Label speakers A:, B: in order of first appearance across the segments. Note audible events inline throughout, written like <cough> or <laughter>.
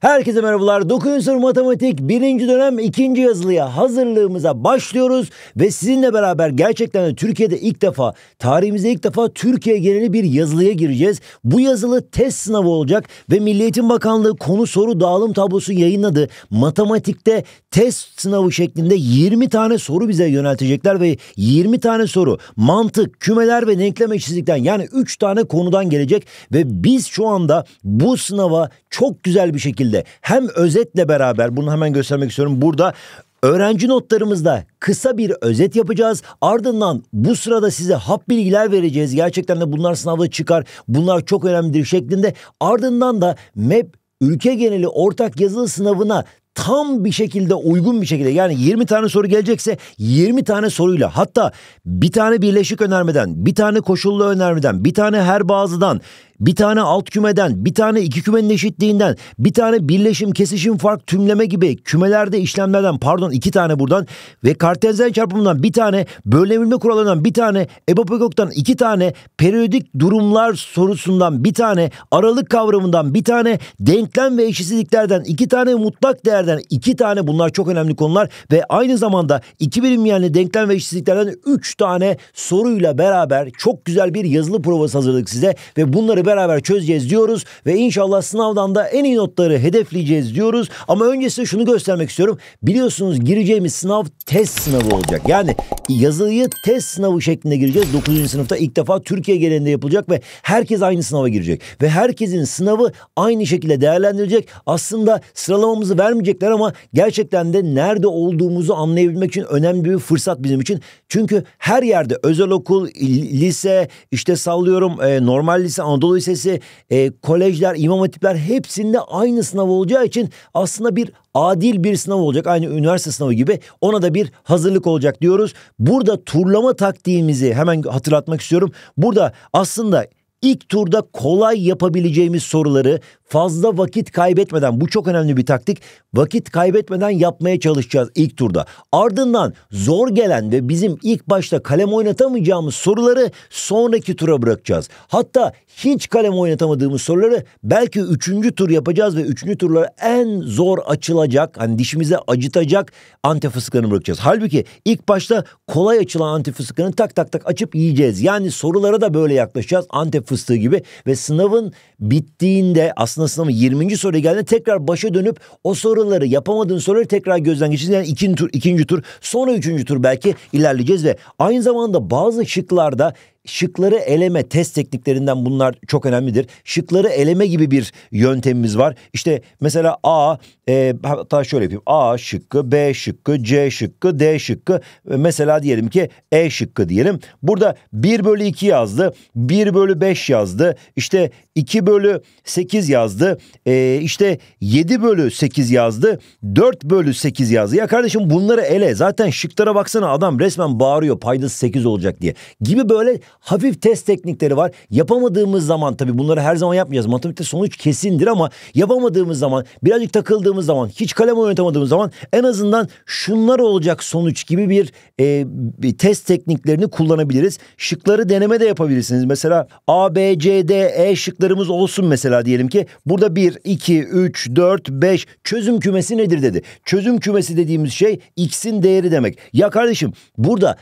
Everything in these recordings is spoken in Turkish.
A: Herkese merhabalar. 9. matematik 1. dönem 2. yazılıya hazırlığımıza başlıyoruz ve sizinle beraber gerçekten de Türkiye'de ilk defa, tarihimizde ilk defa Türkiye geneli bir yazılıya gireceğiz. Bu yazılı test sınavı olacak ve Milli Eğitim Bakanlığı konu soru dağılım tablosu yayınladı. Matematikte test sınavı şeklinde 20 tane soru bize yöneltecekler ve 20 tane soru mantık, kümeler ve denkleme çizikten yani 3 tane konudan gelecek ve biz şu anda bu sınava çok güzel bir şekilde şekilde hem özetle beraber bunu hemen göstermek istiyorum. Burada Öğrenci notlarımızda kısa bir özet yapacağız. Ardından bu sırada size hap bilgiler vereceğiz. Gerçekten de bunlar sınavda çıkar. Bunlar çok önemlidir şeklinde. Ardından da MEP ülke geneli ortak yazılı sınavına tam bir şekilde uygun bir şekilde yani 20 tane soru gelecekse 20 tane soruyla hatta bir tane birleşik önermeden, bir tane koşullu önermeden, bir tane her bazıdan bir tane alt kümeden, bir tane iki kümenin eşitliğinden, bir tane birleşim, kesişim, fark, tümleme gibi kümelerde işlemlerden pardon iki tane buradan ve kartezyen çarpımından bir tane, bölünebilme kuralından bir tane, ebapagoktan iki tane, periyodik durumlar sorusundan bir tane, aralık kavramından bir tane, denklem ve eşitsizliklerden iki tane, mutlak değerden iki tane bunlar çok önemli konular ve aynı zamanda iki birim yani denklem ve eşitsizliklerden üç tane soruyla beraber çok güzel bir yazılı provası hazırladık size ve bunları beraber çözeceğiz diyoruz ve inşallah sınavdan da en iyi notları hedefleyeceğiz diyoruz. Ama öncesinde şunu göstermek istiyorum. Biliyorsunuz gireceğimiz sınav test sınavı olacak. Yani yazılıyı test sınavı şeklinde gireceğiz. 9. sınıfta ilk defa Türkiye genelinde yapılacak ve herkes aynı sınava girecek. Ve herkesin sınavı aynı şekilde değerlendirilecek. Aslında sıralamamızı vermeyecekler ama gerçekten de nerede olduğumuzu anlayabilmek için önemli bir fırsat bizim için. Çünkü her yerde özel okul, lise, işte sallıyorum e, normal lise, Anadolu Anadolu Lisesi, e, kolejler, imam hatipler hepsinde aynı sınav olacağı için aslında bir adil bir sınav olacak. Aynı üniversite sınavı gibi ona da bir hazırlık olacak diyoruz. Burada turlama taktiğimizi hemen hatırlatmak istiyorum. Burada aslında ilk turda kolay yapabileceğimiz soruları fazla vakit kaybetmeden bu çok önemli bir taktik. Vakit kaybetmeden yapmaya çalışacağız ilk turda. Ardından zor gelen ve bizim ilk başta kalem oynatamayacağımız soruları sonraki tura bırakacağız. Hatta hiç kalem oynatamadığımız soruları belki üçüncü tur yapacağız ve üçüncü turlara en zor açılacak, hani dişimize acıtacak anti bırakacağız. Halbuki ilk başta kolay açılan anti tak tak tak açıp yiyeceğiz. Yani sorulara da böyle yaklaşacağız anti fıstığı gibi ve sınavın bittiğinde aslında sınavın 20. soruya geldiğinde tekrar başa dönüp o soruları yapamadığın soruları tekrar gözden geçireceğiz. Yani ikinci tur, ikinci tur sonra üçüncü tur belki ilerleyeceğiz ve aynı zamanda bazı şıklarda şıkları eleme test tekniklerinden bunlar çok önemlidir. Şıkları eleme gibi bir yöntemimiz var. İşte mesela A e, hatta şöyle yapayım. A şıkkı, B şıkkı, C şıkkı, D şıkkı. Mesela diyelim ki E şıkkı diyelim. Burada 1 bölü 2 yazdı. 1 bölü 5 yazdı. İşte 2 bölü 8 yazdı. E, işte 7 bölü 8 yazdı. 4 bölü 8 yazdı. Ya kardeşim bunları ele. Zaten şıklara baksana adam resmen bağırıyor paydası 8 olacak diye. Gibi böyle hafif test teknikleri var. Yapamadığımız zaman tabii bunları her zaman yapmayacağız. Matematikte sonuç kesindir ama yapamadığımız zaman, birazcık takıldığımız zaman, hiç kalem oynatamadığımız zaman en azından şunlar olacak sonuç gibi bir, e, bir test tekniklerini kullanabiliriz. Şıkları deneme de yapabilirsiniz. Mesela A, B, C, D, E şıklarımız olsun mesela diyelim ki. Burada 1, 2, 3, 4, 5 çözüm kümesi nedir dedi. Çözüm kümesi dediğimiz şey x'in değeri demek. Ya kardeşim burada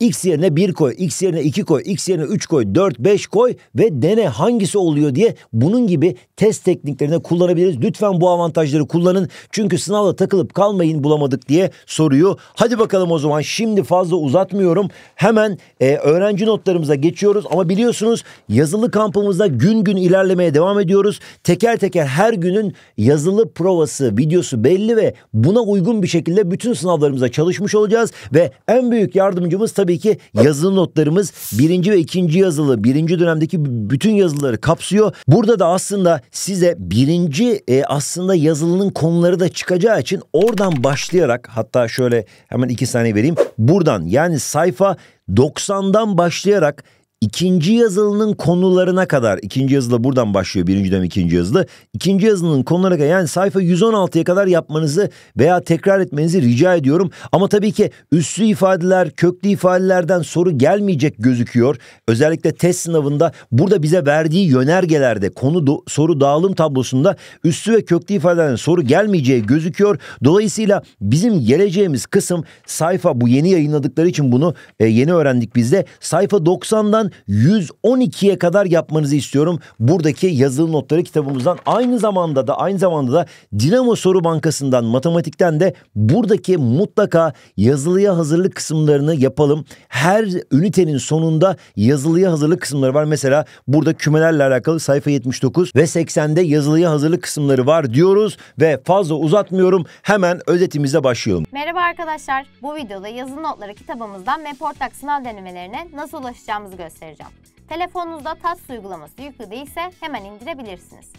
A: X yerine 1 koy, X yerine 2 koy, X yerine 3 koy, 4, 5 koy ve dene hangisi oluyor diye bunun gibi test tekniklerini kullanabiliriz. Lütfen bu avantajları kullanın. Çünkü sınavda takılıp kalmayın bulamadık diye soruyu. Hadi bakalım o zaman şimdi fazla uzatmıyorum. Hemen e, öğrenci notlarımıza geçiyoruz. Ama biliyorsunuz yazılı kampımızda gün gün ilerlemeye devam ediyoruz. Teker teker her günün yazılı provası, videosu belli ve buna uygun bir şekilde bütün sınavlarımıza çalışmış olacağız. Ve en büyük yardımcımız notlarımız tabii ki yazılı notlarımız birinci ve ikinci yazılı birinci dönemdeki bütün yazıları kapsıyor. Burada da aslında size birinci e, aslında yazılının konuları da çıkacağı için oradan başlayarak hatta şöyle hemen iki saniye vereyim. Buradan yani sayfa 90'dan başlayarak İkinci yazılının konularına kadar, ikinci yazıda buradan başlıyor birinci dönem ikinci yazıda. İkinci yazılının konularına kadar yani sayfa 116'ya kadar yapmanızı veya tekrar etmenizi rica ediyorum. Ama tabii ki üslü ifadeler, köklü ifadelerden soru gelmeyecek gözüküyor. Özellikle test sınavında burada bize verdiği yönergelerde konu do- soru dağılım tablosunda üslü ve köklü ifadelerden soru gelmeyeceği gözüküyor. Dolayısıyla bizim geleceğimiz kısım sayfa bu yeni yayınladıkları için bunu e, yeni öğrendik bizde. Sayfa 90'dan 112'ye kadar yapmanızı istiyorum. Buradaki yazılı notları kitabımızdan aynı zamanda da aynı zamanda da Dinamo Soru Bankası'ndan matematikten de buradaki mutlaka yazılıya hazırlık kısımlarını yapalım. Her ünitenin sonunda yazılıya hazırlık kısımları var. Mesela burada kümelerle alakalı sayfa 79 ve 80'de yazılıya hazırlık kısımları var diyoruz ve fazla uzatmıyorum. Hemen özetimize başlıyorum. Merhaba arkadaşlar. Bu videoda yazılı notları kitabımızdan ve Portak sınav denemelerine nasıl ulaşacağımızı gösterelim göstereceğim. Telefonunuzda Tatsy uygulaması yüklü değilse hemen indirebilirsiniz.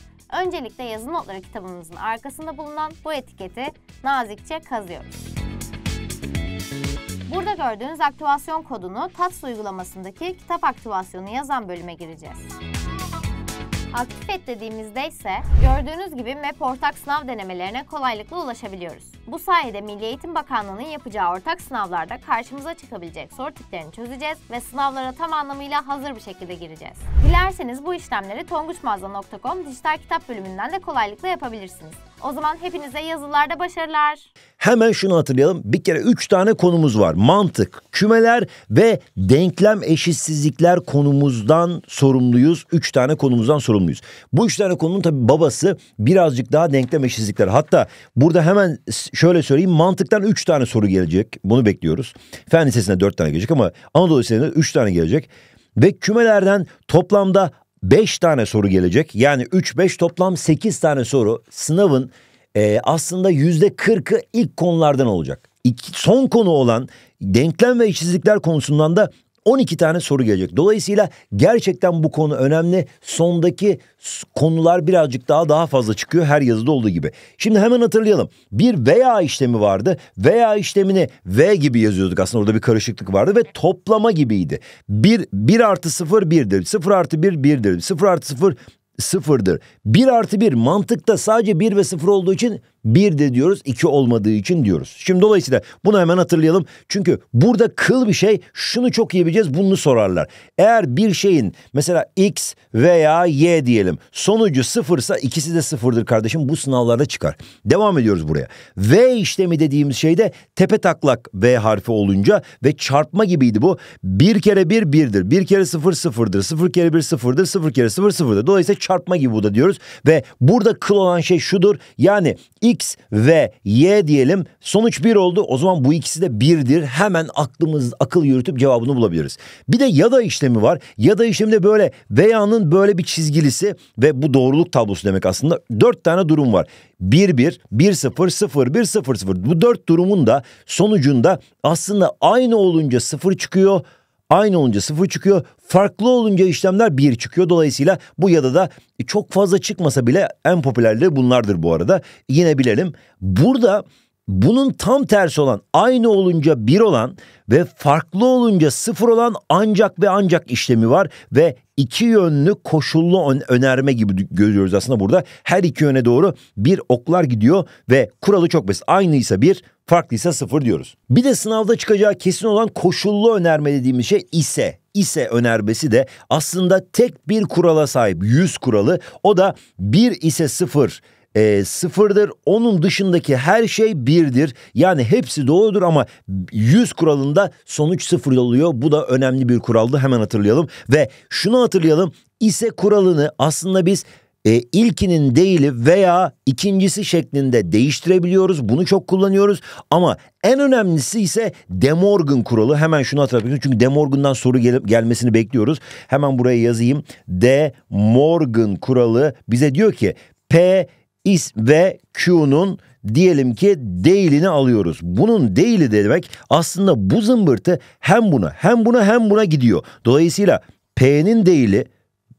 A: Öncelikle yazı notları kitabımızın arkasında bulunan bu etiketi nazikçe kazıyoruz. Burada gördüğünüz aktivasyon kodunu Tatsy uygulamasındaki kitap aktivasyonu yazan bölüme gireceğiz. Aktif et dediğimizde ise gördüğünüz gibi MEP ortak sınav denemelerine kolaylıkla ulaşabiliyoruz. Bu sayede Milli Eğitim Bakanlığı'nın yapacağı ortak sınavlarda karşımıza çıkabilecek soru tiplerini çözeceğiz ve sınavlara tam anlamıyla hazır bir şekilde gireceğiz. Dilerseniz bu işlemleri tonguçmazda.com dijital kitap bölümünden de kolaylıkla yapabilirsiniz. O zaman hepinize yazılarda başarılar. Hemen şunu hatırlayalım. Bir kere üç tane konumuz var. Mantık, kümeler ve denklem eşitsizlikler konumuzdan sorumluyuz. Üç tane konumuzdan sorumluyuz. Bu üç tane konunun tabii babası birazcık daha denklem eşitsizlikler. Hatta burada hemen şöyle söyleyeyim mantıktan 3 tane soru gelecek. Bunu bekliyoruz. Fen Lisesi'ne 4 tane gelecek ama Anadolu Lisesi'ne 3 tane gelecek. Ve kümelerden toplamda 5 tane soru gelecek. Yani 3-5 toplam 8 tane soru sınavın e, aslında %40'ı ilk konulardan olacak. İki, son konu olan denklem ve eşitsizlikler konusundan da 12 tane soru gelecek. Dolayısıyla gerçekten bu konu önemli. Sondaki konular birazcık daha daha fazla çıkıyor her yazıda olduğu gibi. Şimdi hemen hatırlayalım. Bir veya işlemi vardı. Veya işlemini V gibi yazıyorduk aslında orada bir karışıklık vardı ve toplama gibiydi. 1, 1 artı 0 1'dir. 0 artı 1 1'dir. 0 artı 0 sıfırdır. 1 artı 1 mantıkta sadece 1 ve 0 olduğu için bir de diyoruz iki olmadığı için diyoruz. Şimdi dolayısıyla bunu hemen hatırlayalım. Çünkü burada kıl bir şey şunu çok iyi bileceğiz bunu sorarlar. Eğer bir şeyin mesela x veya y diyelim sonucu sıfırsa ikisi de sıfırdır kardeşim bu sınavlarda çıkar. Devam ediyoruz buraya. V işlemi dediğimiz şeyde tepe taklak V harfi olunca ve çarpma gibiydi bu. Bir kere bir birdir. Bir kere sıfır sıfırdır. Sıfır kere bir sıfırdır. Sıfır kere sıfır sıfırdır. Dolayısıyla çarpma gibi bu da diyoruz. Ve burada kıl olan şey şudur. Yani X ve Y diyelim. Sonuç 1 oldu. O zaman bu ikisi de 1'dir. Hemen aklımız akıl yürütüp cevabını bulabiliriz. Bir de ya da işlemi var. Ya da işlemde böyle veyanın böyle bir çizgilisi ve bu doğruluk tablosu demek aslında. 4 tane durum var. 1-1, 1-0, 0-1, 0-0. Bu 4 durumun da sonucunda aslında aynı olunca 0 çıkıyor. Aynı olunca sıfır çıkıyor. Farklı olunca işlemler bir çıkıyor. Dolayısıyla bu ya da da çok fazla çıkmasa bile en popülerleri bunlardır bu arada. Yine bilelim. Burada bunun tam tersi olan aynı olunca bir olan ve farklı olunca sıfır olan ancak ve ancak işlemi var ve iki yönlü koşullu önerme gibi görüyoruz aslında burada. Her iki yöne doğru bir oklar gidiyor ve kuralı çok basit. Aynıysa bir, farklıysa sıfır diyoruz. Bir de sınavda çıkacağı kesin olan koşullu önerme dediğimiz şey ise ise önermesi de aslında tek bir kurala sahip yüz kuralı. O da bir ise sıfır e, sıfırdır. Onun dışındaki her şey birdir. Yani hepsi doğrudur ama yüz kuralında sonuç sıfır oluyor. Bu da önemli bir kuraldı. Hemen hatırlayalım. Ve şunu hatırlayalım. İse kuralını aslında biz e, ilkinin değili veya ikincisi şeklinde değiştirebiliyoruz. Bunu çok kullanıyoruz. Ama en önemlisi ise De Morgan kuralı. Hemen şunu hatırlatmak Çünkü De Morgan'dan soru gel gelmesini bekliyoruz. Hemen buraya yazayım. De Morgan kuralı bize diyor ki P is ve Q'nun diyelim ki değilini alıyoruz. Bunun değili demek aslında bu zımbırtı hem buna hem buna hem buna gidiyor. Dolayısıyla P'nin değili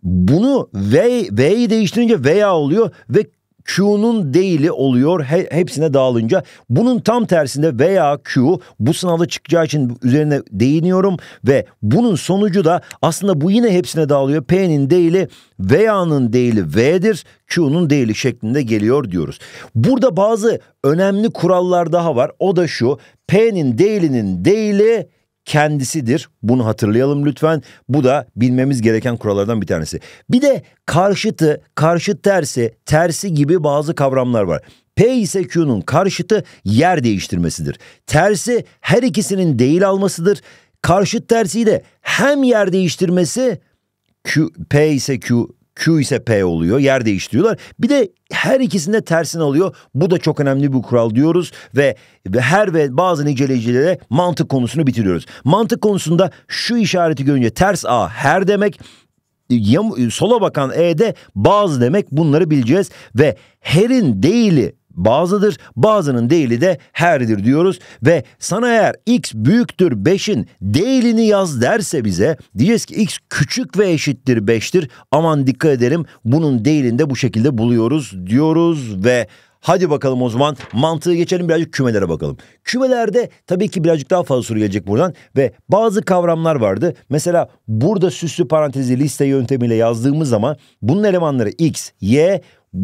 A: bunu V, V'yi değiştirince veya oluyor ve Q'nun değili oluyor he, hepsine dağılınca. Bunun tam tersinde veya Q bu sınavda çıkacağı için üzerine değiniyorum ve bunun sonucu da aslında bu yine hepsine dağılıyor. P'nin değili veya'nın değili V'dir. Q'nun değili şeklinde geliyor diyoruz. Burada bazı önemli kurallar daha var. O da şu. P'nin değilinin değili kendisidir. Bunu hatırlayalım lütfen. Bu da bilmemiz gereken kurallardan bir tanesi. Bir de karşıtı, karşıt tersi, tersi gibi bazı kavramlar var. P ise Q'nun karşıtı yer değiştirmesidir. Tersi her ikisinin değil almasıdır. Karşıt tersi de hem yer değiştirmesi Q, P ise Q Q ise P oluyor. Yer değiştiriyorlar. Bir de her ikisinde tersini alıyor. Bu da çok önemli bir kural diyoruz ve her ve bazı niceleyicilere mantık konusunu bitiriyoruz. Mantık konusunda şu işareti görünce ters A her demek sola bakan E'de bazı demek bunları bileceğiz ve herin değili bazıdır, bazının değili de herdir diyoruz ve sana eğer x büyüktür 5'in değilini yaz derse bize diyeceğiz ki x küçük ve eşittir 5'tir. Aman dikkat ederim bunun değilini de bu şekilde buluyoruz diyoruz ve Hadi bakalım o zaman mantığı geçelim birazcık kümelere bakalım. Kümelerde tabii ki birazcık daha fazla soru gelecek buradan ve bazı kavramlar vardı. Mesela burada süslü parantezi liste yöntemiyle yazdığımız zaman bunun elemanları x, y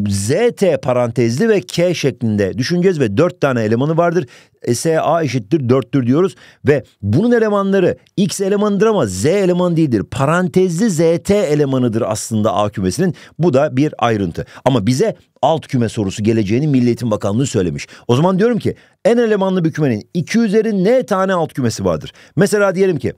A: ZT parantezli ve K şeklinde düşüneceğiz ve 4 tane elemanı vardır. E, S A eşittir 4'tür diyoruz ve bunun elemanları X elemanıdır ama Z eleman değildir. Parantezli ZT elemanıdır aslında A kümesinin. Bu da bir ayrıntı. Ama bize alt küme sorusu geleceğini Milli Bakanlığı söylemiş. O zaman diyorum ki en elemanlı bir kümenin 2 üzeri n tane alt kümesi vardır. Mesela diyelim ki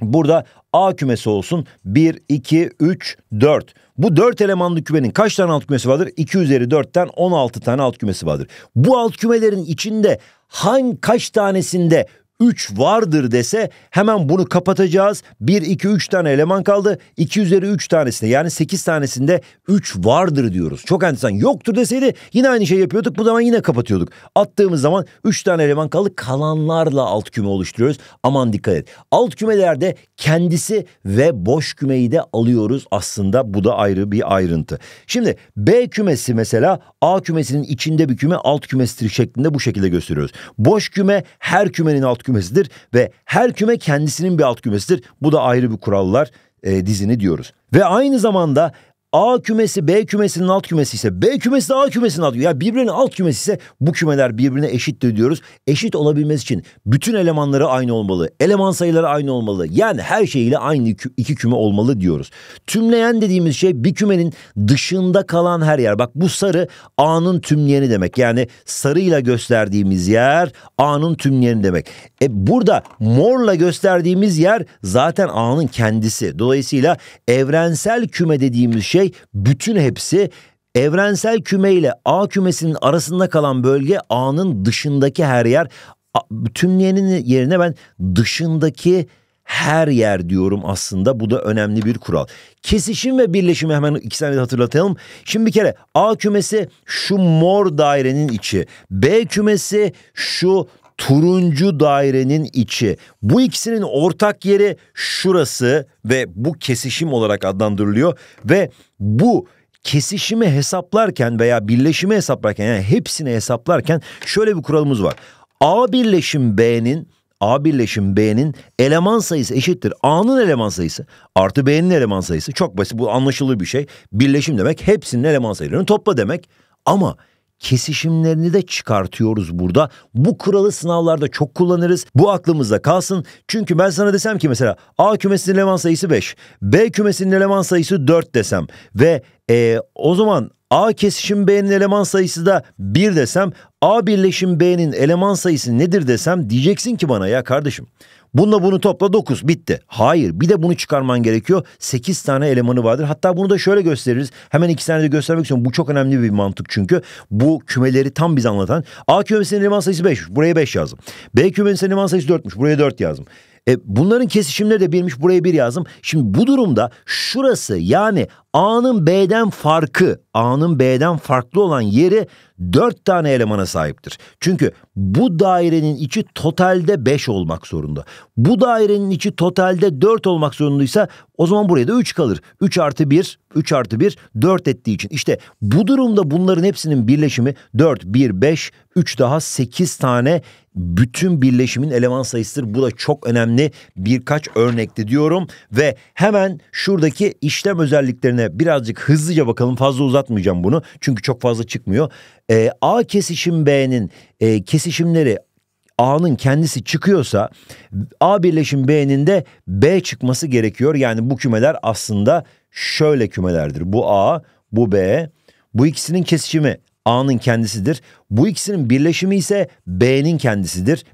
A: burada A kümesi olsun 1, 2, 3, 4. Bu 4 elemanlı kümenin kaç tane alt kümesi vardır? 2 üzeri 4'ten 16 tane alt kümesi vardır. Bu alt kümelerin içinde hangi kaç tanesinde 3 vardır dese hemen bunu kapatacağız. 1, 2, 3 tane eleman kaldı. 2 üzeri 3 tanesinde yani 8 tanesinde 3 vardır diyoruz. Çok enteresan. Yoktur deseydi yine aynı şey yapıyorduk. Bu zaman yine kapatıyorduk. Attığımız zaman 3 tane eleman kaldı. Kalanlarla alt küme oluşturuyoruz. Aman dikkat et. Alt kümelerde kendisi ve boş kümeyi de alıyoruz. Aslında bu da ayrı bir ayrıntı. Şimdi B kümesi mesela A kümesinin içinde bir küme alt kümesidir şeklinde bu şekilde gösteriyoruz. Boş küme her kümenin alt kümesidir ve her küme kendisinin bir alt kümesidir. Bu da ayrı bir kurallar e, dizini diyoruz. Ve aynı zamanda A kümesi B kümesinin alt kümesi ise B kümesi de A kümesinin alt kümesi. Ya birbirinin alt kümesi ise bu kümeler birbirine eşit diyoruz. Eşit olabilmesi için bütün elemanları aynı olmalı. Eleman sayıları aynı olmalı. Yani her şeyiyle aynı iki küme olmalı diyoruz. Tümleyen dediğimiz şey bir kümenin dışında kalan her yer. Bak bu sarı A'nın tümleyeni demek. Yani sarıyla gösterdiğimiz yer A'nın tümleyeni demek. E burada morla gösterdiğimiz yer zaten A'nın kendisi. Dolayısıyla evrensel küme dediğimiz şey şey bütün hepsi evrensel küme ile A kümesinin arasında kalan bölge A'nın dışındaki her yer. Bütünleyenin yerine ben dışındaki her yer diyorum aslında. Bu da önemli bir kural. Kesişim ve birleşimi hemen iki saniye hatırlatalım. Şimdi bir kere A kümesi şu mor dairenin içi. B kümesi şu turuncu dairenin içi. Bu ikisinin ortak yeri şurası ve bu kesişim olarak adlandırılıyor ve bu kesişimi hesaplarken veya birleşimi hesaplarken yani hepsini hesaplarken şöyle bir kuralımız var. A birleşim B'nin A birleşim B'nin eleman sayısı eşittir. A'nın eleman sayısı artı B'nin eleman sayısı. Çok basit bu anlaşılır bir şey. Birleşim demek hepsinin eleman sayılarını topla demek. Ama kesişimlerini de çıkartıyoruz burada. Bu kuralı sınavlarda çok kullanırız. Bu aklımızda kalsın. Çünkü ben sana desem ki mesela A kümesinin eleman sayısı 5, B kümesinin eleman sayısı 4 desem ve e, o zaman A kesişim B'nin eleman sayısı da 1 desem, A birleşim B'nin eleman sayısı nedir desem diyeceksin ki bana ya kardeşim Bununla bunu topla 9 bitti. Hayır bir de bunu çıkarman gerekiyor. 8 tane elemanı vardır. Hatta bunu da şöyle gösteririz. Hemen 2 tane de göstermek istiyorum. Bu çok önemli bir mantık çünkü. Bu kümeleri tam biz anlatan. A kümesinin eleman sayısı 5. Buraya 5 yazdım. B kümesinin eleman sayısı 4'müş. Buraya 4 yazdım. E, bunların kesişimleri de birmiş buraya bir yazdım. Şimdi bu durumda şurası yani A'nın B'den farkı, A'nın B'den farklı olan yeri 4 tane elemana sahiptir. Çünkü bu dairenin içi totalde 5 olmak zorunda. Bu dairenin içi totalde 4 olmak zorundaysa o zaman buraya da 3 kalır. 3 artı 1, 3 artı 1, 4 ettiği için. İşte bu durumda bunların hepsinin birleşimi 4, 1, 5, 3 daha 8 tane bütün birleşimin eleman sayısıdır. Bu da çok önemli birkaç örnekte diyorum ve hemen şuradaki işlem özelliklerine birazcık hızlıca bakalım fazla uzatmayacağım bunu çünkü çok fazla çıkmıyor. E, A kesişim B'nin e, kesişimleri A'nın kendisi çıkıyorsa A birleşim B'nin de B çıkması gerekiyor. Yani bu kümeler aslında şöyle kümelerdir. Bu A, bu B, bu ikisinin kesişimi A'nın kendisidir. Bu ikisinin birleşimi ise B'nin kendisidir.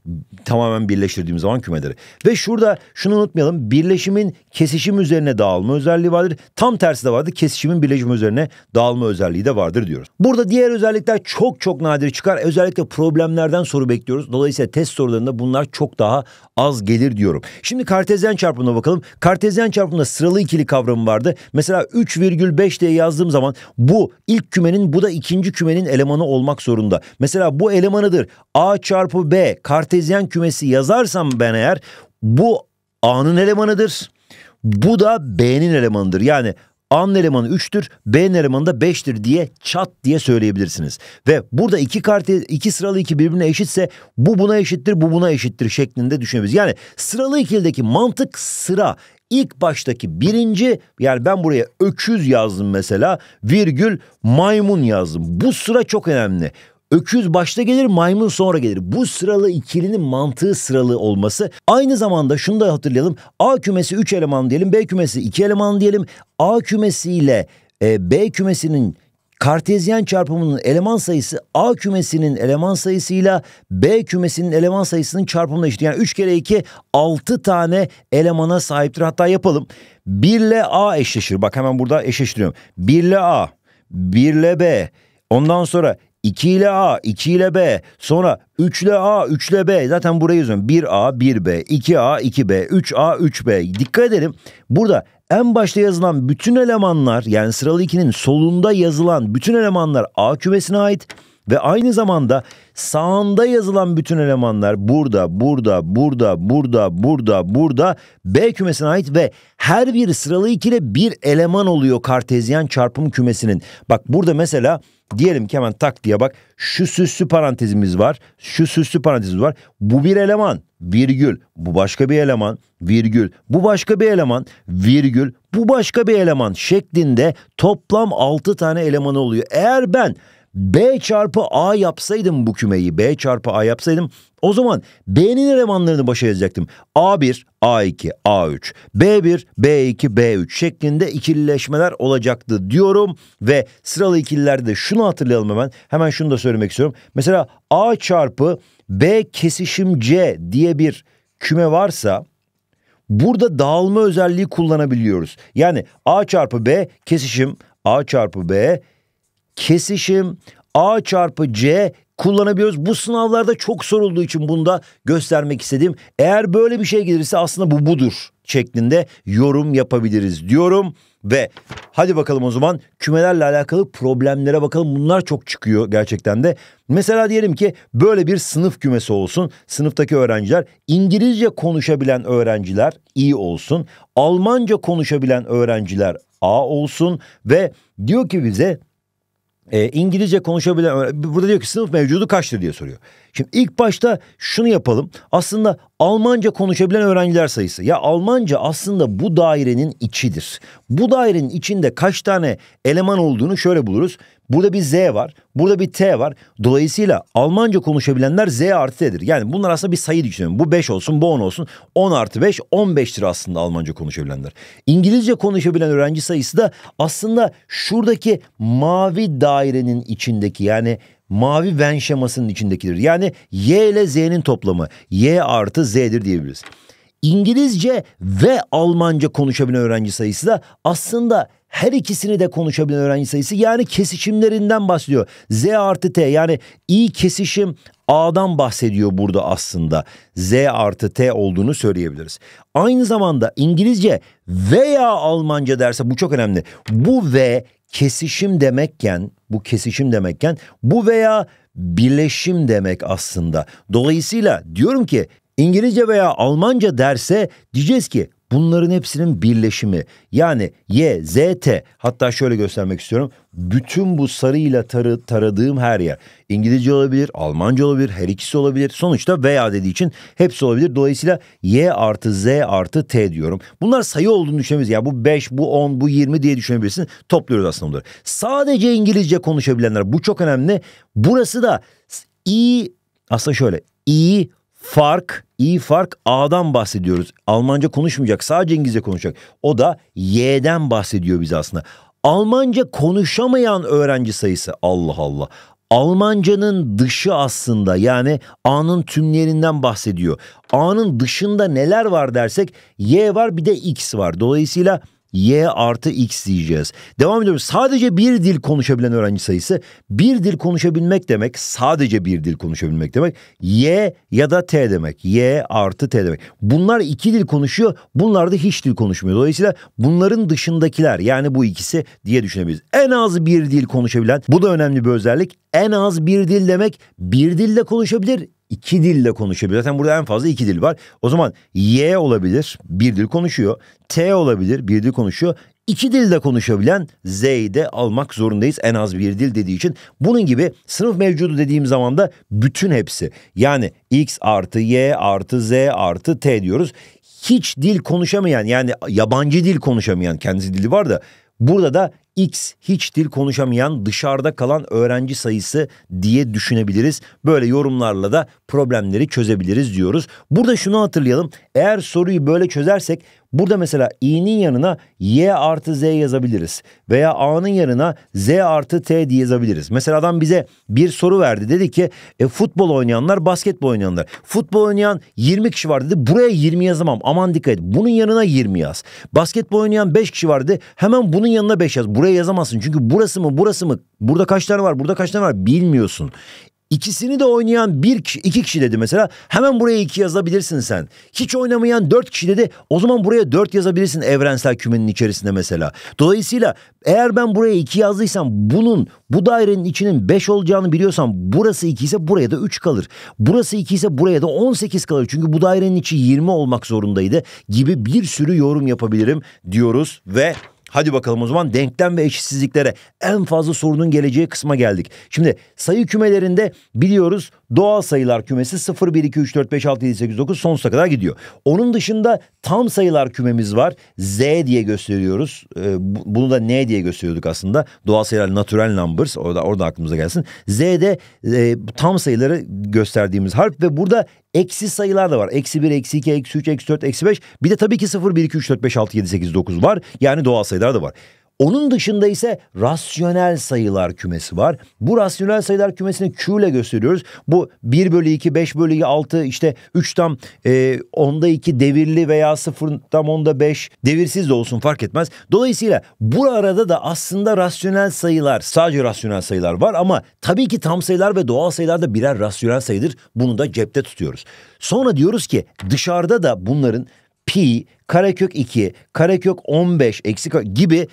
A: Tamamen birleştirdiğimiz zaman kümeleri. Ve şurada şunu unutmayalım. Birleşimin kesişim üzerine dağılma özelliği vardır. Tam tersi de vardır. Kesişimin birleşim üzerine dağılma özelliği de vardır diyoruz. Burada diğer özellikler çok çok nadir çıkar. Özellikle problemlerden soru bekliyoruz. Dolayısıyla test sorularında bunlar çok daha az gelir diyorum. Şimdi kartezyen çarpımına bakalım. Kartezyen çarpımında sıralı ikili kavramı vardı. Mesela 3,5 diye yazdığım zaman bu ilk kümenin bu da ikinci kümenin elemanı olmak zorunda mesela bu elemanıdır A çarpı B kartezyen kümesi yazarsam ben eğer bu A'nın elemanıdır. Bu da B'nin elemanıdır. Yani A'nın elemanı 3'tür, B'nin elemanı da 5'tir diye çat diye söyleyebilirsiniz. Ve burada iki karte, iki sıralı iki birbirine eşitse bu buna eşittir, bu buna eşittir şeklinde düşünebiliriz. Yani sıralı ikildeki mantık sıra. İlk baştaki birinci yani ben buraya öküz yazdım mesela virgül maymun yazdım. Bu sıra çok önemli. Öküz başta gelir, maymun sonra gelir. Bu sıralı ikilinin mantığı sıralı olması. Aynı zamanda şunu da hatırlayalım. A kümesi 3 eleman diyelim, B kümesi 2 eleman diyelim. A kümesiyle e, B kümesinin Kartezyen çarpımının eleman sayısı A kümesinin eleman sayısıyla B kümesinin eleman sayısının çarpımına eşit. Yani 3 kere 2 6 tane elemana sahiptir. Hatta yapalım. 1 ile A eşleşir. Bak hemen burada eşleştiriyorum. 1 ile A, 1 ile B, ondan sonra 2 ile A, 2 ile B, sonra 3 ile A, 3 ile B. Zaten burayı yazıyorum. 1A, 1B, 2A, 2B, 3A, 3B. Dikkat edelim. Burada en başta yazılan bütün elemanlar yani sıralı 2'nin solunda yazılan bütün elemanlar A kümesine ait ve aynı zamanda sağında yazılan bütün elemanlar burada, burada, burada, burada, burada, burada B kümesine ait ve her bir sıralı ikili bir eleman oluyor kartezyen çarpım kümesinin. Bak burada mesela diyelim ki hemen tak diye bak şu süslü parantezimiz var, şu süslü parantezimiz var. Bu bir eleman virgül, bu başka bir eleman virgül, bu başka bir eleman virgül, bu başka bir eleman şeklinde toplam 6 tane elemanı oluyor. Eğer ben B çarpı A yapsaydım bu kümeyi B çarpı A yapsaydım o zaman B'nin elemanlarını başa yazacaktım. A1, A2, A3, B1, B2, B3 şeklinde ikilileşmeler olacaktı diyorum. Ve sıralı ikililerde şunu hatırlayalım hemen. Hemen şunu da söylemek istiyorum. Mesela A çarpı B kesişim C diye bir küme varsa burada dağılma özelliği kullanabiliyoruz. Yani A çarpı B kesişim A çarpı B kesişim, A çarpı C kullanabiliyoruz. Bu sınavlarda çok sorulduğu için bunu da göstermek istedim. Eğer böyle bir şey gelirse aslında bu budur şeklinde yorum yapabiliriz diyorum. Ve hadi bakalım o zaman kümelerle alakalı problemlere bakalım. Bunlar çok çıkıyor gerçekten de. Mesela diyelim ki böyle bir sınıf kümesi olsun. Sınıftaki öğrenciler İngilizce konuşabilen öğrenciler iyi e olsun. Almanca konuşabilen öğrenciler A olsun. Ve diyor ki bize e, İngilizce konuşabilen burada diyor ki sınıf mevcudu kaçtır diye soruyor. Şimdi ilk başta şunu yapalım. Aslında Almanca konuşabilen öğrenciler sayısı. Ya Almanca aslında bu dairenin içidir. Bu dairenin içinde kaç tane eleman olduğunu şöyle buluruz. Burada bir Z var, burada bir T var. Dolayısıyla Almanca konuşabilenler Z artı T'dir. Yani bunlar aslında bir sayı düşünelim. Bu 5 olsun, bu 10 olsun. 10 artı 5, 15'tir aslında Almanca konuşabilenler. İngilizce konuşabilen öğrenci sayısı da aslında şuradaki mavi dairenin içindeki yani mavi Venn şemasının içindekidir. Yani Y ile Z'nin toplamı. Y artı Z'dir diyebiliriz. İngilizce ve Almanca konuşabilen öğrenci sayısı da aslında her ikisini de konuşabilen öğrenci sayısı yani kesişimlerinden bahsediyor. Z artı T yani i kesişim A'dan bahsediyor burada aslında. Z artı T olduğunu söyleyebiliriz. Aynı zamanda İngilizce veya Almanca derse bu çok önemli. Bu ve kesişim demekken bu kesişim demekken bu veya birleşim demek aslında. Dolayısıyla diyorum ki İngilizce veya Almanca derse diyeceğiz ki Bunların hepsinin birleşimi yani Y, Z, T hatta şöyle göstermek istiyorum. Bütün bu sarıyla tarı, taradığım her yer İngilizce olabilir, Almanca olabilir, her ikisi olabilir. Sonuçta veya dediği için hepsi olabilir. Dolayısıyla Y artı Z artı T diyorum. Bunlar sayı olduğunu düşünebiliriz. Yani bu 5, bu 10, bu 20 diye düşünebilirsin. Topluyoruz aslında bunları. Sadece İngilizce konuşabilenler bu çok önemli. Burası da iyi aslında şöyle iyi fark, iyi fark A'dan bahsediyoruz. Almanca konuşmayacak, sadece İngilizce konuşacak. O da Y'den bahsediyor bize aslında. Almanca konuşamayan öğrenci sayısı Allah Allah. Almancanın dışı aslında yani A'nın tümlerinden bahsediyor. A'nın dışında neler var dersek Y var bir de X var. Dolayısıyla y artı x diyeceğiz. Devam ediyorum. Sadece bir dil konuşabilen öğrenci sayısı. Bir dil konuşabilmek demek sadece bir dil konuşabilmek demek. Y ya da t demek. Y artı t demek. Bunlar iki dil konuşuyor. Bunlar da hiç dil konuşmuyor. Dolayısıyla bunların dışındakiler yani bu ikisi diye düşünebiliriz. En az bir dil konuşabilen bu da önemli bir özellik. En az bir dil demek bir dilde konuşabilir iki dille konuşabilir Zaten burada en fazla iki dil var. O zaman Y olabilir, bir dil konuşuyor. T olabilir, bir dil konuşuyor. İki dilde konuşabilen Z'yi de almak zorundayız en az bir dil dediği için. Bunun gibi sınıf mevcudu dediğim zaman da bütün hepsi. Yani X artı Y artı Z artı T diyoruz. Hiç dil konuşamayan yani yabancı dil konuşamayan kendisi dili var da burada da X hiç dil konuşamayan dışarıda kalan öğrenci sayısı diye düşünebiliriz. Böyle yorumlarla da problemleri çözebiliriz diyoruz. Burada şunu hatırlayalım. Eğer soruyu böyle çözersek burada mesela i'nin yanına y artı z yazabiliriz. Veya a'nın yanına z artı t diye yazabiliriz. Mesela adam bize bir soru verdi. Dedi ki e, futbol oynayanlar basketbol oynayanlar. Futbol oynayan 20 kişi var dedi. Buraya 20 yazamam. Aman dikkat et. Bunun yanına 20 yaz. Basketbol oynayan 5 kişi vardı. Hemen bunun yanına 5 yaz. Buraya Buraya yazamazsın çünkü burası mı burası mı burada kaç tane var burada kaç tane var bilmiyorsun. İkisini de oynayan bir kişi, iki kişi dedi mesela. Hemen buraya iki yazabilirsin sen. Hiç oynamayan dört kişi dedi. O zaman buraya dört yazabilirsin evrensel kümenin içerisinde mesela. Dolayısıyla eğer ben buraya iki yazdıysam bunun bu dairenin içinin beş olacağını biliyorsam burası iki ise buraya da üç kalır. Burası iki ise buraya da on sekiz kalır. Çünkü bu dairenin içi yirmi olmak zorundaydı gibi bir sürü yorum yapabilirim diyoruz ve Hadi bakalım o zaman denklem ve eşitsizliklere en fazla sorunun geleceği kısma geldik. Şimdi sayı kümelerinde biliyoruz Doğal sayılar kümesi 0, 1, 2, 3, 4, 5, 6, 7, 8, 9 sonsuza kadar gidiyor. Onun dışında tam sayılar kümemiz var. Z diye gösteriyoruz. Ee, bunu da N diye gösteriyorduk aslında. Doğal sayılar natural numbers. Orada, orada aklımıza gelsin. Z de e, tam sayıları gösterdiğimiz harf ve burada Eksi sayılar da var. Eksi 1, eksi 2, eksi 3, eksi 4, eksi 5. Bir de tabii ki 0, 1, 2, 3, 4, 5, 6, 7, 8, 9 var. Yani doğal sayılar da var. Onun dışında ise rasyonel sayılar kümesi var. Bu rasyonel sayılar kümesini Q ile gösteriyoruz. Bu 1 bölü 2, 5 bölü 2, 6 işte 3 tam e, onda 2 devirli veya 0 tam onda 5 devirsiz de olsun fark etmez. Dolayısıyla bu arada da aslında rasyonel sayılar sadece rasyonel sayılar var ama tabii ki tam sayılar ve doğal sayılar da birer rasyonel sayıdır. Bunu da cepte tutuyoruz. Sonra diyoruz ki dışarıda da bunların pi, karekök 2, karekök 15, eksi gibi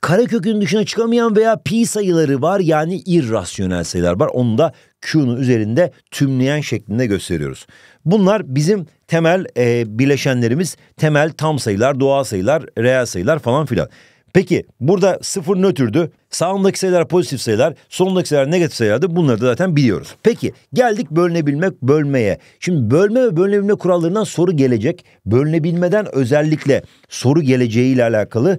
A: kare kökün dışına çıkamayan veya pi sayıları var yani irrasyonel sayılar var. Onu da Q'nun üzerinde tümleyen şeklinde gösteriyoruz. Bunlar bizim temel e, bileşenlerimiz temel tam sayılar, doğal sayılar, reel sayılar falan filan. Peki burada sıfır nötrdü. Sağındaki sayılar pozitif sayılar, solundaki sayılar negatif sayılardı. Bunları da zaten biliyoruz. Peki geldik bölünebilmek bölmeye. Şimdi bölme ve bölünebilme kurallarından soru gelecek. Bölünebilmeden özellikle soru geleceğiyle alakalı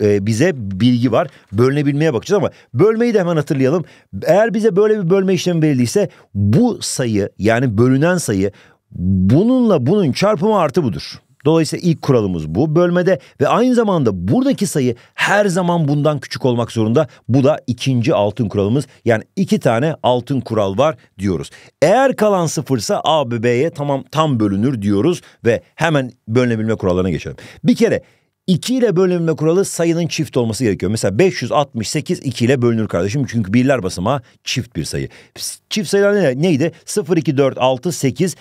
A: e, bize bilgi var. Bölünebilmeye bakacağız ama bölmeyi de hemen hatırlayalım. Eğer bize böyle bir bölme işlemi verildiyse bu sayı yani bölünen sayı bununla bunun çarpımı artı budur. Dolayısıyla ilk kuralımız bu bölmede ve aynı zamanda buradaki sayı her zaman bundan küçük olmak zorunda. Bu da ikinci altın kuralımız. Yani iki tane altın kural var diyoruz. Eğer kalan sıfırsa A ve B'ye tamam tam bölünür diyoruz ve hemen bölünebilme kurallarına geçelim. Bir kere 2 ile bölünme kuralı sayının çift olması gerekiyor. Mesela 568 2 ile bölünür kardeşim. Çünkü birler basamağı çift bir sayı. Çift sayılar ne, neydi? 0, 2, 4, 6, 8.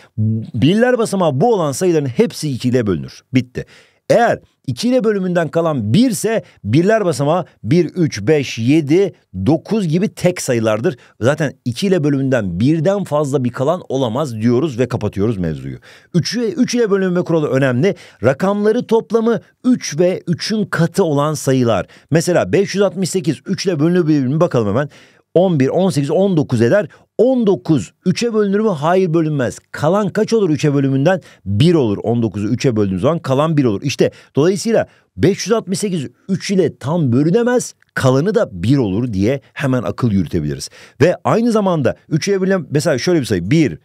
A: Birler basamağı bu olan sayıların hepsi 2 ile bölünür. Bitti. Eğer 2 ile bölümünden kalan 1 ise birler basamağı 1, 3, 5, 7, 9 gibi tek sayılardır. Zaten 2 ile bölümünden birden fazla bir kalan olamaz diyoruz ve kapatıyoruz mevzuyu. 3, 3 ile bölünme kuralı önemli. Rakamları toplamı 3 ve 3'ün katı olan sayılar. Mesela 568 3 ile bölünebilir mi bakalım hemen. 11, 18, 19 eder. 19 3'e bölünür mü? Hayır bölünmez. Kalan kaç olur 3'e bölümünden? 1 olur. 19'u 3'e böldüğünüz zaman kalan 1 olur. İşte dolayısıyla 568 3 ile tam bölünemez. Kalanı da 1 olur diye hemen akıl yürütebiliriz. Ve aynı zamanda 3'e bölünen mesela şöyle bir sayı 1,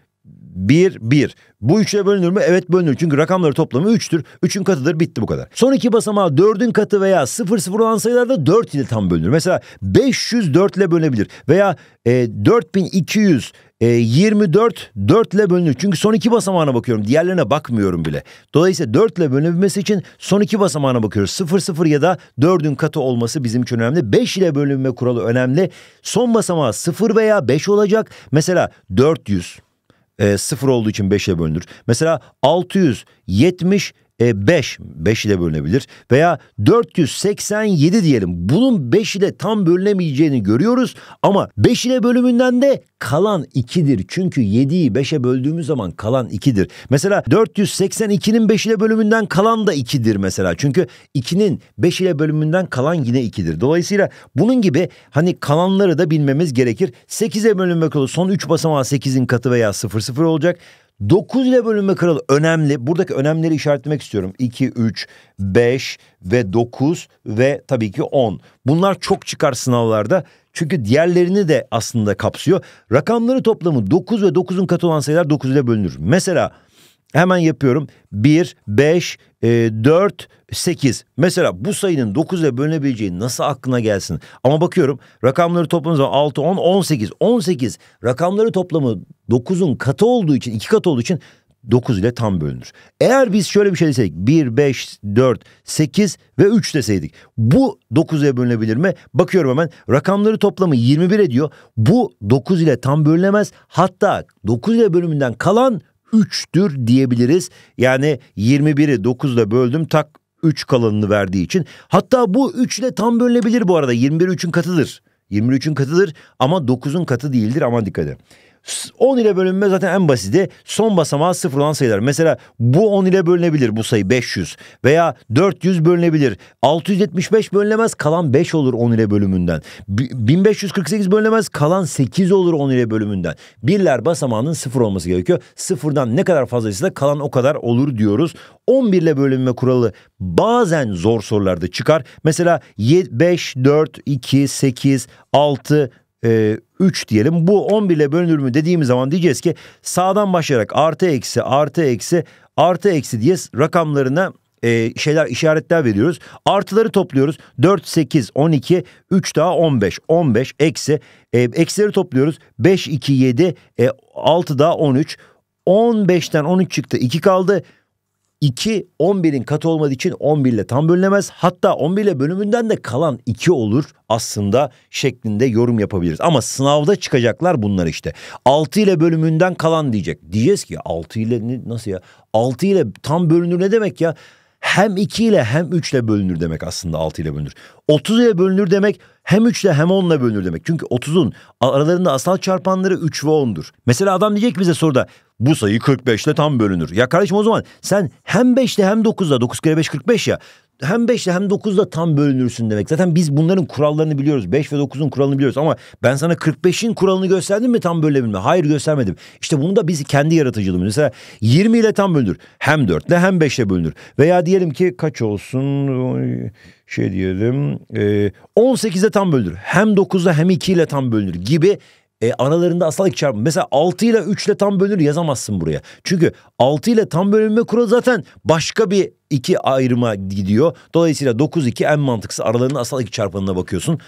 A: 1 1. Bu 3'e bölünür mü? Evet bölünür. Çünkü rakamları toplamı 3'tür. 3'ün katıdır bitti bu kadar. Son iki basamağı 4'ün katı veya 0 0 olan sayılarda 4 ile tam bölünür. Mesela 504 ile bölünebilir veya e, 4200 e, 24 4 ile bölünür. Çünkü son iki basamağına bakıyorum. Diğerlerine bakmıyorum bile. Dolayısıyla 4 ile bölünmesi için son iki basamağına bakıyoruz. 0 0 ya da 4'ün katı olması bizim için önemli. 5 ile bölünme kuralı önemli. Son basamağı 0 veya 5 olacak. Mesela 400 ee, sıfır olduğu için 5'e bölünür. Mesela 670 5, 5 ile bölünebilir veya 487 diyelim. Bunun 5 ile tam bölünemeyeceğini görüyoruz ama 5 ile bölümünden de kalan 2'dir. Çünkü 7'yi 5'e böldüğümüz zaman kalan 2'dir. Mesela 482'nin 5 ile bölümünden kalan da 2'dir mesela. Çünkü 2'nin 5 ile bölümünden kalan yine 2'dir. Dolayısıyla bunun gibi hani kalanları da bilmemiz gerekir. 8'e bölünmek olur. Son 3 basamağı 8'in katı veya 0 0 olacak. 9 ile bölünme kuralı önemli. Buradaki önemleri işaretlemek istiyorum. 2, 3, 5 ve 9 ve tabii ki 10. Bunlar çok çıkar sınavlarda. Çünkü diğerlerini de aslında kapsıyor. Rakamları toplamı 9 ve 9'un katı olan sayılar 9 ile bölünür. Mesela hemen yapıyorum. 1, 5, e, 4, 8. Mesela bu sayının 9'a bölünebileceği nasıl aklına gelsin? Ama bakıyorum rakamları topladığınız zaman 6, 10, 18. 18 rakamları toplamı 9'un katı olduğu için, 2 katı olduğu için 9 ile tam bölünür. Eğer biz şöyle bir şey deseydik 1, 5, 4, 8 ve 3 deseydik bu 9'a bölünebilir mi? Bakıyorum hemen rakamları toplamı 21 ediyor. Bu 9 ile tam bölünemez hatta 9 ile bölümünden kalan 3'tür diyebiliriz. Yani 21'i 9'la böldüm tak 3 kalanını verdiği için. Hatta bu 3 ile tam bölünebilir bu arada. 21 3'ün katıdır. 23'ün katıdır ama 9'un katı değildir ama dikkat edin. 10 ile bölünme zaten en basiti son basamağı sıfır olan sayılar. Mesela bu 10 ile bölünebilir bu sayı 500 veya 400 bölünebilir. 675 bölünemez kalan 5 olur 10 ile bölümünden. 1548 bölünemez kalan 8 olur 10 ile bölümünden. Birler basamağının sıfır olması gerekiyor. Sıfırdan ne kadar fazlaysa kalan o kadar olur diyoruz. 11 ile bölünme kuralı bazen zor sorularda çıkar. Mesela 5, 4, 2, 8, 6, e, ee, 3 diyelim. Bu 11 ile bölünür mü dediğimiz zaman diyeceğiz ki sağdan başlayarak artı eksi artı eksi artı eksi diye rakamlarına e, şeyler işaretler veriyoruz. Artıları topluyoruz. 4, 8, 12, 3 daha 15. 15 eksi. E, eksileri topluyoruz. 5, 2, 7, e, 6 daha 13. 15'ten 13 çıktı 2 kaldı. 2 11'in katı olmadığı için 11 ile tam bölünemez. Hatta 11 ile bölümünden de kalan 2 olur aslında şeklinde yorum yapabiliriz. Ama sınavda çıkacaklar bunlar işte. 6 ile bölümünden kalan diyecek. Diyeceğiz ki 6 ile nasıl ya? 6 ile tam bölünür ne demek ya? Hem 2 ile hem 3 ile bölünür demek aslında 6 ile bölünür. 30 ile bölünür demek hem 3 ile hem 10 ile bölünür demek. Çünkü 30'un aralarında asal çarpanları 3 ve 10'dur. Mesela adam diyecek bize soruda bu sayı 45 ile tam bölünür. Ya kardeşim o zaman sen hem 5'te hem 9'da 9 kere 5 45 ya hem 5'te hem 9'da tam bölünürsün demek. Zaten biz bunların kurallarını biliyoruz. 5 ve 9'un kuralını biliyoruz ama ben sana 45'in kuralını gösterdim mi tam bölünebilme? Hayır göstermedim. İşte bunu da biz kendi yaratıcılığımız. Mesela 20 ile tam bölünür. Hem 4 ile hem 5 ile bölünür. Veya diyelim ki kaç olsun şey diyelim 18'de tam bölünür. Hem 9'da hem 2 ile tam bölünür gibi e, aralarında asallık çarpımı. Mesela 6 ile 3 ile tam bölünür yazamazsın buraya. Çünkü 6 ile tam bölünme kuralı zaten başka bir iki ayrıma gidiyor. Dolayısıyla 9-2 en mantıksız aralarında asallık çarpanına bakıyorsun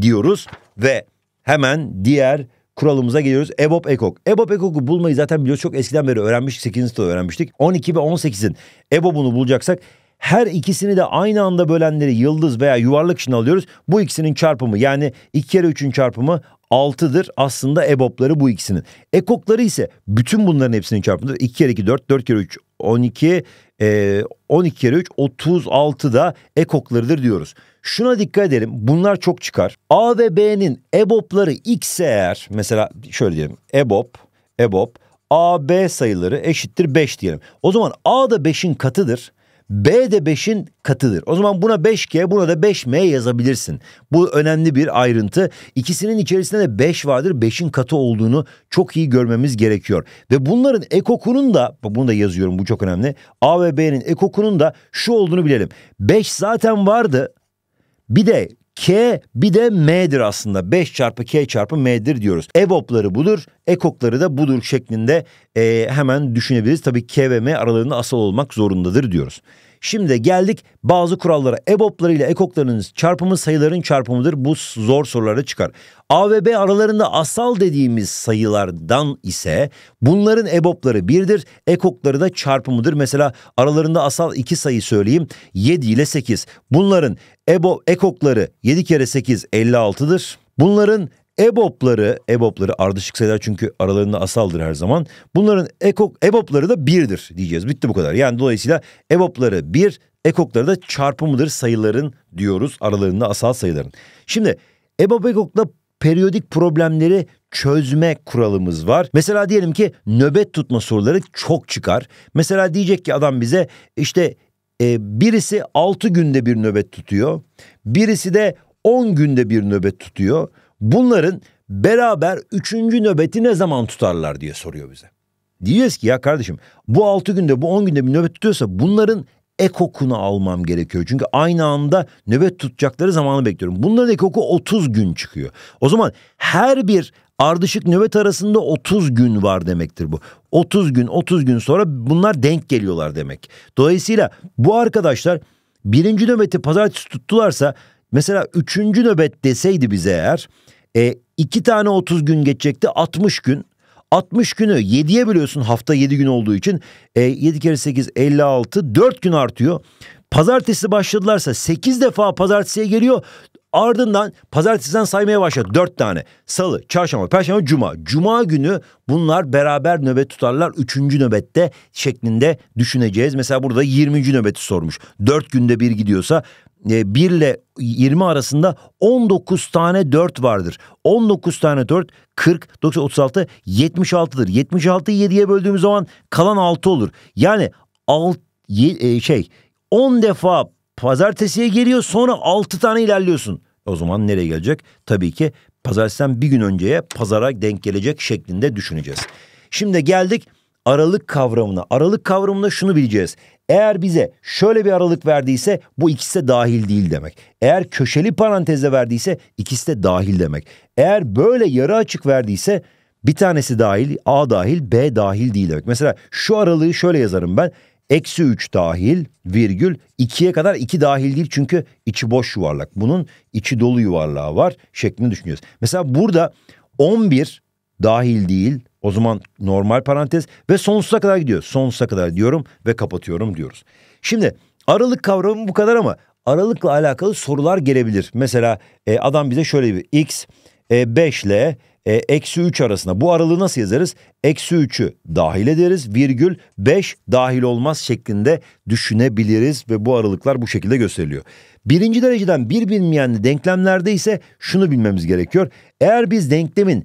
A: diyoruz. Ve hemen diğer kuralımıza geliyoruz. EBOB EKOK. EBOB EKOK'u bulmayı zaten biliyoruz çok eskiden beri öğrenmiştik. 8. sınıfta öğrenmiştik. 12 ve 18'in EBOB'unu bulacaksak her ikisini de aynı anda bölenleri yıldız veya yuvarlak için alıyoruz. Bu ikisinin çarpımı yani 2 kere 3'ün çarpımı 6'dır aslında EBOB'ları bu ikisinin. EKOK'ları ise bütün bunların hepsinin çarpımıdır. 2 kere 2 4, 4 kere 3 12, e, 12 kere 3 36 da ekoklarıdır diyoruz. Şuna dikkat edelim bunlar çok çıkar. A ve B'nin EBOB'ları X eğer mesela şöyle diyelim EBOB, EBOB, A, B sayıları eşittir 5 diyelim. O zaman A da 5'in katıdır. B de 5'in katıdır. O zaman buna 5G buna da 5M yazabilirsin. Bu önemli bir ayrıntı. İkisinin içerisinde de 5 vardır. 5'in katı olduğunu çok iyi görmemiz gerekiyor. Ve bunların ekokunun da bunu da yazıyorum bu çok önemli. A ve B'nin ekokunun da şu olduğunu bilelim. 5 zaten vardı. Bir de K bir de M'dir aslında. 5 çarpı K çarpı M'dir diyoruz. Evopları budur, ekokları da budur şeklinde e, hemen düşünebiliriz. Tabii K ve M aralarında asal olmak zorundadır diyoruz. Şimdi geldik bazı kurallara. EBOB'ları ile ekoklarının çarpımı sayıların çarpımıdır. Bu zor sorulara çıkar. A ve B aralarında asal dediğimiz sayılardan ise bunların EBOB'ları birdir. Ekokları da çarpımıdır. Mesela aralarında asal iki sayı söyleyeyim. 7 ile 8. Bunların EBOB ekokları 7 kere 8 56'dır. Bunların EBOB'ları, EBOB'ları ardışık sayılar çünkü aralarında asaldır her zaman. Bunların ekok, EBOB'ları da birdir diyeceğiz. Bitti bu kadar. Yani dolayısıyla EBOB'ları bir, ekokları da çarpımıdır sayıların diyoruz aralarında asal sayıların. Şimdi EBOB ekokla periyodik problemleri çözme kuralımız var. Mesela diyelim ki nöbet tutma soruları çok çıkar. Mesela diyecek ki adam bize işte e, birisi 6 günde bir nöbet tutuyor. Birisi de 10 günde bir nöbet tutuyor. Bunların beraber üçüncü nöbeti ne zaman tutarlar diye soruyor bize. Diyeceğiz ki ya kardeşim bu altı günde bu on günde bir nöbet tutuyorsa bunların ekokunu almam gerekiyor. Çünkü aynı anda nöbet tutacakları zamanı bekliyorum. Bunların ekoku 30 gün çıkıyor. O zaman her bir ardışık nöbet arasında 30 gün var demektir bu. 30 gün 30 gün sonra bunlar denk geliyorlar demek. Dolayısıyla bu arkadaşlar birinci nöbeti pazartesi tuttularsa Mesela üçüncü nöbet deseydi bize eğer e, iki tane 30 gün geçecekti 60 gün. 60 günü 7'ye biliyorsun hafta 7 gün olduğu için. E, 7 kere 8 56 4 gün artıyor. Pazartesi başladılarsa 8 defa pazartesiye geliyor. Ardından pazartesiden saymaya başladı. Dört tane. Salı, çarşamba, perşembe, cuma. Cuma günü bunlar beraber nöbet tutarlar. Üçüncü nöbette şeklinde düşüneceğiz. Mesela burada 20. nöbeti sormuş. Dört günde bir gidiyorsa 1 e, ile 20 arasında 19 tane 4 vardır. 19 tane 4 40 90 36 76'dır. 76'yı 7'ye böldüğümüz zaman kalan 6 olur. Yani alt, e, şey 10 defa pazartesiye geliyor sonra 6 tane ilerliyorsun. O zaman nereye gelecek? Tabii ki pazartesiden bir gün önceye pazara denk gelecek şeklinde düşüneceğiz. Şimdi geldik aralık kavramına. Aralık kavramında şunu bileceğiz. Eğer bize şöyle bir aralık verdiyse bu ikisi de dahil değil demek. Eğer köşeli parantezle verdiyse ikisi de dahil demek. Eğer böyle yarı açık verdiyse bir tanesi dahil, A dahil, B dahil değil demek. Mesela şu aralığı şöyle yazarım ben. Eksi 3 dahil virgül 2'ye kadar 2 dahil değil çünkü içi boş yuvarlak. Bunun içi dolu yuvarlağı var şeklini düşünüyoruz. Mesela burada 11 dahil değil o zaman normal parantez ve sonsuza kadar gidiyor. Sonsuza kadar diyorum ve kapatıyorum diyoruz. Şimdi aralık kavramı bu kadar ama aralıkla alakalı sorular gelebilir. Mesela e, adam bize şöyle bir x e, 5 ile e, eksi 3 arasında bu aralığı nasıl yazarız? Eksi 3'ü dahil ederiz virgül 5 dahil olmaz şeklinde düşünebiliriz ve bu aralıklar bu şekilde gösteriliyor. Birinci dereceden bir bilmeyen denklemlerde ise şunu bilmemiz gerekiyor. Eğer biz denklemin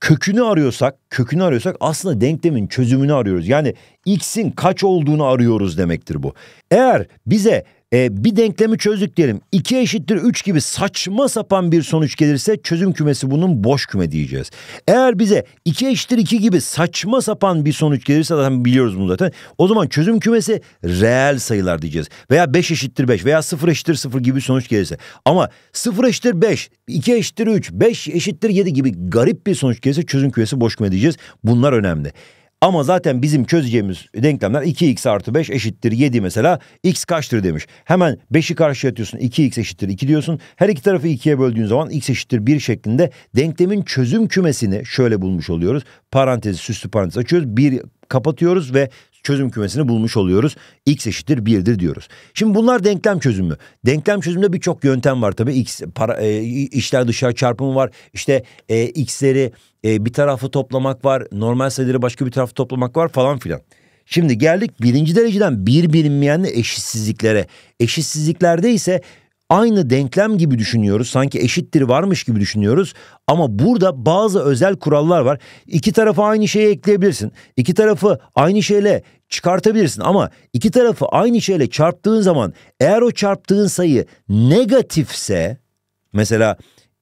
A: kökünü arıyorsak, kökünü arıyorsak aslında denklemin çözümünü arıyoruz. Yani x'in kaç olduğunu arıyoruz demektir bu. Eğer bize e, bir denklemi çözdük diyelim. 2 eşittir 3 gibi saçma sapan bir sonuç gelirse çözüm kümesi bunun boş küme diyeceğiz. Eğer bize 2 eşittir 2 gibi saçma sapan bir sonuç gelirse zaten biliyoruz bunu zaten. O zaman çözüm kümesi reel sayılar diyeceğiz. Veya 5 eşittir 5 veya 0 eşittir 0 gibi sonuç gelirse. Ama 0 eşittir 5, 2 eşittir 3, 5 eşittir 7 gibi garip bir sonuç gelirse çözüm kümesi boş küme diyeceğiz. Bunlar önemli. Ama zaten bizim çözeceğimiz denklemler 2x artı 5 eşittir 7 mesela x kaçtır demiş. Hemen 5'i karşıya atıyorsun 2x eşittir 2 diyorsun. Her iki tarafı 2'ye böldüğün zaman x eşittir 1 şeklinde denklemin çözüm kümesini şöyle bulmuş oluyoruz. Parantezi süslü parantez açıyoruz. 1 kapatıyoruz ve çözüm kümesini bulmuş oluyoruz. X eşittir 1'dir diyoruz. Şimdi bunlar denklem çözümü. Denklem çözümünde birçok yöntem var tabii. X para, e, işler dışarı çarpımı var. İşte e, x'leri e, bir tarafı toplamak var. Normal sayıları başka bir tarafı toplamak var falan filan. Şimdi geldik birinci dereceden bir bilinmeyenli eşitsizliklere. Eşitsizliklerde ise aynı denklem gibi düşünüyoruz. Sanki eşittir varmış gibi düşünüyoruz. Ama burada bazı özel kurallar var. İki tarafı aynı şeye ekleyebilirsin. İki tarafı aynı şeyle çıkartabilirsin ama iki tarafı aynı şeyle çarptığın zaman eğer o çarptığın sayı negatifse mesela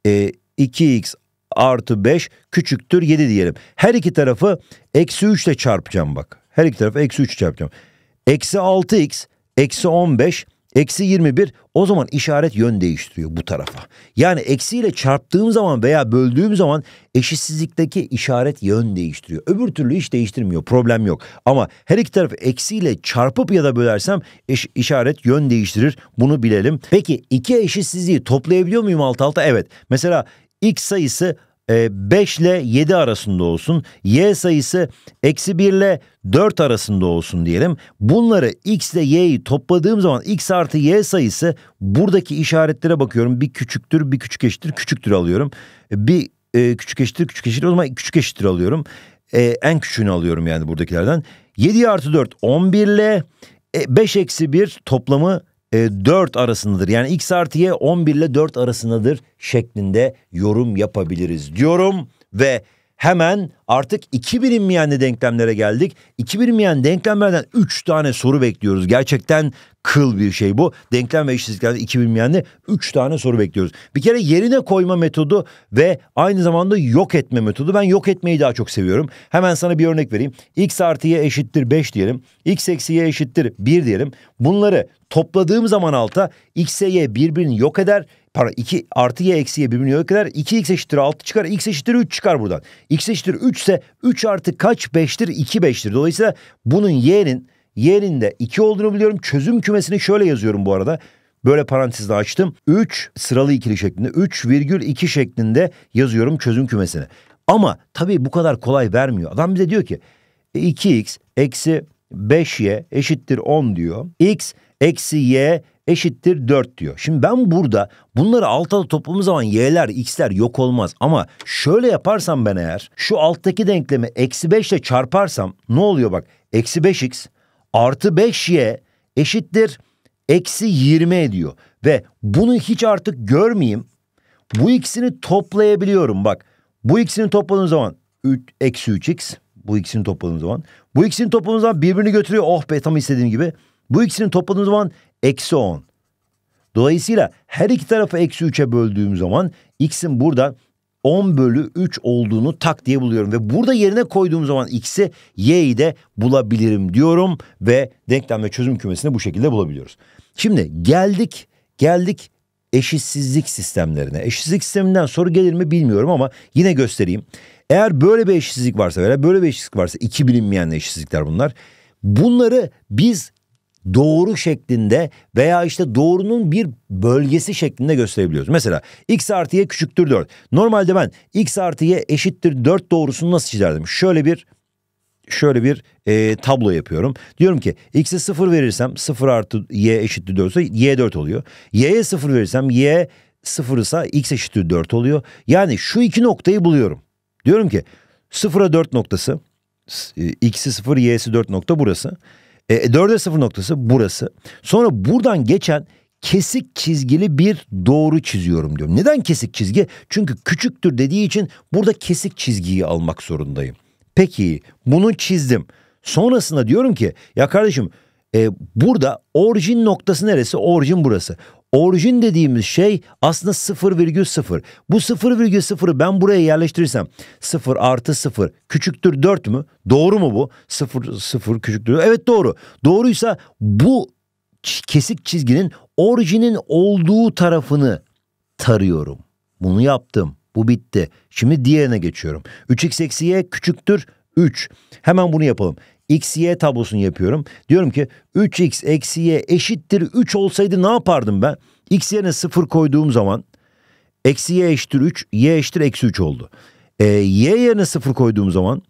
A: e, 2x artı 5 küçüktür 7 diyelim. Her iki tarafı eksi 3 ile çarpacağım bak. Her iki tarafı eksi 3 çarpacağım. Eksi 6x eksi 15 Eksi 21 o zaman işaret yön değiştiriyor bu tarafa. Yani eksiyle çarptığım zaman veya böldüğüm zaman eşitsizlikteki işaret yön değiştiriyor. Öbür türlü hiç değiştirmiyor problem yok. Ama her iki tarafı eksiyle çarpıp ya da bölersem iş işaret yön değiştirir bunu bilelim. Peki iki eşitsizliği toplayabiliyor muyum alt alta? Evet mesela x sayısı 5 ee, ile 7 arasında olsun. Y sayısı eksi 1 ile 4 arasında olsun diyelim. Bunları x ile y'yi topladığım zaman x artı y sayısı buradaki işaretlere bakıyorum. Bir küçüktür bir küçük eşittir küçüktür alıyorum. Bir e, küçük eşittir küçük eşittir o zaman küçük eşittir alıyorum. E, en küçüğünü alıyorum yani buradakilerden. 7 artı 4 11 ile 5 e, eksi 1 toplamı e, 4 arasındadır. Yani x artı y 11 ile 4 arasındadır şeklinde yorum yapabiliriz diyorum ve hemen artık 2 iki bilinmeyenli denklemlere geldik. 2 İki bilinmeyen denklemlerden üç tane soru bekliyoruz. Gerçekten kıl bir şey bu. Denklem ve eşitsizliklerde 2 iki bilinmeyenli üç tane soru bekliyoruz. Bir kere yerine koyma metodu ve aynı zamanda yok etme metodu. Ben yok etmeyi daha çok seviyorum. Hemen sana bir örnek vereyim. x artı y eşittir 5 diyelim. x eksi y eşittir 1 diyelim. Bunları topladığım zaman alta x, y birbirini yok eder para 2 artı y eksi y birbirini yok eder. 2x eşittir 6 çıkar. x eşittir 3 çıkar buradan. x eşittir 3 ise 3 artı kaç 5'tir? 2 5'tir. Dolayısıyla bunun y'nin y'nin de 2 olduğunu biliyorum. Çözüm kümesini şöyle yazıyorum bu arada. Böyle parantezde açtım. 3 sıralı ikili şeklinde 3 virgül 2 şeklinde yazıyorum çözüm kümesini. Ama tabii bu kadar kolay vermiyor. Adam bize diyor ki 2x e, eksi 5y eşittir 10 diyor. x eksi y eşittir 4 diyor. Şimdi ben burada bunları alt alta topladığım zaman y'ler x'ler yok olmaz. Ama şöyle yaparsam ben eğer şu alttaki denklemi eksi 5 ile çarparsam ne oluyor bak. Eksi 5x artı 5y eşittir eksi 20 ediyor. Ve bunu hiç artık görmeyeyim. Bu ikisini toplayabiliyorum bak. Bu ikisini topladığım zaman 3, eksi 3x bu ikisini topladığım zaman. Bu ikisini topladığım zaman birbirini götürüyor. Oh be tam istediğim gibi. Bu ikisini topladığım zaman eksi 10. Dolayısıyla her iki tarafı eksi 3'e böldüğüm zaman x'in burada 10 bölü 3 olduğunu tak diye buluyorum. Ve burada yerine koyduğum zaman x'i y'yi de bulabilirim diyorum. Ve denklem ve çözüm kümesini bu şekilde bulabiliyoruz. Şimdi geldik geldik eşitsizlik sistemlerine. Eşitsizlik sisteminden soru gelir mi bilmiyorum ama yine göstereyim. Eğer böyle bir eşitsizlik varsa veya böyle bir eşitsizlik varsa iki bilinmeyen eşitsizlikler bunlar. Bunları biz doğru şeklinde veya işte doğrunun bir bölgesi şeklinde gösterebiliyoruz. Mesela x artı y küçüktür 4. Normalde ben x artı y eşittir 4 doğrusunu nasıl çizerdim? Şöyle bir şöyle bir e, tablo yapıyorum. Diyorum ki x'e 0 verirsem 0 artı y eşittir 4 ise y 4 oluyor. y'ye 0 verirsem y 0 ise x eşittir 4 oluyor. Yani şu iki noktayı buluyorum. Diyorum ki 0'a 4 noktası e, x'i 0 y'si 4 nokta burası. E, 4'e 0 noktası burası. Sonra buradan geçen kesik çizgili bir doğru çiziyorum diyorum. Neden kesik çizgi? Çünkü küçüktür dediği için burada kesik çizgiyi almak zorundayım. Peki bunu çizdim. Sonrasında diyorum ki ya kardeşim e, burada orijin noktası neresi? Orijin burası. Orijin dediğimiz şey aslında 0,0. Bu 0,0'ı ben buraya yerleştirirsem 0 artı 0 küçüktür 4 mü? Doğru mu bu? 0, 0 küçüktür. Evet doğru. Doğruysa bu kesik çizginin orijinin olduğu tarafını tarıyorum. Bunu yaptım. Bu bitti. Şimdi diğerine geçiyorum. 3x eksi y küçüktür 3. Hemen bunu yapalım x y tablosunu yapıyorum. Diyorum ki 3x eksi y eşittir 3 olsaydı ne yapardım ben? x yerine 0 koyduğum zaman eksi y eşittir 3 y eşittir eksi 3 oldu. E, y yerine 0 koyduğum zaman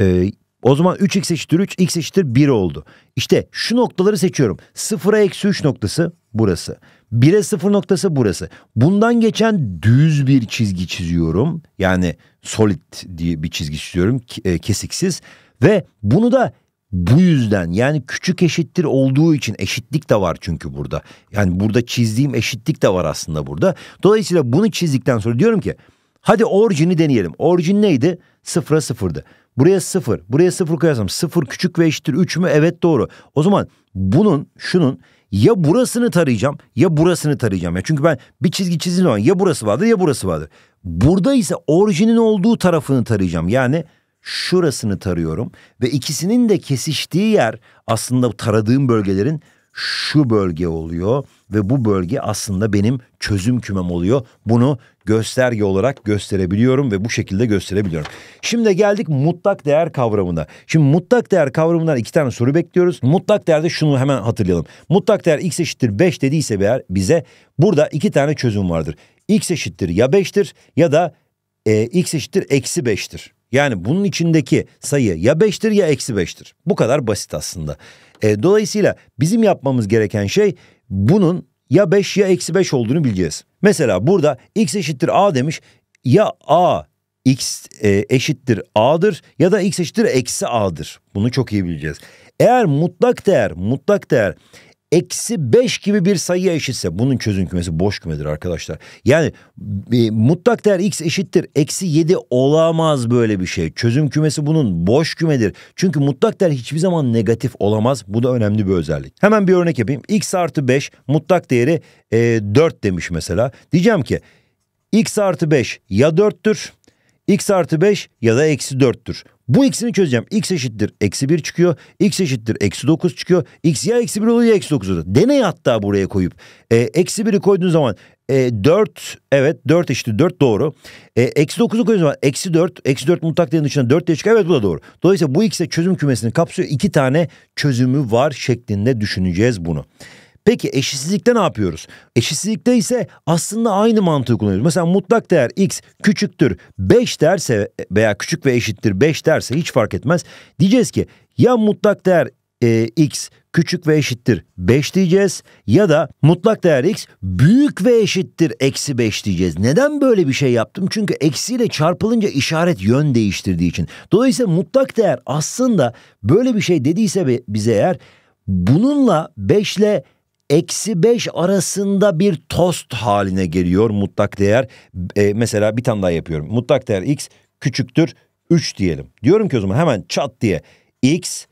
A: e, o zaman 3x eşittir 3 x eşittir 1 oldu. İşte şu noktaları seçiyorum. 0'a eksi 3 noktası burası. 1'e 0 noktası burası. Bundan geçen düz bir çizgi çiziyorum. Yani solid diye bir çizgi çiziyorum e, kesiksiz. Ve bunu da bu yüzden yani küçük eşittir olduğu için eşitlik de var çünkü burada. Yani burada çizdiğim eşitlik de var aslında burada. Dolayısıyla bunu çizdikten sonra diyorum ki hadi orijini deneyelim. Orijin neydi? Sıfıra sıfırdı. Buraya sıfır, buraya sıfır koyarsam sıfır küçük ve eşittir 3 mü? Evet doğru. O zaman bunun, şunun ya burasını tarayacağım ya burasını tarayacağım. Ya çünkü ben bir çizgi çizdiğim zaman ya burası vardır ya burası vardır. Burada ise orijinin olduğu tarafını tarayacağım. Yani şurasını tarıyorum ve ikisinin de kesiştiği yer aslında taradığım bölgelerin şu bölge oluyor ve bu bölge aslında benim çözüm kümem oluyor. Bunu gösterge olarak gösterebiliyorum ve bu şekilde gösterebiliyorum. Şimdi geldik mutlak değer kavramına. Şimdi mutlak değer kavramından iki tane soru bekliyoruz. Mutlak değerde şunu hemen hatırlayalım. Mutlak değer x eşittir 5 dediyse eğer bize burada iki tane çözüm vardır. x eşittir ya 5'tir ya da e, x eşittir eksi 5'tir. Yani bunun içindeki sayı ya 5'tir ya eksi 5'tir. Bu kadar basit aslında. E, dolayısıyla bizim yapmamız gereken şey bunun ya 5 ya eksi 5 olduğunu bileceğiz. Mesela burada x eşittir a demiş. Ya a x e, eşittir a'dır ya da x eşittir eksi a'dır. Bunu çok iyi bileceğiz. Eğer mutlak değer mutlak değer eksi 5 gibi bir sayıya eşitse bunun çözüm kümesi boş kümedir arkadaşlar. Yani e, mutlak değer x eşittir eksi 7 olamaz böyle bir şey. Çözüm kümesi bunun boş kümedir. Çünkü mutlak değer hiçbir zaman negatif olamaz. Bu da önemli bir özellik. Hemen bir örnek yapayım. x artı 5 mutlak değeri e, 4 demiş mesela. Diyeceğim ki x artı 5 ya 4'tür x artı 5 ya da eksi 4'tür. Bu x'ini çözeceğim. x eşittir eksi 1 çıkıyor. x eşittir eksi 9 çıkıyor. x ya eksi 1 oluyor ya eksi 9 oluyor. Deney hatta buraya koyup. E, eksi 1'i koyduğun zaman e, 4 evet 4 eşittir 4 doğru. E, eksi 9'u koyduğun zaman eksi 4. Eksi 4 mutlak değerin dışına 4 diye çıkıyor. Evet bu da doğru. Dolayısıyla bu x'e çözüm kümesini kapsıyor. iki tane çözümü var şeklinde düşüneceğiz bunu. Peki eşitsizlikte ne yapıyoruz? Eşitsizlikte ise aslında aynı mantığı kullanıyoruz. Mesela mutlak değer x küçüktür 5 derse veya küçük ve eşittir 5 derse hiç fark etmez. Diyeceğiz ki ya mutlak değer e, x küçük ve eşittir 5 diyeceğiz ya da mutlak değer x büyük ve eşittir eksi 5 diyeceğiz. Neden böyle bir şey yaptım? Çünkü eksiyle çarpılınca işaret yön değiştirdiği için. Dolayısıyla mutlak değer aslında böyle bir şey dediyse bize eğer bununla 5 ile eksi 5 arasında bir tost haline geliyor mutlak değer. E, mesela bir tane daha yapıyorum. Mutlak değer x küçüktür 3 diyelim. Diyorum ki o zaman hemen çat diye x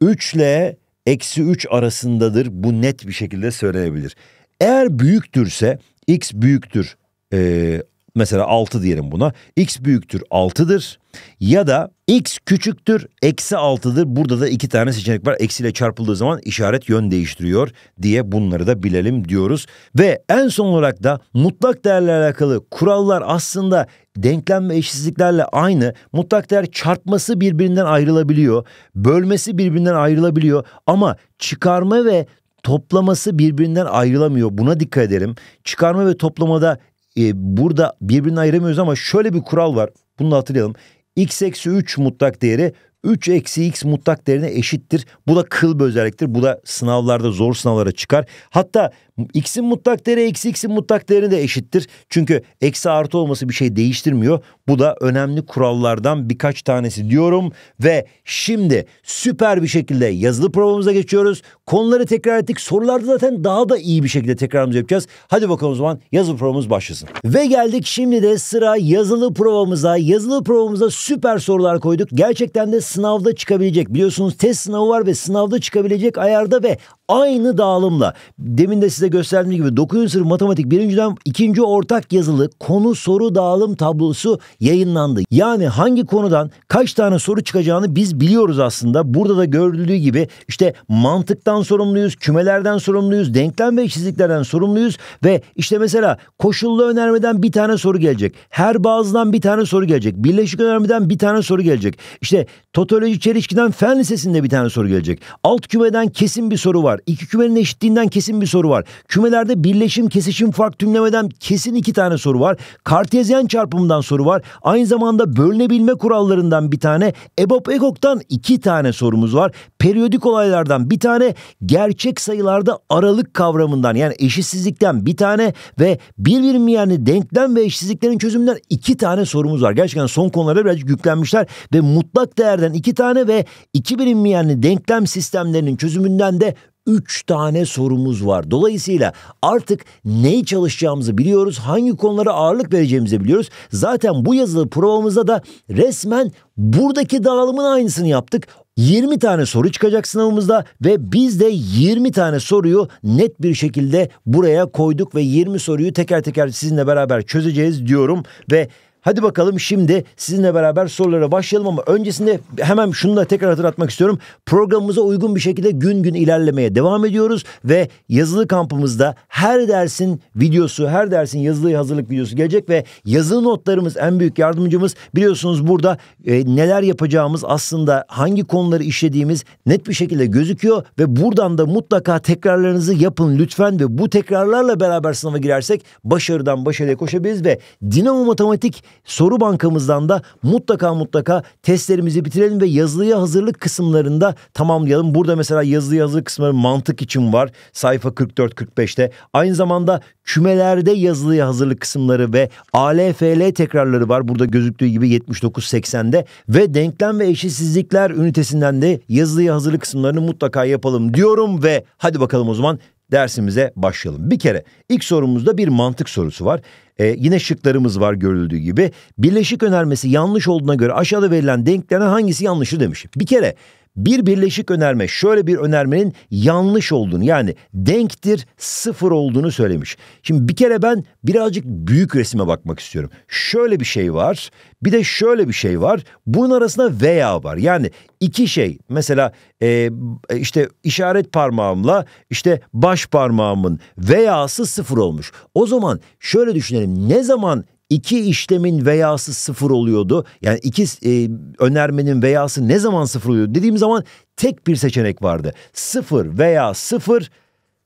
A: 3 ile eksi 3 arasındadır. Bu net bir şekilde söyleyebilir. Eğer büyüktürse x büyüktür e, mesela 6 diyelim buna. x büyüktür 6'dır. Ya da x küçüktür eksi altıdır Burada da iki tane seçenek var. Eksiyle çarpıldığı zaman işaret yön değiştiriyor diye bunları da bilelim diyoruz. Ve en son olarak da mutlak değerle alakalı kurallar aslında denklem ve eşitsizliklerle aynı. Mutlak değer çarpması birbirinden ayrılabiliyor. Bölmesi birbirinden ayrılabiliyor. Ama çıkarma ve toplaması birbirinden ayrılamıyor. Buna dikkat edelim. Çıkarma ve toplamada e, burada birbirini ayıramıyoruz ama şöyle bir kural var. Bunu da hatırlayalım x eksi 3 mutlak değeri 3 eksi x mutlak değerine eşittir. Bu da kıl bir özelliktir. Bu da sınavlarda zor sınavlara çıkar. Hatta X'in mutlak değeri eksi X'in mutlak değerine de eşittir. Çünkü eksi artı olması bir şey değiştirmiyor. Bu da önemli kurallardan birkaç tanesi diyorum. Ve şimdi süper bir şekilde yazılı provamıza geçiyoruz. Konuları tekrar ettik. Sorularda zaten daha da iyi bir şekilde tekrarımızı yapacağız. Hadi bakalım o zaman yazılı provamız başlasın. Ve geldik şimdi de sıra yazılı provamıza. Yazılı provamıza süper sorular koyduk. Gerçekten de sınavda çıkabilecek. Biliyorsunuz test sınavı var ve sınavda çıkabilecek ayarda ve Aynı dağılımla demin de size gösterdiğim gibi 9. sınıf matematik birinciden ikinci ortak yazılı konu soru dağılım tablosu yayınlandı. Yani hangi konudan kaç tane soru çıkacağını biz biliyoruz aslında. Burada da görüldüğü gibi işte mantıktan sorumluyuz, kümelerden sorumluyuz, denklem ve eşitliklerden sorumluyuz ve işte mesela koşullu önermeden bir tane soru gelecek. Her bazıdan bir tane soru gelecek. Birleşik önermeden bir tane soru gelecek. İşte totoloji çelişkiden fen lisesinde bir tane soru gelecek. Alt kümeden kesin bir soru var var. İki kümenin eşitliğinden kesin bir soru var. Kümelerde birleşim, kesişim, fark tümlemeden kesin iki tane soru var. Kartezyen çarpımından soru var. Aynı zamanda bölünebilme kurallarından bir tane. EBOB EGOG'dan iki tane sorumuz var. Periyodik olaylardan bir tane. Gerçek sayılarda aralık kavramından yani eşitsizlikten bir tane ve birbirim yani denklem ve eşitsizliklerin çözümünden iki tane sorumuz var. Gerçekten son konulara birazcık yüklenmişler ve mutlak değerden iki tane ve iki birim yani denklem sistemlerinin çözümünden de 3 tane sorumuz var. Dolayısıyla artık neyi çalışacağımızı biliyoruz, hangi konulara ağırlık vereceğimizi biliyoruz. Zaten bu yazılı provamızda da resmen buradaki dağılımın aynısını yaptık. 20 tane soru çıkacak sınavımızda ve biz de 20 tane soruyu net bir şekilde buraya koyduk ve 20 soruyu teker teker sizinle beraber çözeceğiz diyorum ve Hadi bakalım şimdi sizinle beraber sorulara başlayalım ama öncesinde hemen şunu da tekrar hatırlatmak istiyorum. Programımıza uygun bir şekilde gün gün ilerlemeye devam ediyoruz ve yazılı kampımızda her dersin videosu, her dersin yazılı hazırlık videosu gelecek ve yazılı notlarımız en büyük yardımcımız. Biliyorsunuz burada e, neler yapacağımız aslında hangi konuları işlediğimiz net bir şekilde gözüküyor ve buradan da mutlaka tekrarlarınızı yapın lütfen ve bu tekrarlarla beraber sınava girersek başarıdan başarıya koşabiliriz ve Dinamo Matematik soru bankamızdan da mutlaka mutlaka testlerimizi bitirelim ve yazılıya hazırlık kısımlarında tamamlayalım. Burada mesela yazılı hazırlık kısımları mantık için var sayfa 44-45'te. Aynı zamanda kümelerde yazılıya hazırlık kısımları ve ALFL tekrarları var. Burada gözüktüğü gibi 79-80'de ve denklem ve eşitsizlikler ünitesinden de yazılıya hazırlık kısımlarını mutlaka yapalım diyorum ve hadi bakalım o zaman dersimize başlayalım. Bir kere ilk sorumuzda bir mantık sorusu var. Ee, yine şıklarımız var görüldüğü gibi. Birleşik önermesi yanlış olduğuna göre aşağıda verilen denklerden hangisi yanlışı demiş. Bir kere bir birleşik önerme şöyle bir önermenin yanlış olduğunu yani denktir sıfır olduğunu söylemiş. Şimdi bir kere ben birazcık büyük resime bakmak istiyorum. Şöyle bir şey var bir de şöyle bir şey var bunun arasında veya var. Yani iki şey mesela e, işte işaret parmağımla işte baş parmağımın veyası sıfır olmuş. O zaman şöyle düşünelim ne zaman iki işlemin veyası sıfır oluyordu. Yani iki e, önermenin veyası ne zaman sıfır oluyordu dediğim zaman tek bir seçenek vardı. Sıfır veya sıfır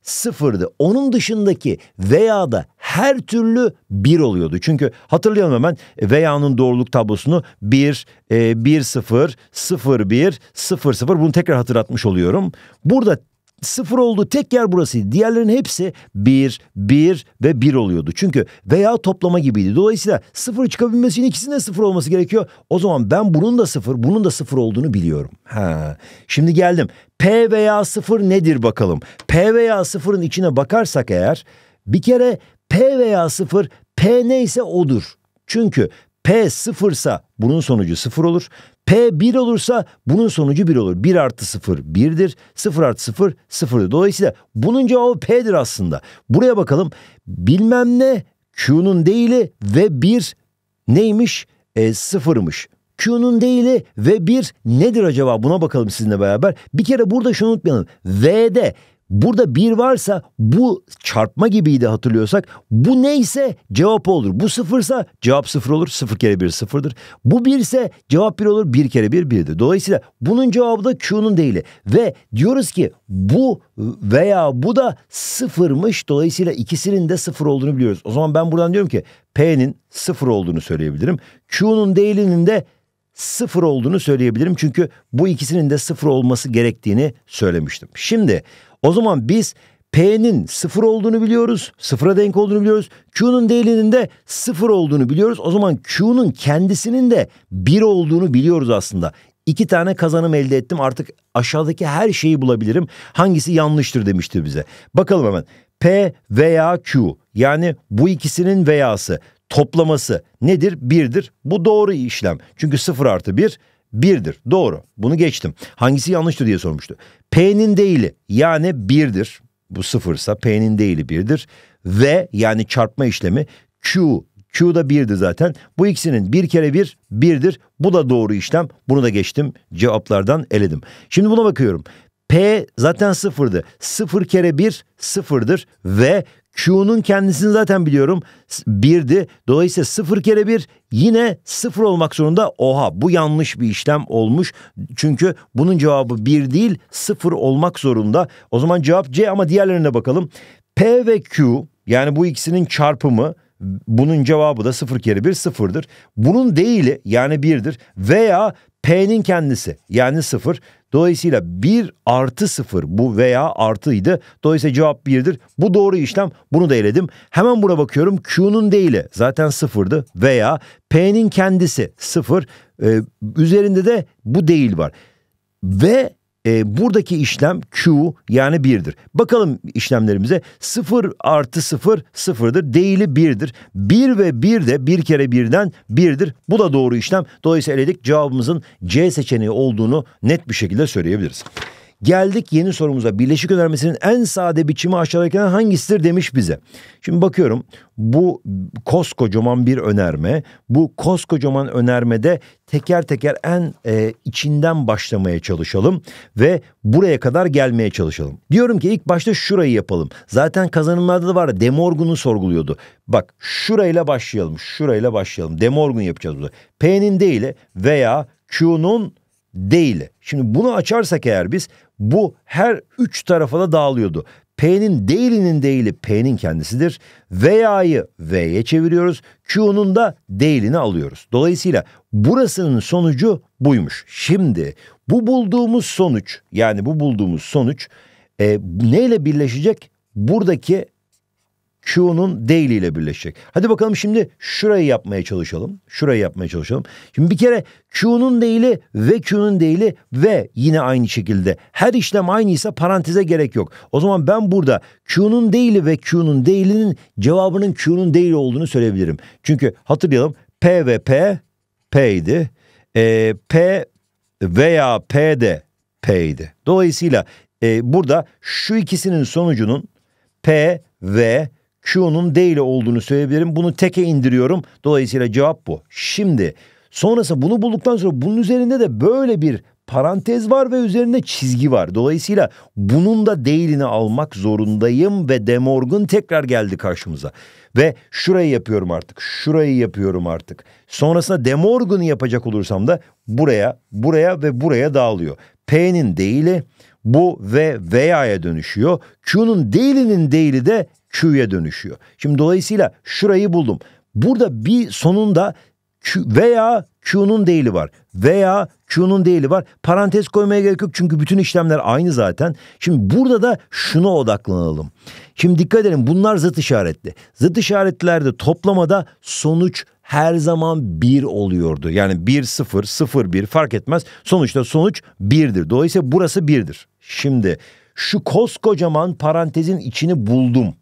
A: sıfırdı. Onun dışındaki veya da her türlü bir oluyordu. Çünkü hatırlayalım hemen veya'nın doğruluk tablosunu bir e, 1, sıfır 0, 1, sıfır. 0. Bunu tekrar hatırlatmış oluyorum. Burada sıfır olduğu tek yer burasıydı. Diğerlerin hepsi bir, bir ve bir oluyordu. Çünkü veya toplama gibiydi. Dolayısıyla sıfır çıkabilmesi için ikisinin de sıfır olması gerekiyor. O zaman ben bunun da sıfır, bunun da sıfır olduğunu biliyorum. Ha. Şimdi geldim. P veya sıfır nedir bakalım? P veya sıfırın içine bakarsak eğer bir kere P veya sıfır P neyse odur. Çünkü P sıfırsa bunun sonucu sıfır olur. P 1 olursa bunun sonucu 1 olur. 1 artı 0 1'dir. 0 artı 0 0'dır. Dolayısıyla bunun cevabı P'dir aslında. Buraya bakalım. Bilmem ne Q'nun değili ve 1 neymiş? E, sıfırmış. Q'nun değili ve 1 nedir acaba? Buna bakalım sizinle beraber. Bir kere burada şunu unutmayalım. V'de Burada bir varsa bu çarpma gibiydi hatırlıyorsak. Bu neyse cevap olur. Bu sıfırsa cevap sıfır olur. Sıfır kere bir sıfırdır. Bu bir ise cevap bir olur. Bir kere bir birdir. Dolayısıyla bunun cevabı da Q'nun değili. Ve diyoruz ki bu veya bu da sıfırmış. Dolayısıyla ikisinin de sıfır olduğunu biliyoruz. O zaman ben buradan diyorum ki P'nin sıfır olduğunu söyleyebilirim. Q'nun değilinin de sıfır olduğunu söyleyebilirim. Çünkü bu ikisinin de sıfır olması gerektiğini söylemiştim. Şimdi o zaman biz P'nin sıfır olduğunu biliyoruz. Sıfıra denk olduğunu biliyoruz. Q'nun değilinin de sıfır olduğunu biliyoruz. O zaman Q'nun kendisinin de bir olduğunu biliyoruz aslında. İki tane kazanım elde ettim. Artık aşağıdaki her şeyi bulabilirim. Hangisi yanlıştır demişti bize. Bakalım hemen. P veya Q yani bu ikisinin veyası toplaması nedir? Birdir. Bu doğru işlem. Çünkü sıfır artı bir birdir. Doğru. Bunu geçtim. Hangisi yanlıştır diye sormuştu. P'nin değili yani birdir. Bu sıfırsa P'nin değili birdir. V yani çarpma işlemi Q Q da 1'di zaten. Bu ikisinin bir kere bir, birdir. Bu da doğru işlem. Bunu da geçtim. Cevaplardan eledim. Şimdi buna bakıyorum. P zaten sıfırdı. Sıfır kere bir sıfırdır ve Q'nun kendisini zaten biliyorum. 1'di. Dolayısıyla 0 kere 1 yine 0 olmak zorunda. Oha bu yanlış bir işlem olmuş. Çünkü bunun cevabı 1 değil 0 olmak zorunda. O zaman cevap C ama diğerlerine bakalım. P ve Q yani bu ikisinin çarpımı bunun cevabı da 0 kere 1 sıfırdır. Bunun değili yani 1'dir. Veya P'nin kendisi yani sıfır, Dolayısıyla 1 artı 0 bu veya artıydı. Dolayısıyla cevap 1'dir. Bu doğru işlem. Bunu da eledim. Hemen buna bakıyorum. Q'nun değili zaten sıfırdı veya P'nin kendisi sıfır Ee, üzerinde de bu değil var. Ve e, buradaki işlem Q yani 1'dir. Bakalım işlemlerimize 0 artı 0 sıfırdır. Değili 1'dir. 1 ve 1 de 1 kere 1'den 1'dir. Bu da doğru işlem. Dolayısıyla eledik cevabımızın C seçeneği olduğunu net bir şekilde söyleyebiliriz. Geldik yeni sorumuza. Birleşik önermesinin en sade biçimi aşağıdakilerden hangisidir demiş bize. Şimdi bakıyorum bu koskocaman bir önerme. Bu koskocaman önermede teker teker en e, içinden başlamaya çalışalım ve buraya kadar gelmeye çalışalım. Diyorum ki ilk başta şurayı yapalım. Zaten kazanımlarda da var. Demorgun'u sorguluyordu. Bak şurayla başlayalım. Şurayla başlayalım. Demorgun yapacağız burada. P'nin değil, e veya Q'nun değil. E. Şimdi bunu açarsak eğer biz bu her üç tarafa da dağılıyordu. P'nin değilinin değili P'nin kendisidir. V'ya'yı V'ye çeviriyoruz. Q'nun da değilini alıyoruz. Dolayısıyla burasının sonucu buymuş. Şimdi bu bulduğumuz sonuç yani bu bulduğumuz sonuç e, neyle birleşecek? Buradaki Q'nun daily ile birleşecek. Hadi bakalım şimdi şurayı yapmaya çalışalım. Şurayı yapmaya çalışalım. Şimdi bir kere Q'nun değili ve Q'nun değili ve yine aynı şekilde her işlem aynıysa paranteze gerek yok. O zaman ben burada Q'nun değili ve Q'nun değilinin cevabının Q'nun değil olduğunu söyleyebilirim. Çünkü hatırlayalım P ve P P'ydi. E, ee, P veya P de P'ydi. Dolayısıyla e, burada şu ikisinin sonucunun P ve Q'nun D ile olduğunu söyleyebilirim. Bunu teke indiriyorum. Dolayısıyla cevap bu. Şimdi sonrası bunu bulduktan sonra bunun üzerinde de böyle bir parantez var ve üzerinde çizgi var. Dolayısıyla bunun da değilini almak zorundayım ve De Morgan tekrar geldi karşımıza. Ve şurayı yapıyorum artık, şurayı yapıyorum artık. Sonrasında De Morgan'ı yapacak olursam da buraya, buraya ve buraya dağılıyor. P'nin değili bu ve veya'ya dönüşüyor. Q'nun değilinin değili de Q'ya dönüşüyor. Şimdi dolayısıyla şurayı buldum. Burada bir sonunda Q veya Q'nun değili var. Veya Q'nun değili var. Parantez koymaya gerek yok çünkü bütün işlemler aynı zaten. Şimdi burada da şuna odaklanalım. Şimdi dikkat edelim bunlar zıt işaretli. Zıt işaretlerde toplamada sonuç her zaman 1 oluyordu. Yani 1 0 0 1 fark etmez. Sonuçta sonuç 1'dir. Dolayısıyla burası 1'dir. Şimdi şu koskocaman parantezin içini buldum.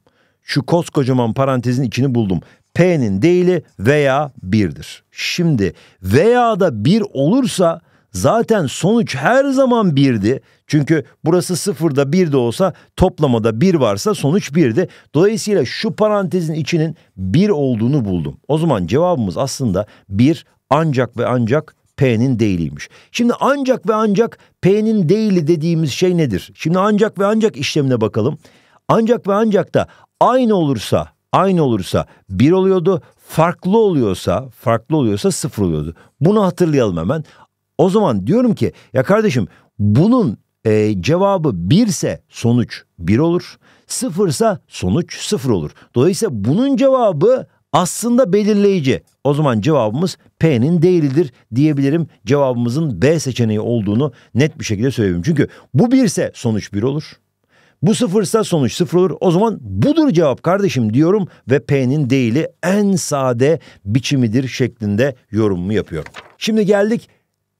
A: Şu koskocaman parantezin içini buldum. P'nin değili veya birdir. Şimdi veya da bir olursa zaten sonuç her zaman birdi. Çünkü burası sıfırda bir de olsa toplamada bir varsa sonuç birdi. Dolayısıyla şu parantezin içinin bir olduğunu buldum. O zaman cevabımız aslında bir ancak ve ancak P'nin değiliymiş. Şimdi ancak ve ancak P'nin değili dediğimiz şey nedir? Şimdi ancak ve ancak işlemine bakalım. Ancak ve ancak da aynı olursa aynı olursa bir oluyordu. Farklı oluyorsa farklı oluyorsa sıfır oluyordu. Bunu hatırlayalım hemen. O zaman diyorum ki ya kardeşim bunun e, cevabı birse sonuç bir olur. Sıfırsa sonuç sıfır olur. Dolayısıyla bunun cevabı aslında belirleyici. O zaman cevabımız P'nin değildir diyebilirim. Cevabımızın B seçeneği olduğunu net bir şekilde söyleyeyim. Çünkü bu birse sonuç bir olur. Bu sıfırsa sonuç sıfır olur. O zaman budur cevap kardeşim diyorum ve P'nin değili en sade biçimidir şeklinde yorumumu yapıyorum. Şimdi geldik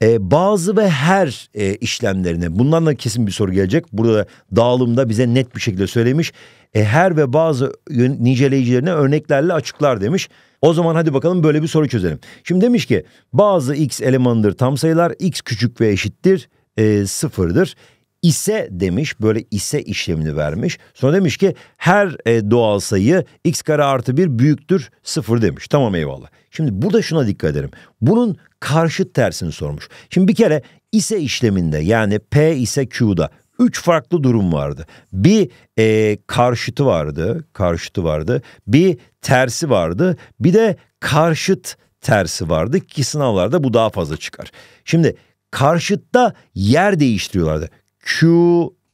A: e, bazı ve her e, işlemlerine. Bundan da kesin bir soru gelecek. Burada dağılımda bize net bir şekilde söylemiş. E, her ve bazı niceleyicilerine örneklerle açıklar demiş. O zaman hadi bakalım böyle bir soru çözelim. Şimdi demiş ki bazı x elemanıdır tam sayılar x küçük ve eşittir e, sıfırdır ise demiş böyle ise işlemini vermiş. Sonra demiş ki her e, doğal sayı x kare artı 1 büyüktür 0 demiş. Tamam eyvallah. Şimdi burada şuna dikkat ederim Bunun karşıt tersini sormuş. Şimdi bir kere ise işleminde yani p ise q'da üç farklı durum vardı. Bir e, karşıtı vardı, karşıtı vardı. Bir tersi vardı. Bir de karşıt tersi vardı ki sınavlarda bu daha fazla çıkar. Şimdi karşıtta yer değiştiriyorlardı. Q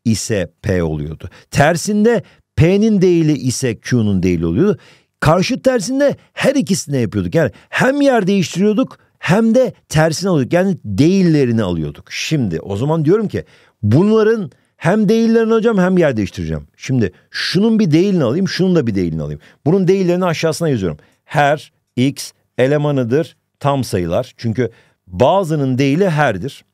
A: ise P oluyordu. Tersinde P'nin değili ise Q'nun değili oluyordu. Karşı tersinde her ikisini yapıyorduk. Yani hem yer değiştiriyorduk hem de tersini alıyorduk. Yani değillerini alıyorduk. Şimdi o zaman diyorum ki bunların hem değillerini alacağım hem yer değiştireceğim. Şimdi şunun bir değilini alayım şunun da bir değilini alayım. Bunun değillerini aşağısına yazıyorum. Her x elemanıdır tam sayılar. Çünkü bazının değili her'dir.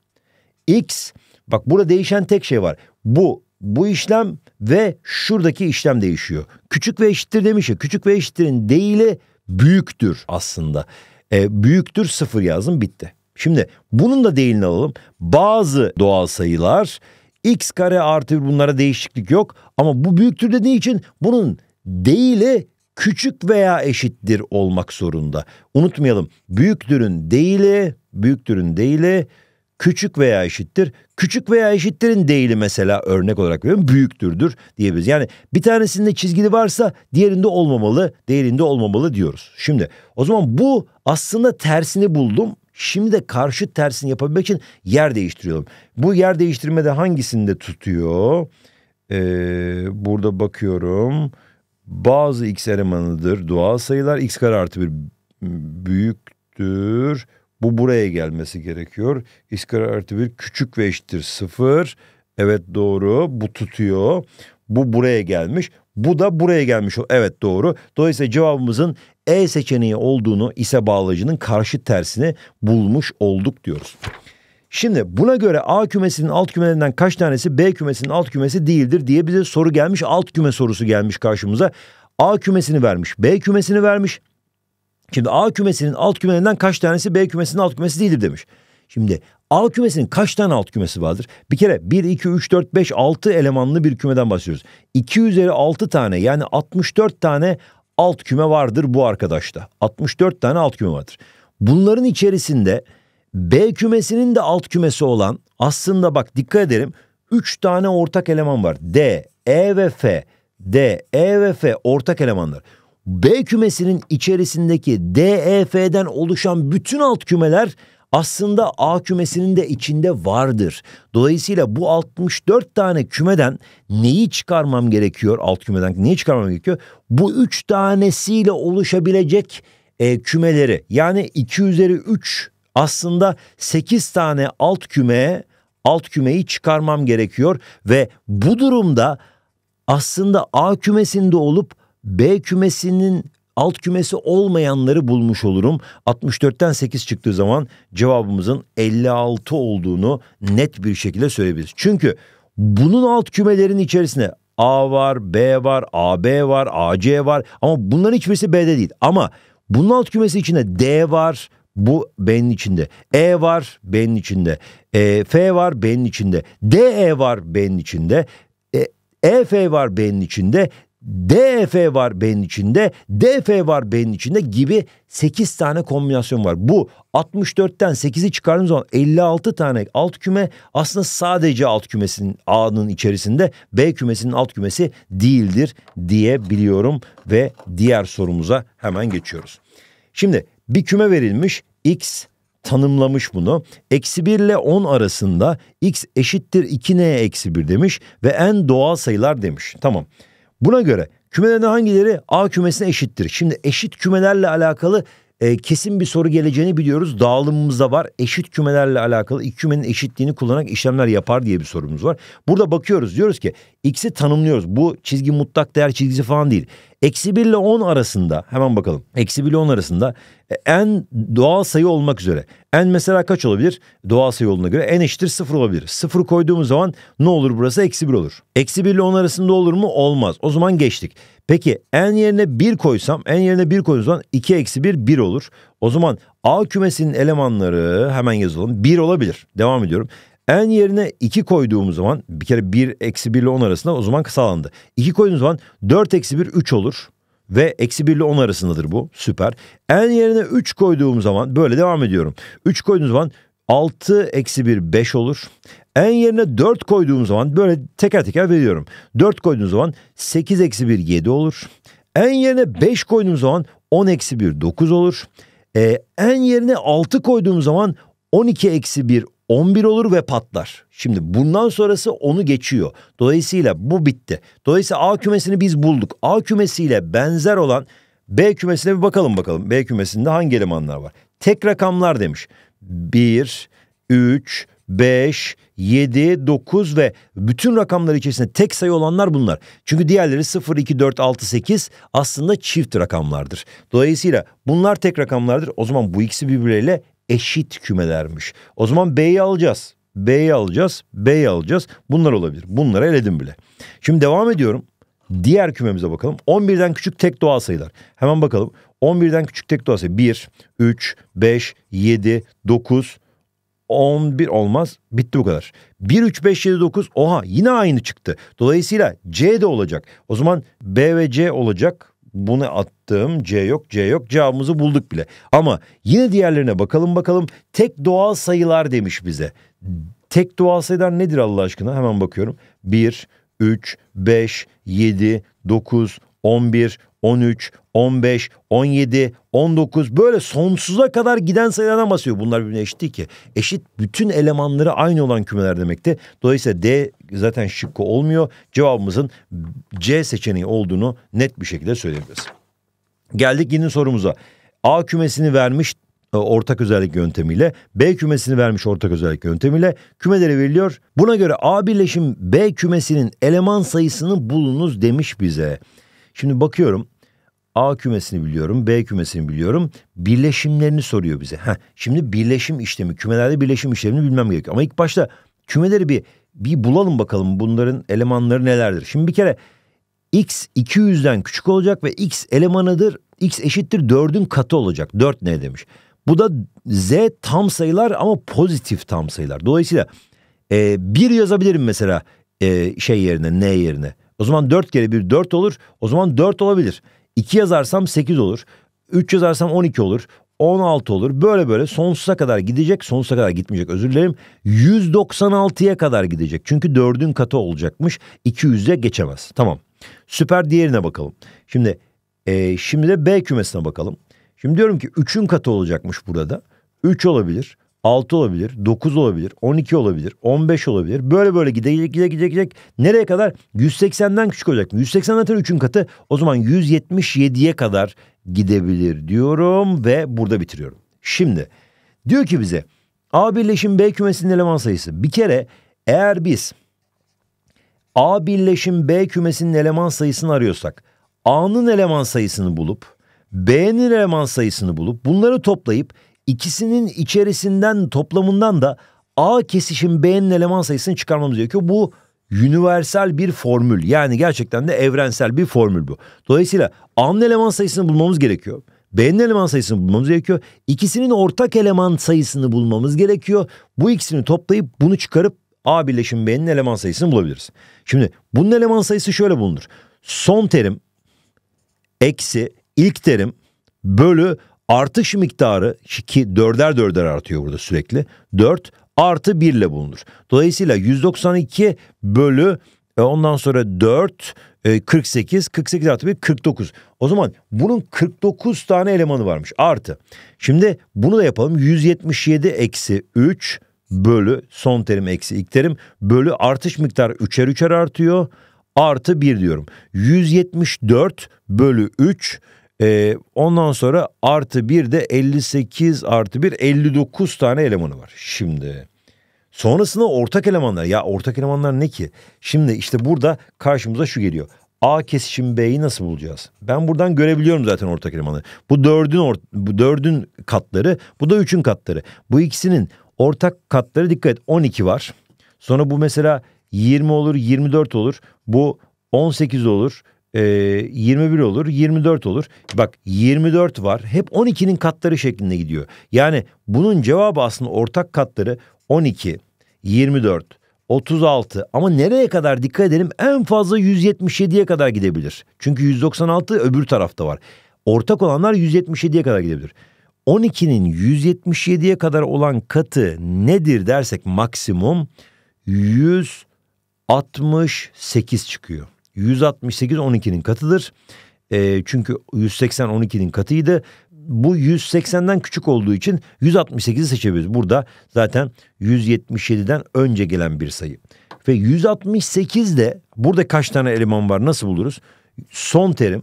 A: X Bak burada değişen tek şey var. Bu bu işlem ve şuradaki işlem değişiyor. Küçük ve eşittir demiş ya. Küçük ve eşittirin değili büyüktür aslında. E, büyüktür sıfır yazdım bitti. Şimdi bunun da değilini alalım. Bazı doğal sayılar x kare artı bir bunlara değişiklik yok. Ama bu büyüktür dediği için bunun değili küçük veya eşittir olmak zorunda. Unutmayalım büyüktürün değili büyüktürün değili küçük veya eşittir. Küçük veya eşittirin değili mesela örnek olarak veriyorum büyüktürdür diyebiliriz. Yani bir tanesinde çizgili varsa diğerinde olmamalı, değerinde olmamalı diyoruz. Şimdi o zaman bu aslında tersini buldum. Şimdi de karşı tersini yapabilmek için yer değiştiriyorum. Bu yer değiştirmede hangisinde tutuyor? Ee, burada bakıyorum. Bazı x elemanıdır. Doğal sayılar x kare artı bir büyüktür. Bu buraya gelmesi gerekiyor. İskara artı bir küçük ve eşittir sıfır. Evet doğru bu tutuyor. Bu buraya gelmiş. Bu da buraya gelmiş. Evet doğru. Dolayısıyla cevabımızın E seçeneği olduğunu ise bağlayıcının karşı tersini bulmuş olduk diyoruz. Şimdi buna göre A kümesinin alt kümelerinden kaç tanesi B kümesinin alt kümesi değildir diye bize soru gelmiş. Alt küme sorusu gelmiş karşımıza. A kümesini vermiş, B kümesini vermiş. Şimdi A kümesinin alt kümelerinden kaç tanesi B kümesinin alt kümesi değildir demiş. Şimdi A kümesinin kaç tane alt kümesi vardır? Bir kere 1, 2, 3, 4, 5, 6 elemanlı bir kümeden bahsediyoruz. 2 üzeri 6 tane yani 64 tane alt küme vardır bu arkadaşta. 64 tane alt küme vardır. Bunların içerisinde B kümesinin de alt kümesi olan aslında bak dikkat ederim 3 tane ortak eleman var. D, E ve F. D, E ve F ortak elemanlar. B kümesinin içerisindeki DEF'den oluşan bütün alt kümeler aslında A kümesinin de içinde vardır. Dolayısıyla bu 64 tane kümeden neyi çıkarmam gerekiyor? Alt kümeden neyi çıkarmam gerekiyor? Bu 3 tanesiyle oluşabilecek e, kümeleri yani 2 üzeri 3 aslında 8 tane alt kümeye alt kümeyi çıkarmam gerekiyor ve bu durumda aslında A kümesinde olup B kümesinin alt kümesi olmayanları bulmuş olurum. 64'ten 8 çıktığı zaman cevabımızın 56 olduğunu net bir şekilde söyleyebiliriz. Çünkü bunun alt kümelerin içerisinde A var, B var, AB var, AC var ama bunların hiçbirisi B'de değil. Ama bunun alt kümesi içinde D var, bu B'nin içinde. E var B'nin içinde. E, F var B'nin içinde. DE var B'nin içinde. EF e, var B'nin içinde. DF var B'nin içinde, DF var B'nin içinde gibi 8 tane kombinasyon var. Bu 64'ten 8'i çıkardığımız zaman 56 tane alt küme aslında sadece alt kümesinin A'nın içerisinde B kümesinin alt kümesi değildir diyebiliyorum ve diğer sorumuza hemen geçiyoruz. Şimdi bir küme verilmiş X tanımlamış bunu. Eksi 1 ile 10 arasında x eşittir 2n eksi 1 demiş ve en doğal sayılar demiş. Tamam. Tamam. Buna göre kümelerin hangileri A kümesine eşittir? Şimdi eşit kümelerle alakalı e, kesin bir soru geleceğini biliyoruz. Dağılımımızda var. Eşit kümelerle alakalı iki kümenin eşitliğini kullanarak işlemler yapar diye bir sorumuz var. Burada bakıyoruz diyoruz ki X'i tanımlıyoruz. Bu çizgi mutlak değer çizgisi falan değil. Eksi 1 ile 10 arasında hemen bakalım. Eksi 1 ile 10 arasında e, en doğal sayı olmak üzere. En mesela kaç olabilir? Doğal sayı olduğuna göre en eşittir 0 olabilir. 0 koyduğumuz zaman ne olur burası? Eksi 1 olur. Eksi 1 ile 10 arasında olur mu? Olmaz. O zaman geçtik. Peki en yerine 1 koysam, en yerine 1 koyduğumuz zaman 2 eksi 1, 1 olur. O zaman A kümesinin elemanları hemen yazalım. 1 olabilir. Devam ediyorum. En yerine 2 koyduğumuz zaman bir kere 1 eksi 1 ile 10 arasında o zaman kısalandı. 2 koyduğumuz zaman 4 eksi 1 3 olur. Ve eksi 1 ile 10 arasındadır bu. Süper. En yerine 3 koyduğum zaman böyle devam ediyorum. 3 koyduğum zaman 6 eksi 1 5 olur. En yerine 4 koyduğum zaman böyle teker teker veriyorum. 4 koyduğum zaman 8 eksi 1 7 olur. En yerine 5 koyduğum zaman 10 eksi 1 9 olur. Ee, en yerine 6 koyduğum zaman 12 eksi 1 11 olur ve patlar. Şimdi bundan sonrası onu geçiyor. Dolayısıyla bu bitti. Dolayısıyla A kümesini biz bulduk. A kümesiyle benzer olan B kümesine bir bakalım bakalım. B kümesinde hangi elemanlar var? Tek rakamlar demiş. 1, 3, 5, 7, 9 ve bütün rakamlar içerisinde tek sayı olanlar bunlar. Çünkü diğerleri 0, 2, 4, 6, 8 aslında çift rakamlardır. Dolayısıyla bunlar tek rakamlardır. O zaman bu ikisi birbirleriyle eşit kümelermiş. O zaman B'yi alacağız. B'yi alacağız. B'yi alacağız. Bunlar olabilir. Bunları eledim bile. Şimdi devam ediyorum. Diğer kümemize bakalım. 11'den küçük tek doğal sayılar. Hemen bakalım. 11'den küçük tek doğal sayı. 1, 3, 5, 7, 9, 11 olmaz. Bitti bu kadar. 1, 3, 5, 7, 9. Oha yine aynı çıktı. Dolayısıyla C de olacak. O zaman B ve C olacak bunu attığım C yok C yok cevabımızı bulduk bile. Ama yine diğerlerine bakalım bakalım tek doğal sayılar demiş bize. Tek doğal sayılar nedir Allah aşkına hemen bakıyorum. 1, 3, 5, 7, 9, 11, 13, 15, 17, 19 böyle sonsuza kadar giden sayılardan basıyor. Bunlar birbirine eşit değil ki. Eşit bütün elemanları aynı olan kümeler demekti. Dolayısıyla D zaten şıkkı olmuyor. Cevabımızın C seçeneği olduğunu net bir şekilde söyleyebiliriz. Geldik yeni sorumuza. A kümesini vermiş e, ortak özellik yöntemiyle B kümesini vermiş ortak özellik yöntemiyle kümeleri veriliyor. Buna göre A birleşim B kümesinin eleman sayısını bulunuz demiş bize. Şimdi bakıyorum A kümesini biliyorum, B kümesini biliyorum. Birleşimlerini soruyor bize. Heh, şimdi birleşim işlemi, kümelerde birleşim işlemini bilmem gerekiyor. Ama ilk başta kümeleri bir bir bulalım bakalım bunların elemanları nelerdir. Şimdi bir kere x 200'den küçük olacak ve x elemanıdır. x eşittir 4'ün katı olacak. 4 ne demiş. Bu da z tam sayılar ama pozitif tam sayılar. Dolayısıyla e, yazabilirim mesela e, şey yerine n yerine. O zaman 4 kere 1 4 olur. O zaman 4 olabilir. 2 yazarsam 8 olur. 3 yazarsam 12 olur. 16 olur. Böyle böyle sonsuza kadar gidecek. Sonsuza kadar gitmeyecek özür dilerim. 196'ya kadar gidecek. Çünkü 4'ün katı olacakmış. 200'e geçemez. Tamam. Süper diğerine bakalım. Şimdi e, şimdi de B kümesine bakalım. Şimdi diyorum ki 3'ün katı olacakmış burada. 3 olabilir. 6 olabilir, 9 olabilir, 12 olabilir, 15 olabilir. Böyle böyle gidecek, gidecek, gidecek, Nereye kadar? 180'den küçük olacak. 180 zaten 3'ün katı. O zaman 177'ye kadar gidebilir diyorum ve burada bitiriyorum. Şimdi diyor ki bize A birleşim B kümesinin eleman sayısı. Bir kere eğer biz A birleşim B kümesinin eleman sayısını arıyorsak A'nın eleman sayısını bulup B'nin eleman sayısını bulup bunları toplayıp ikisinin içerisinden toplamından da A kesişim B'nin eleman sayısını çıkarmamız gerekiyor. Bu universal bir formül. Yani gerçekten de evrensel bir formül bu. Dolayısıyla A'nın eleman sayısını bulmamız gerekiyor. B'nin eleman sayısını bulmamız gerekiyor. İkisinin ortak eleman sayısını bulmamız gerekiyor. Bu ikisini toplayıp bunu çıkarıp A birleşim B'nin eleman sayısını bulabiliriz. Şimdi bunun eleman sayısı şöyle bulunur. Son terim eksi ilk terim bölü artış miktarı ki dörder dörder artıyor burada sürekli. 4 artı 1 ile bulunur. Dolayısıyla 192 bölü e, ondan sonra 4 e, 48 48 artı 1 49. O zaman bunun 49 tane elemanı varmış artı. Şimdi bunu da yapalım. 177 eksi 3 bölü son terim eksi ilk terim bölü artış miktarı 3'er 3'er artıyor. Artı 1 diyorum. 174 bölü 3 e, ondan sonra artı bir de 58 artı bir 59 tane elemanı var. Şimdi sonrasında ortak elemanlar ya ortak elemanlar ne ki? Şimdi işte burada karşımıza şu geliyor. A kesişim B'yi nasıl bulacağız? Ben buradan görebiliyorum zaten ortak elemanı. Bu dördün, or, bu dördün katları, bu da üçün katları. Bu ikisinin ortak katları dikkat et 12 var. Sonra bu mesela 20 olur, 24 olur. Bu 18 olur, e, ee, 21 olur, 24 olur. Bak 24 var. Hep 12'nin katları şeklinde gidiyor. Yani bunun cevabı aslında ortak katları 12, 24, 36 ama nereye kadar dikkat edelim en fazla 177'ye kadar gidebilir. Çünkü 196 öbür tarafta var. Ortak olanlar 177'ye kadar gidebilir. 12'nin 177'ye kadar olan katı nedir dersek maksimum 168 çıkıyor. 168 12'nin katıdır. E, çünkü 180 12'nin katıydı. Bu 180'den küçük olduğu için 168'i seçebiliriz. Burada zaten 177'den önce gelen bir sayı. Ve 168 de burada kaç tane eleman var nasıl buluruz? Son terim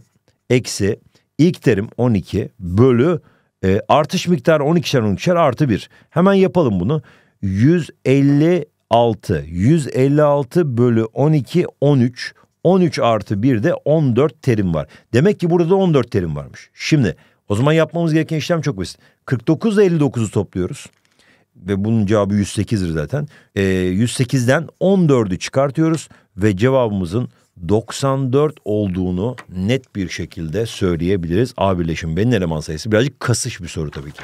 A: eksi ilk terim 12 bölü e, artış miktarı 12'şer 12'şer artı 1. Hemen yapalım bunu. 156 156 bölü 12 13 13 artı de 14 terim var. Demek ki burada da 14 terim varmış. Şimdi o zaman yapmamız gereken işlem çok basit. 49 ile 59'u topluyoruz. Ve bunun cevabı 108'dir zaten. Ee, 108'den 14'ü çıkartıyoruz ve cevabımızın 94 olduğunu net bir şekilde söyleyebiliriz. A birleşim B'nin eleman sayısı birazcık kasış bir soru tabii ki.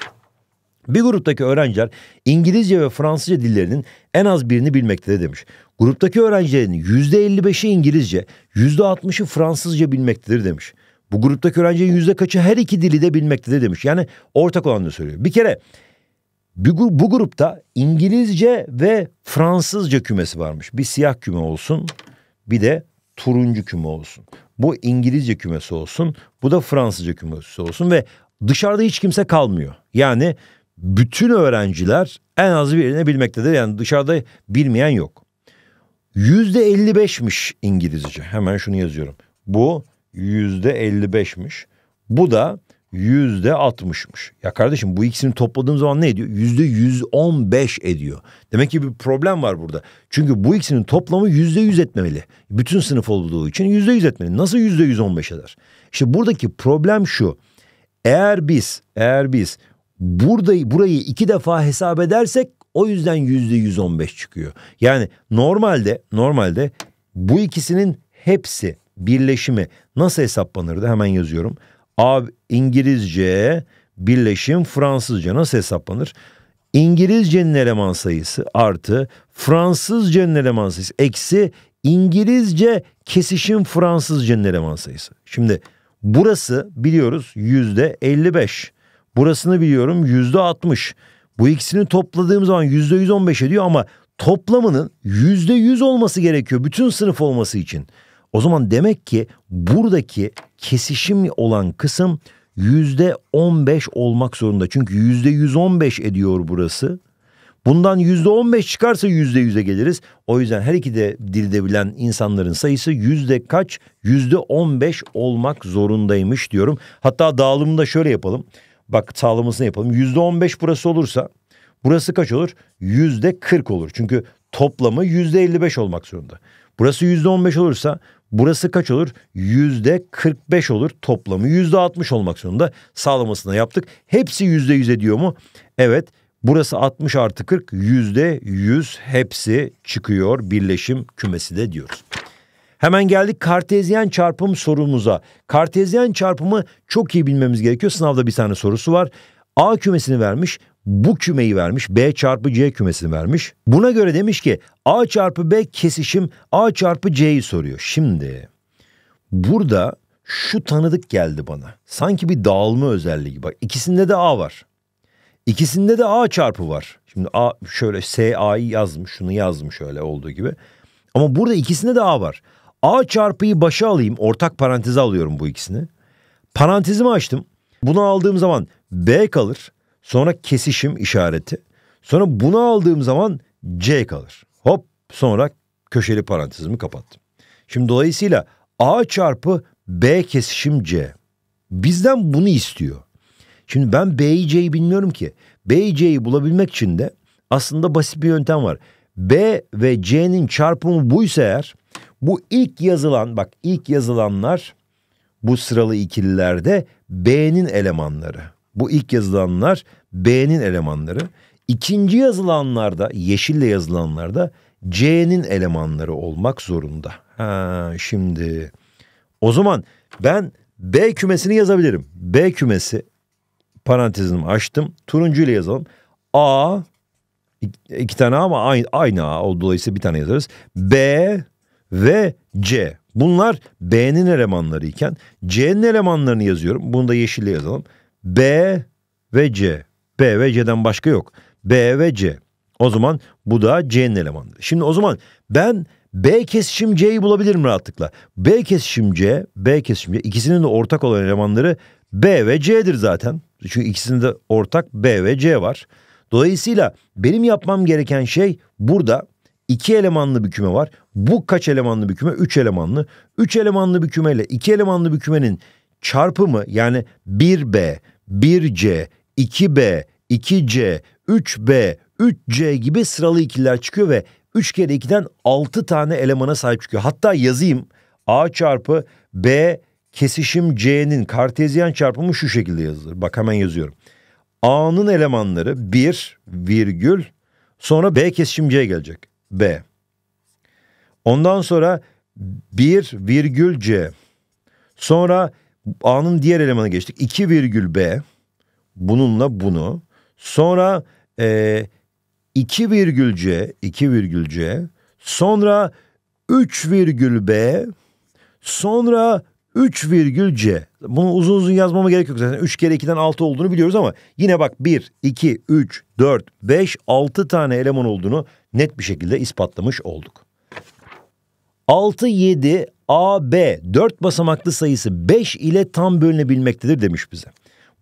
A: Bir gruptaki öğrenciler İngilizce ve Fransızca dillerinin en az birini bilmekte demiş. Gruptaki öğrencilerin %55'i İngilizce, %60'ı Fransızca bilmektedir demiş. Bu gruptaki öğrencinin yüzde kaçı her iki dili de bilmektedir demiş. Yani ortak olanını söylüyor. Bir kere bu grupta İngilizce ve Fransızca kümesi varmış. Bir siyah küme olsun bir de turuncu küme olsun. Bu İngilizce kümesi olsun bu da Fransızca kümesi olsun ve dışarıda hiç kimse kalmıyor. Yani bütün öğrenciler en az birini bilmektedir. Yani dışarıda bilmeyen yok. Yüzde 55'miş İngilizce. Hemen şunu yazıyorum. Bu yüzde 55'miş. Bu da yüzde 60'mış. Ya kardeşim bu ikisini topladığım zaman ne ediyor? Yüzde 115 ediyor. Demek ki bir problem var burada. Çünkü bu ikisinin toplamı yüzde 100 etmemeli. Bütün sınıf olduğu için yüzde 100 etmeli. Nasıl yüzde 115 eder? İşte buradaki problem şu. Eğer biz, eğer biz Burada burayı iki defa hesap edersek o yüzden yüzde 115 çıkıyor. Yani normalde normalde bu ikisinin hepsi birleşimi nasıl hesaplanırdı hemen yazıyorum. A İngilizce birleşim Fransızca nasıl hesaplanır? İngilizcenin eleman sayısı artı Fransızcenin eleman sayısı eksi İngilizce kesişim Fransızcenin eleman sayısı. Şimdi burası biliyoruz yüzde 55. Burasını biliyorum yüzde %60. Bu ikisini topladığım zaman yüzde %115 ediyor ama toplamının yüzde yüz olması gerekiyor bütün sınıf olması için. O zaman demek ki buradaki kesişim olan kısım yüzde %15 olmak zorunda. Çünkü yüzde %115 ediyor burası. Bundan yüzde %15 çıkarsa yüzde %100'e geliriz. O yüzden her iki de dilde bilen insanların sayısı yüzde kaç? Yüzde %15 olmak zorundaymış diyorum. Hatta da şöyle yapalım bak sağlamasını yapalım. Yüzde on beş burası olursa burası kaç olur? Yüzde kırk olur. Çünkü toplamı yüzde beş olmak zorunda. Burası yüzde on beş olursa burası kaç olur? Yüzde kırk beş olur. Toplamı yüzde altmış olmak zorunda. Sağlamasını yaptık. Hepsi yüzde yüz ediyor mu? Evet. Burası 60 artı 40 yüz. hepsi çıkıyor birleşim kümesi de diyoruz. Hemen geldik kartezyen çarpım sorumuza. Kartezyen çarpımı çok iyi bilmemiz gerekiyor. Sınavda bir tane sorusu var. A kümesini vermiş, bu kümeyi vermiş, B çarpı C kümesini vermiş. Buna göre demiş ki A çarpı B kesişim A çarpı C'yi soruyor. Şimdi burada şu tanıdık geldi bana. Sanki bir dağılma özelliği gibi. Bak ikisinde de A var. İkisinde de A çarpı var. Şimdi A şöyle S A'yı yazmış, şunu yazmış şöyle olduğu gibi. Ama burada ikisinde de A var. A çarpıyı başa alayım. Ortak paranteze alıyorum bu ikisini. Parantezimi açtım. Bunu aldığım zaman B kalır. Sonra kesişim işareti. Sonra bunu aldığım zaman C kalır. Hop sonra köşeli parantezimi kapattım. Şimdi dolayısıyla A çarpı B kesişim C. Bizden bunu istiyor. Şimdi ben B'yi C'yi bilmiyorum ki. B'yi C'yi bulabilmek için de aslında basit bir yöntem var. B ve C'nin çarpımı buysa eğer bu ilk yazılan bak ilk yazılanlar bu sıralı ikililerde B'nin elemanları. Bu ilk yazılanlar B'nin elemanları. İkinci yazılanlarda yeşille yazılanlarda C'nin elemanları olmak zorunda. Ha, şimdi o zaman ben B kümesini yazabilirim. B kümesi parantezimi açtım. Turuncu ile yazalım. A iki tane ama aynı, aynı A. O dolayısıyla bir tane yazarız. B ve C. Bunlar B'nin elemanları iken C'nin elemanlarını yazıyorum. Bunu da yeşille yazalım. B ve C. B ve C'den başka yok. B ve C. O zaman bu da C'nin elemanları. Şimdi o zaman ben B kesişim C'yi bulabilirim rahatlıkla. B kesişim C, B kesişim C. İkisinin de ortak olan elemanları B ve C'dir zaten. Çünkü ikisinin de ortak B ve C var. Dolayısıyla benim yapmam gereken şey burada 2 elemanlı bir küme var. Bu kaç elemanlı bir küme? 3 elemanlı. 3 elemanlı bir kümeyle 2 elemanlı bir kümenin çarpımı yani 1B, 1C, 2B, 2C, 3B, 3C gibi sıralı ikililer çıkıyor ve 3 kere 2'den 6 tane elemana sahip çıkıyor. Hatta yazayım A çarpı B kesişim C'nin kartezyen çarpımı şu şekilde yazılır. Bak hemen yazıyorum. A'nın elemanları 1 virgül sonra B kesişim C gelecek. B. Ondan sonra 1 virgül C. Sonra A'nın diğer elemanı geçtik. 2 virgül B. Bununla bunu. Sonra e, 2 virgül C. 2 virgül C. Sonra 3 virgül B. Sonra 3 virgül C. Bunu uzun uzun yazmama gerek yok zaten. 3 kere 2'den 6 olduğunu biliyoruz ama yine bak 1, 2, 3, 4, 5, 6 tane eleman olduğunu net bir şekilde ispatlamış olduk. 6, 7, A, B 4 basamaklı sayısı 5 ile tam bölünebilmektedir demiş bize.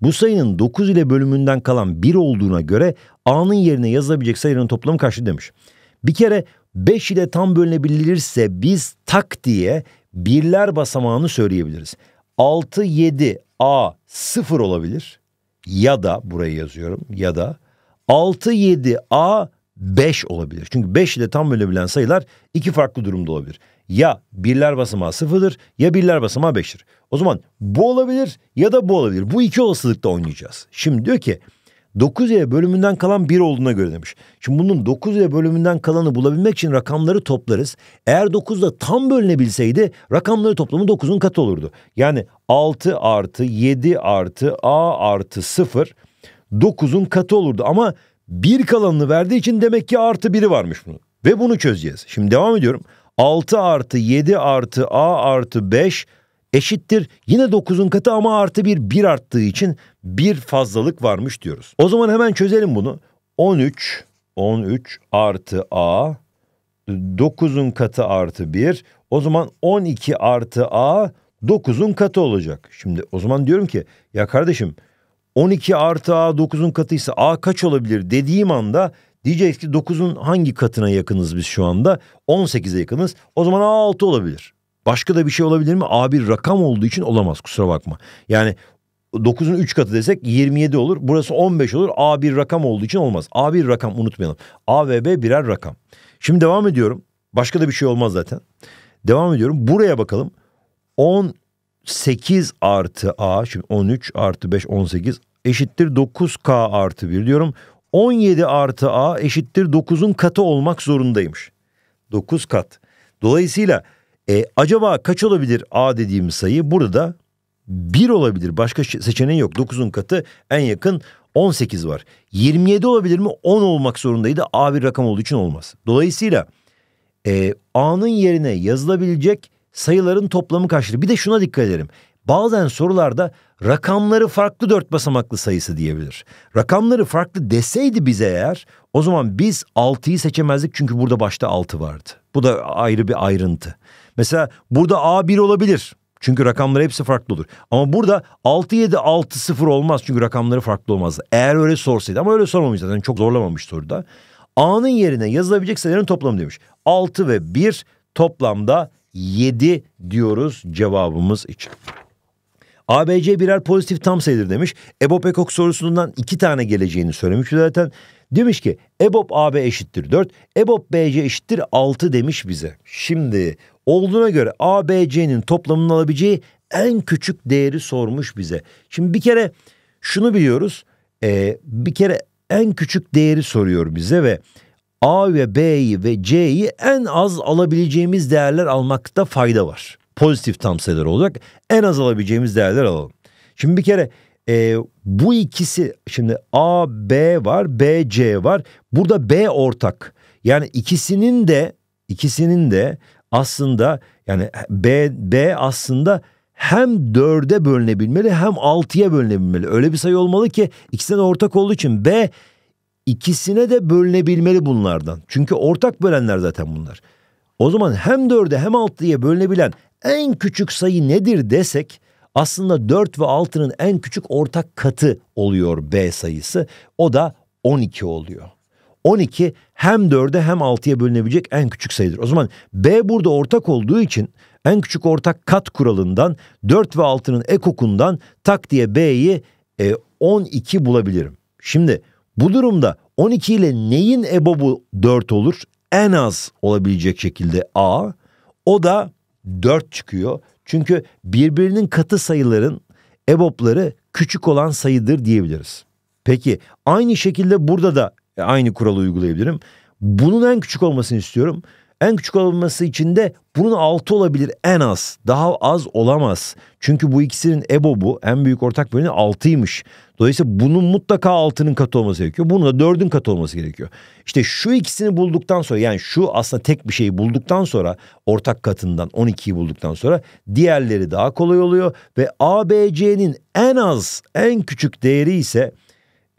A: Bu sayının 9 ile bölümünden kalan 1 olduğuna göre A'nın yerine yazılabilecek sayının toplamı kaçtı demiş. Bir kere 5 ile tam bölünebilirse biz tak diye birler basamağını söyleyebiliriz. 6, 7, A 0 olabilir ya da burayı yazıyorum ya da 6, 7, A 5 olabilir. Çünkü 5 ile tam bölünebilen sayılar iki farklı durumda olabilir. Ya birler basamağı sıfırdır ya birler basamağı 5'tir. O zaman bu olabilir ya da bu olabilir. Bu iki olasılıkta oynayacağız. Şimdi diyor ki 9 ile bölümünden kalan 1 olduğuna göre demiş. Şimdi bunun 9 ile bölümünden kalanı bulabilmek için rakamları toplarız. Eğer 9 da tam bölünebilseydi rakamları toplamı 9'un katı olurdu. Yani 6 artı 7 artı a artı 0 9'un katı olurdu ama bir kalanını verdiği için demek ki artı biri varmış bunun. Ve bunu çözeceğiz. Şimdi devam ediyorum. 6 artı 7 artı a artı 5 eşittir. Yine 9'un katı ama artı 1 1 arttığı için bir fazlalık varmış diyoruz. O zaman hemen çözelim bunu. 13 13 artı a 9'un katı artı 1 o zaman 12 artı a 9'un katı olacak. Şimdi o zaman diyorum ki ya kardeşim 12 artı A 9'un katıysa A kaç olabilir dediğim anda diyeceğiz ki 9'un hangi katına yakınız biz şu anda? 18'e yakınız. O zaman A6 olabilir. Başka da bir şey olabilir mi? A bir rakam olduğu için olamaz kusura bakma. Yani 9'un 3 katı desek 27 olur. Burası 15 olur. A bir rakam olduğu için olmaz. A bir rakam unutmayalım. A ve B birer rakam. Şimdi devam ediyorum. Başka da bir şey olmaz zaten. Devam ediyorum. Buraya bakalım. 18 artı A. Şimdi 13 artı 5 18 eşittir 9K artı 1 diyorum. 17 artı A eşittir 9'un katı olmak zorundaymış. 9 kat. Dolayısıyla e, acaba kaç olabilir A dediğim sayı? Burada da 1 olabilir. Başka seçeneği yok. 9'un katı en yakın 18 var. 27 olabilir mi? 10 olmak zorundaydı. A bir rakam olduğu için olmaz. Dolayısıyla e, A'nın yerine yazılabilecek sayıların toplamı kaçtır? Bir de şuna dikkat ederim. Bazen sorularda rakamları farklı dört basamaklı sayısı diyebilir. Rakamları farklı deseydi bize eğer o zaman biz 6'yı seçemezdik çünkü burada başta 6 vardı. Bu da ayrı bir ayrıntı. Mesela burada A1 olabilir. Çünkü rakamları hepsi farklı olur. Ama burada 6 7 6 0 olmaz çünkü rakamları farklı olmaz. Eğer öyle sorsaydı ama öyle sormamış zaten çok zorlamamış soruda. A'nın yerine yazılabilecek sayıların toplamı demiş. 6 ve 1 toplamda 7 diyoruz cevabımız için. ABC birer pozitif tam sayıdır demiş. EBOB EKOK sorusundan iki tane geleceğini söylemiş zaten. Demiş ki EBOB AB eşittir 4, EBOB BC eşittir 6 demiş bize. Şimdi olduğuna göre ABC'nin toplamının alabileceği en küçük değeri sormuş bize. Şimdi bir kere şunu biliyoruz. E, bir kere en küçük değeri soruyor bize ve A ve B'yi ve C'yi en az alabileceğimiz değerler almakta fayda var pozitif tam sayılar olacak. En az alabileceğimiz değerler alalım. Şimdi bir kere e, bu ikisi şimdi A, B var, B, C var. Burada B ortak. Yani ikisinin de ikisinin de aslında yani B, B aslında hem dörde bölünebilmeli hem altıya bölünebilmeli. Öyle bir sayı olmalı ki ikisine de ortak olduğu için B ikisine de bölünebilmeli bunlardan. Çünkü ortak bölenler zaten bunlar. O zaman hem dörde hem altıya bölünebilen en küçük sayı nedir desek aslında 4 ve 6'nın en küçük ortak katı oluyor B sayısı. O da 12 oluyor. 12 hem 4'e hem 6'ya bölünebilecek en küçük sayıdır. O zaman B burada ortak olduğu için en küçük ortak kat kuralından 4 ve 6'nın ekokundan tak diye B'yi e, 12 bulabilirim. Şimdi bu durumda 12 ile neyin ebobu 4 olur? En az olabilecek şekilde A. O da 4 çıkıyor. Çünkü birbirinin katı sayıların EBOB'ları küçük olan sayıdır diyebiliriz. Peki aynı şekilde burada da aynı kuralı uygulayabilirim. Bunun en küçük olmasını istiyorum. En küçük olabilmesi için de bunun altı olabilir en az. Daha az olamaz. Çünkü bu ikisinin EBOB'u en büyük ortak bölümü altıymış. Dolayısıyla bunun mutlaka altının katı olması gerekiyor. Bunun da dördün katı olması gerekiyor. İşte şu ikisini bulduktan sonra yani şu aslında tek bir şeyi bulduktan sonra ortak katından 12'yi bulduktan sonra diğerleri daha kolay oluyor. Ve ABC'nin en az en küçük değeri ise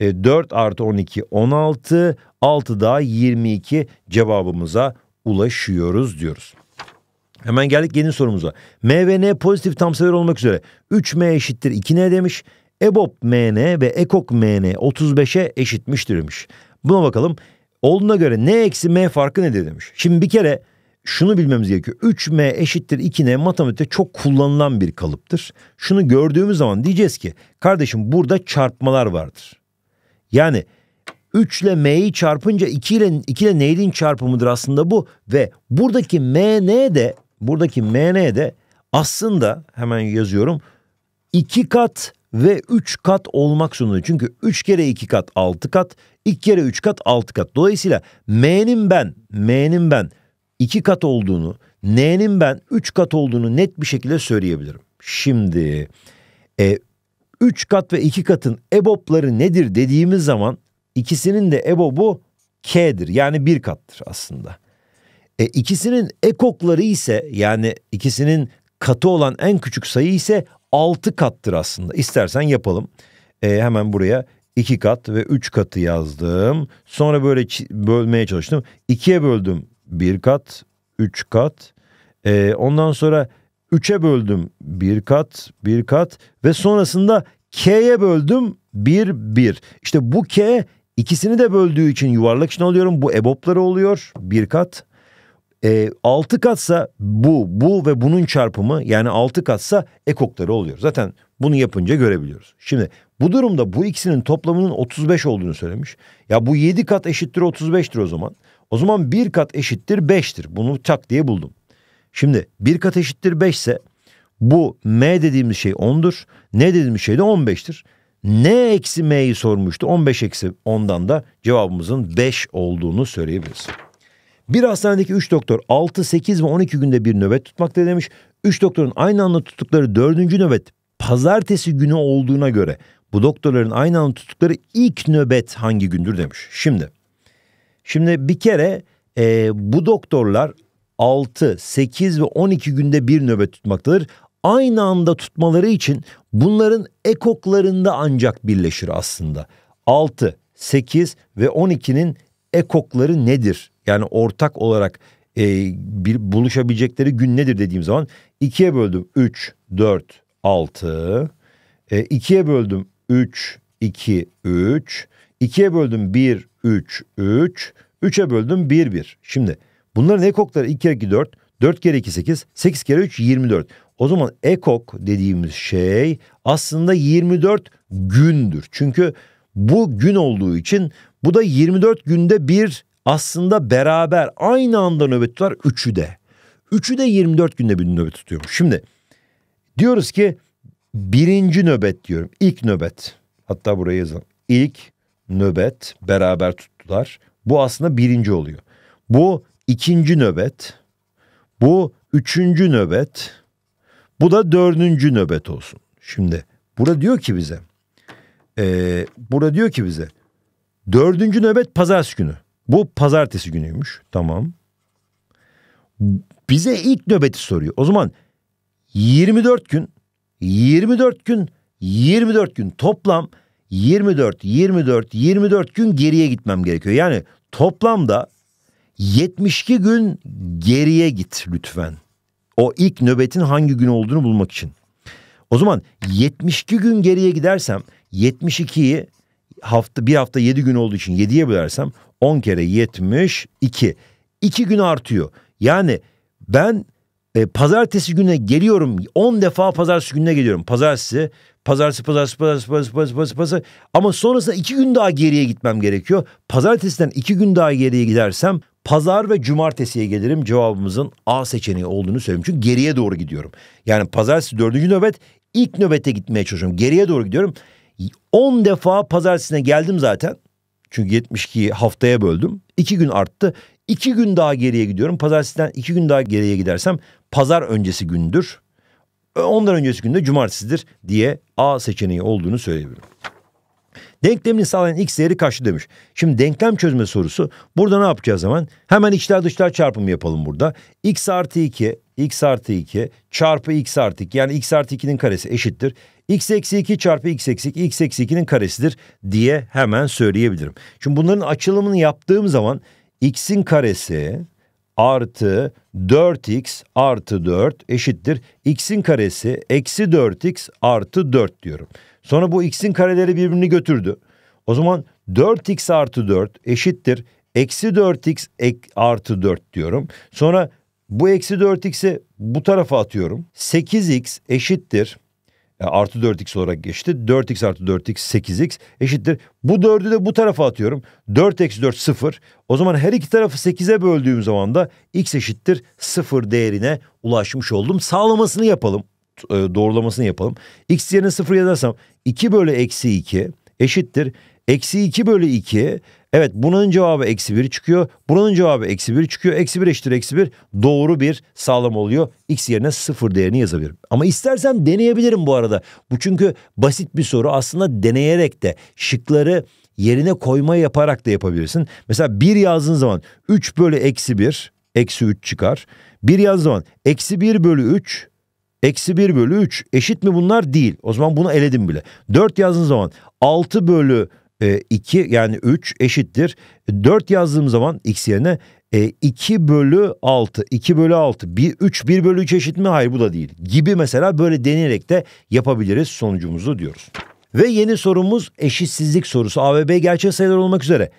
A: 4 e, artı 12 16 6 daha 22 cevabımıza ulaşıyoruz diyoruz. Hemen geldik yeni sorumuza. M ve N pozitif tam sayılar olmak üzere 3M eşittir 2N demiş. EBOB MN ve EKOK MN 35'e eşitmiştir demiş. Buna bakalım. Olduğuna göre N eksi M farkı nedir demiş. Şimdi bir kere şunu bilmemiz gerekiyor. 3M eşittir 2N matematikte çok kullanılan bir kalıptır. Şunu gördüğümüz zaman diyeceğiz ki kardeşim burada çarpmalar vardır. Yani 3 ile m'yi çarpınca 2 ile 2 ile neyin çarpımıdır aslında bu ve buradaki mn de buradaki mn de aslında hemen yazıyorum 2 kat ve 3 kat olmak zorunda. Çünkü 3 kere 2 kat 6 kat, 2 kere 3 kat 6 kat. Dolayısıyla m'nin ben, m'nin ben 2 kat olduğunu, n'nin ben 3 kat olduğunu net bir şekilde söyleyebilirim. Şimdi e, 3 kat ve 2 katın ebopları nedir dediğimiz zaman İkisinin de EBO bu K'dir yani bir kattır aslında. E, ikisinin ekokları ise yani ikisinin katı olan en küçük sayı ise 6 kattır aslında. İstersen yapalım. E, hemen buraya 2 kat ve 3 katı yazdım. Sonra böyle bölmeye çalıştım. 2'ye böldüm 1 kat, 3 kat. E, ondan sonra 3'e böldüm 1 kat, 1 kat ve sonrasında K'ye böldüm 1, 1. İşte bu K İkisini de böldüğü için yuvarlak için alıyorum. Bu ebopları oluyor. Bir kat. E, 6 katsa bu, bu ve bunun çarpımı yani altı katsa ekokları oluyor. Zaten bunu yapınca görebiliyoruz. Şimdi bu durumda bu ikisinin toplamının 35 olduğunu söylemiş. Ya bu 7 kat eşittir 35'tir o zaman. O zaman 1 kat eşittir 5'tir. Bunu çak diye buldum. Şimdi 1 kat eşittir 5 ise bu m dediğimiz şey 10'dur. N dediğimiz şey de 15'tir ne eksi m'yi sormuştu. 15 eksi 10'dan da cevabımızın 5 olduğunu söyleyebiliriz. Bir hastanedeki 3 doktor 6, 8 ve 12 günde bir nöbet tutmakta demiş. 3 doktorun aynı anda tuttukları 4. nöbet pazartesi günü olduğuna göre bu doktorların aynı anda tuttukları ilk nöbet hangi gündür demiş. Şimdi şimdi bir kere e, bu doktorlar 6, 8 ve 12 günde bir nöbet tutmaktadır aynı anda tutmaları için bunların ekoklarında ancak birleşir aslında. 6, 8 ve 12'nin ekokları nedir? Yani ortak olarak e, bir buluşabilecekleri gün nedir dediğim zaman ikiye böldüm 3, 4, 6, e, böldüm 3, 2, 3, ikiye böldüm 1, 3, 3, 3'e böldüm 1, 1. Şimdi bunların ekokları 2 kere 2 4, 4 kere 2 8, 8 kere 3 24. O zaman ekok dediğimiz şey aslında 24 gündür. Çünkü bu gün olduğu için bu da 24 günde bir aslında beraber aynı anda nöbet tutar üçü de. Üçü de 24 günde bir nöbet tutuyor. Şimdi diyoruz ki birinci nöbet diyorum. ilk nöbet. Hatta buraya yazalım. İlk nöbet beraber tuttular. Bu aslında birinci oluyor. Bu ikinci nöbet. Bu üçüncü nöbet. Bu da dördüncü nöbet olsun. Şimdi burada diyor ki bize. E, burada diyor ki bize. Dördüncü nöbet pazartesi günü. Bu pazartesi günüymüş. Tamam. Bize ilk nöbeti soruyor. O zaman 24 gün 24 gün 24 gün toplam 24 24 24 gün geriye gitmem gerekiyor. Yani toplamda 72 gün geriye git lütfen. O ilk nöbetin hangi gün olduğunu bulmak için. O zaman 72 gün geriye gidersem 72'yi hafta bir hafta 7 gün olduğu için 7'ye bölersem 10 kere 72. 2 gün artıyor. Yani ben e, pazartesi gününe geliyorum. 10 defa pazartesi gününe geliyorum. Pazartesi, pazartesi, pazartesi, pazartesi, pazartesi, pazartesi, pazartesi. Pazartesi. Ama sonrasında 2 gün daha geriye gitmem gerekiyor. Pazartesiden 2 gün daha geriye gidersem Pazar ve cumartesiye gelirim cevabımızın A seçeneği olduğunu söylüyorum. Çünkü geriye doğru gidiyorum. Yani pazartesi dördüncü nöbet ilk nöbete gitmeye çalışıyorum. Geriye doğru gidiyorum. 10 defa pazartesine geldim zaten. Çünkü 72'yi haftaya böldüm. 2 gün arttı. 2 gün daha geriye gidiyorum. Pazartesiden 2 gün daha geriye gidersem pazar öncesi gündür. Ondan öncesi günde cumartesidir diye A seçeneği olduğunu söyleyebilirim. Denklemini sağlayan x değeri kaçtı demiş. Şimdi denklem çözme sorusu. Burada ne yapacağız hemen? Hemen içler dışlar çarpımı yapalım burada. x artı 2 x artı 2 çarpı x artı 2 yani x artı 2'nin karesi eşittir. x eksi 2 çarpı x eksi 2 x eksi 2'nin karesidir diye hemen söyleyebilirim. Şimdi bunların açılımını yaptığım zaman x'in karesi artı 4x artı 4 eşittir. x'in karesi eksi 4x artı 4 diyorum. Sonra bu x'in kareleri birbirini götürdü. O zaman 4x artı 4 eşittir. Eksi 4x ek artı 4 diyorum. Sonra bu eksi 4x'i bu tarafa atıyorum. 8x eşittir. E, artı 4x olarak geçti. 4x artı 4x 8x eşittir. Bu 4'ü de bu tarafa atıyorum. 4 eksi 4 0. O zaman her iki tarafı 8'e böldüğüm zaman da x eşittir 0 değerine ulaşmış oldum. Sağlamasını yapalım. E, doğrulamasını yapalım. x yerine 0 yazarsam 2 bölü eksi 2 eşittir. Eksi 2 bölü 2 Evet bunun cevabı eksi 1 çıkıyor. Buranın cevabı eksi 1 çıkıyor. Eksi 1 eşittir eksi 1 doğru bir sağlam oluyor. X yerine 0 değerini yazabilirim. Ama istersen deneyebilirim bu arada. Bu çünkü basit bir soru. Aslında deneyerek de şıkları yerine koyma yaparak da yapabilirsin. Mesela 1 yazdığın zaman 3 bölü eksi 1 eksi 3 çıkar. 1 yazdığın zaman eksi 1 bölü 3 Eksi 1 bölü 3 eşit mi bunlar? Değil. O zaman bunu eledim bile. 4 yazdığın zaman 6 bölü e, ee, 2 yani 3 eşittir. 4 yazdığım zaman x yerine e, 2 bölü 6, 2 bölü 6, 1, 3, 1 bölü 3 eşit mi? Hayır bu da değil. Gibi mesela böyle deneyerek de yapabiliriz sonucumuzu diyoruz. Ve yeni sorumuz eşitsizlik sorusu. A ve B gerçek sayılar olmak üzere.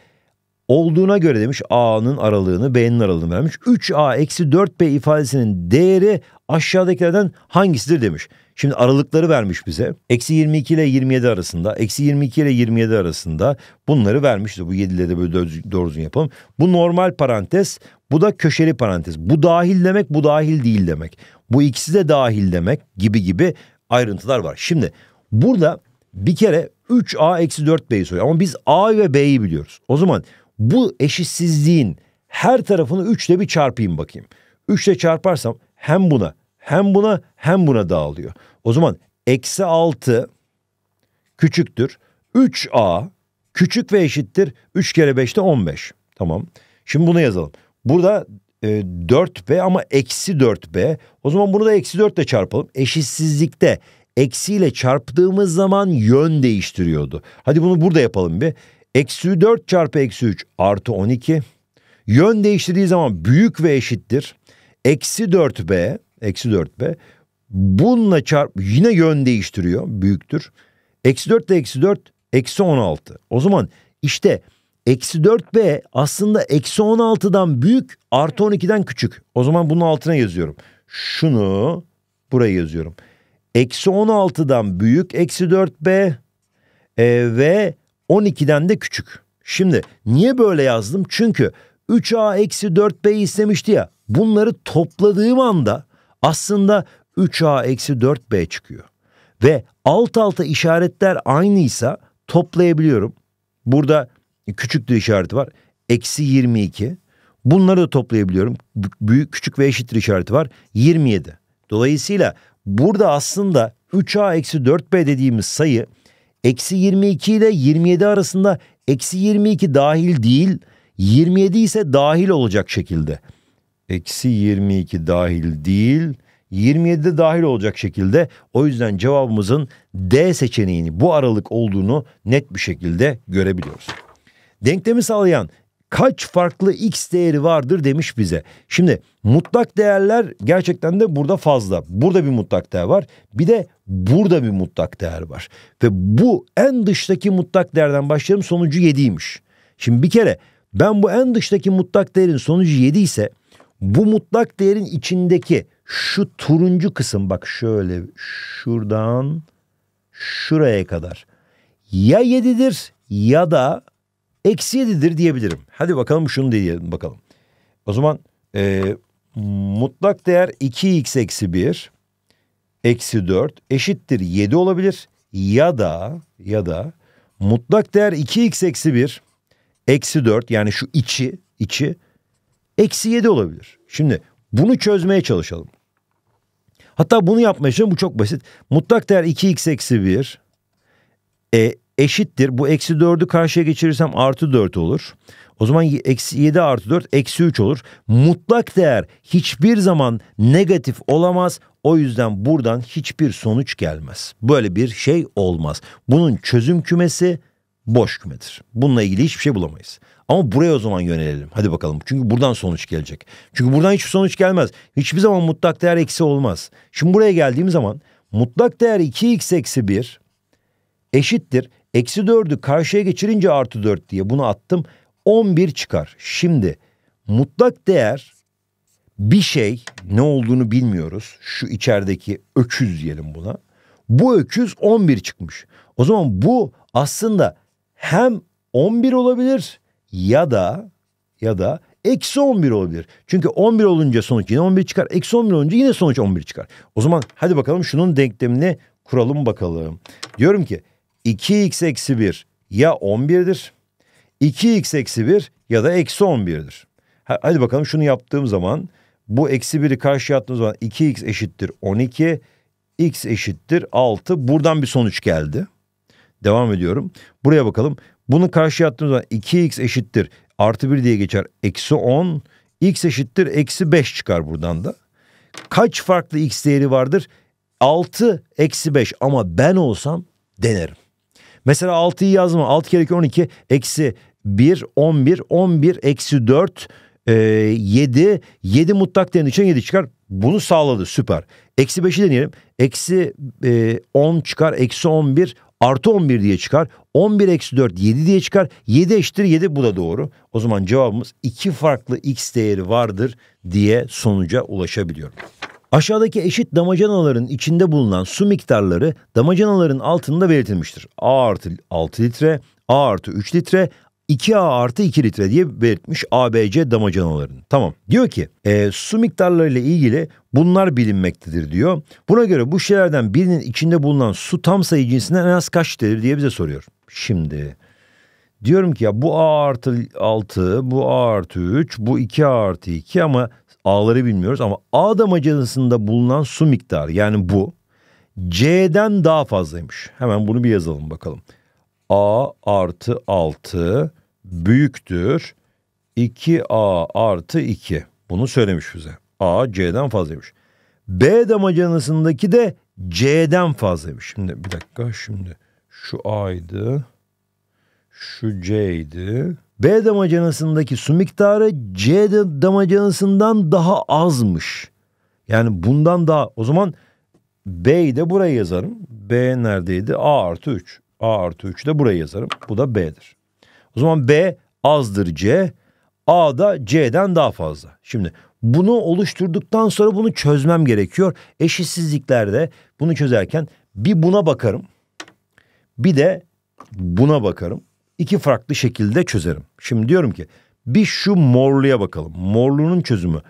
A: Olduğuna göre demiş A'nın aralığını B'nin aralığını vermiş. 3A eksi 4B ifadesinin değeri aşağıdakilerden hangisidir demiş. Şimdi aralıkları vermiş bize. Eksi 22 ile 27 arasında, eksi 22 ile 27 arasında bunları vermişti. Bu 7 ile de böyle doğrusun yapalım. Bu normal parantez, bu da köşeli parantez. Bu dahil demek, bu dahil değil demek. Bu ikisi de dahil demek gibi gibi ayrıntılar var. Şimdi burada bir kere 3A eksi 4B'yi soruyor. Ama biz A ve B'yi biliyoruz. O zaman bu eşitsizliğin her tarafını 3 ile bir çarpayım bakayım. 3 ile çarparsam hem buna hem buna hem buna dağılıyor. O zaman eksi 6 küçüktür. 3a küçük ve eşittir. 3 kere 5'te 15. Tamam. Şimdi bunu yazalım. Burada e, 4b ama eksi 4b. O zaman bunu da eksi 4 ile çarpalım. Eşitsizlikte eksiyle çarptığımız zaman yön değiştiriyordu. Hadi bunu burada yapalım bir. Eksi 4 çarpı eksi 3 artı 12. Yön değiştirdiği zaman büyük ve eşittir. Eksi 4b, eksi 4b. Bununla çarp yine yön değiştiriyor büyüktür. Eksi 4 ile eksi 4 eksi 16. O zaman işte eksi 4b aslında eksi 16'dan büyük artı 12'den küçük. O zaman bunun altına yazıyorum. Şunu buraya yazıyorum. Eksi 16'dan büyük eksi 4b e, ve 12'den de küçük. Şimdi niye böyle yazdım? Çünkü 3a eksi 4b istemişti ya. Bunları topladığım anda aslında 3A-4B çıkıyor. Ve alt alta işaretler aynıysa toplayabiliyorum. Burada küçük küçüklüğü işareti var. Eksi 22. Bunları da toplayabiliyorum. Büyük, küçük ve eşittir işareti var. 27. Dolayısıyla burada aslında 3A-4B dediğimiz sayı eksi 22 ile 27 arasında eksi 22 dahil değil 27 ise dahil olacak şekilde. Eksi 22 dahil değil 27'de dahil olacak şekilde o yüzden cevabımızın D seçeneğini bu aralık olduğunu net bir şekilde görebiliyoruz. Denklemi sağlayan kaç farklı x değeri vardır demiş bize. Şimdi mutlak değerler gerçekten de burada fazla. Burada bir mutlak değer var. Bir de burada bir mutlak değer var. Ve bu en dıştaki mutlak değerden başlayalım sonucu 7'ymiş. Şimdi bir kere ben bu en dıştaki mutlak değerin sonucu 7 ise bu mutlak değerin içindeki şu turuncu kısım bak şöyle şuradan şuraya kadar. Ya yedidir ya da eksi yedidir diyebilirim. Hadi bakalım şunu diyelim bakalım. O zaman e, mutlak değer 2x eksi 1 eksi 4 eşittir 7 olabilir. Ya da ya da mutlak değer 2x eksi 1 eksi 4 yani şu içi içi eksi 7 olabilir. Şimdi bunu çözmeye çalışalım. Hatta bunu yapmaya çalışıyorum. Bu çok basit. Mutlak değer 2x eksi 1 e, eşittir. Bu eksi 4'ü karşıya geçirirsem artı 4 olur. O zaman eksi 7 artı 4 eksi 3 olur. Mutlak değer hiçbir zaman negatif olamaz. O yüzden buradan hiçbir sonuç gelmez. Böyle bir şey olmaz. Bunun çözüm kümesi boş kümedir. Bununla ilgili hiçbir şey bulamayız. Ama buraya o zaman yönelelim. Hadi bakalım. Çünkü buradan sonuç gelecek. Çünkü buradan hiçbir sonuç gelmez. Hiçbir zaman mutlak değer eksi olmaz. Şimdi buraya geldiğim zaman mutlak değer 2x eksi 1 eşittir. Eksi 4'ü karşıya geçirince artı 4 diye bunu attım. 11 çıkar. Şimdi mutlak değer bir şey ne olduğunu bilmiyoruz. Şu içerideki öküz diyelim buna. Bu öküz 11 çıkmış. O zaman bu aslında hem 11 olabilir ya da ya da eksi 11 olabilir. Çünkü 11 olunca sonuç yine 11 çıkar. Eksi 11 olunca yine sonuç 11 çıkar. O zaman hadi bakalım şunun denklemini kuralım bakalım. Diyorum ki 2x eksi 1 ya 11'dir. 2x eksi 1 ya da eksi 11'dir. Hadi bakalım şunu yaptığım zaman bu eksi 1'i karşıya attığım zaman 2x eşittir 12. x eşittir 6. Buradan bir sonuç geldi. Devam ediyorum. Buraya bakalım. Bunu karşıya attığımız zaman 2x eşittir artı 1 diye geçer. Eksi 10 x eşittir eksi 5 çıkar buradan da. Kaç farklı x değeri vardır? 6 eksi 5 ama ben olsam denerim. Mesela 6'yı yazma. 6 kere 2 12 eksi 1 11 11 eksi 4 e, 7 7 mutlak değerin için 7 çıkar. Bunu sağladı süper. Eksi 5'i deneyelim. Eksi e, 10 çıkar. Eksi 11 Artı 11 diye çıkar. 11 eksi 4 7 diye çıkar. 7 eşittir 7 bu da doğru. O zaman cevabımız iki farklı x değeri vardır diye sonuca ulaşabiliyorum. Aşağıdaki eşit damacanaların içinde bulunan su miktarları damacanaların altında belirtilmiştir. A artı 6 litre, A artı 3 litre, 2A artı 2 litre diye belirtmiş ABC damacanalarını. Tamam diyor ki e, su miktarlarıyla ilgili bunlar bilinmektedir diyor. Buna göre bu şeylerden birinin içinde bulunan su tam sayı cinsinden en az kaç litredir diye bize soruyor. Şimdi diyorum ki ya bu A artı 6 bu A artı 3 bu 2 A artı 2 ama A'ları bilmiyoruz ama A damacanasında bulunan su miktarı yani bu C'den daha fazlaymış. Hemen bunu bir yazalım bakalım. A artı 6 büyüktür 2A artı 2. Bunu söylemiş bize. A C'den fazlaymış. B damacanasındaki de C'den fazlaymış. Şimdi bir dakika şimdi şu A'ydı. Şu C'ydi. B damacanasındaki su miktarı C damacanasından daha azmış. Yani bundan daha o zaman B'yi de buraya yazarım. B neredeydi? A artı 3. A artı 3 de buraya yazarım. Bu da B'dir. O zaman B azdır C. A da C'den daha fazla. Şimdi bunu oluşturduktan sonra bunu çözmem gerekiyor. Eşitsizliklerde bunu çözerken bir buna bakarım. Bir de buna bakarım. İki farklı şekilde çözerim. Şimdi diyorum ki bir şu morluya bakalım. Morluğunun çözümü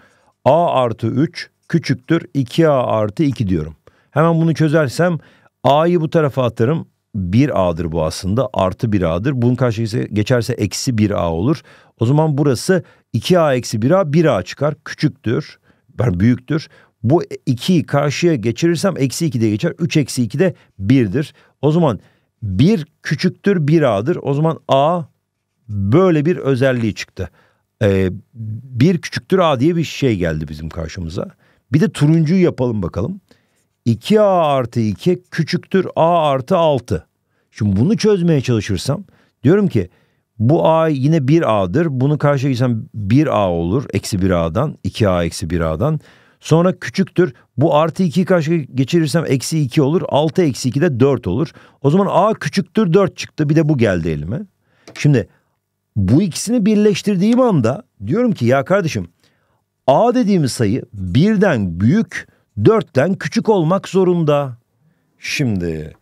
A: A artı 3 küçüktür 2A artı 2 diyorum. Hemen bunu çözersem A'yı bu tarafa atarım bir A'dır bu aslında. Artı bir A'dır. Bunun karşıya geçerse eksi bir A olur. O zaman burası 2A eksi bir a bir a çıkar. Küçüktür. Yani büyüktür. Bu 2'yi karşıya geçirirsem eksi 2 de geçer. 3 eksi 2 de 1'dir. O zaman 1 küçüktür 1 A'dır. O zaman A böyle bir özelliği çıktı. Ee, 1 küçüktür A diye bir şey geldi bizim karşımıza. Bir de turuncuyu yapalım bakalım. 2a artı 2 küçüktür a artı 6. Şimdi bunu çözmeye çalışırsam diyorum ki bu a yine 1a'dır. Bunu karşıya gitsem 1a olur. Eksi 1a'dan 2a eksi 1a'dan. Sonra küçüktür. Bu artı 2'yi karşı geçirirsem eksi 2 olur. 6 eksi 2 de 4 olur. O zaman a küçüktür 4 çıktı. Bir de bu geldi elime. Şimdi bu ikisini birleştirdiğim anda diyorum ki ya kardeşim a dediğimiz sayı birden büyük Dörtten küçük olmak zorunda. Şimdi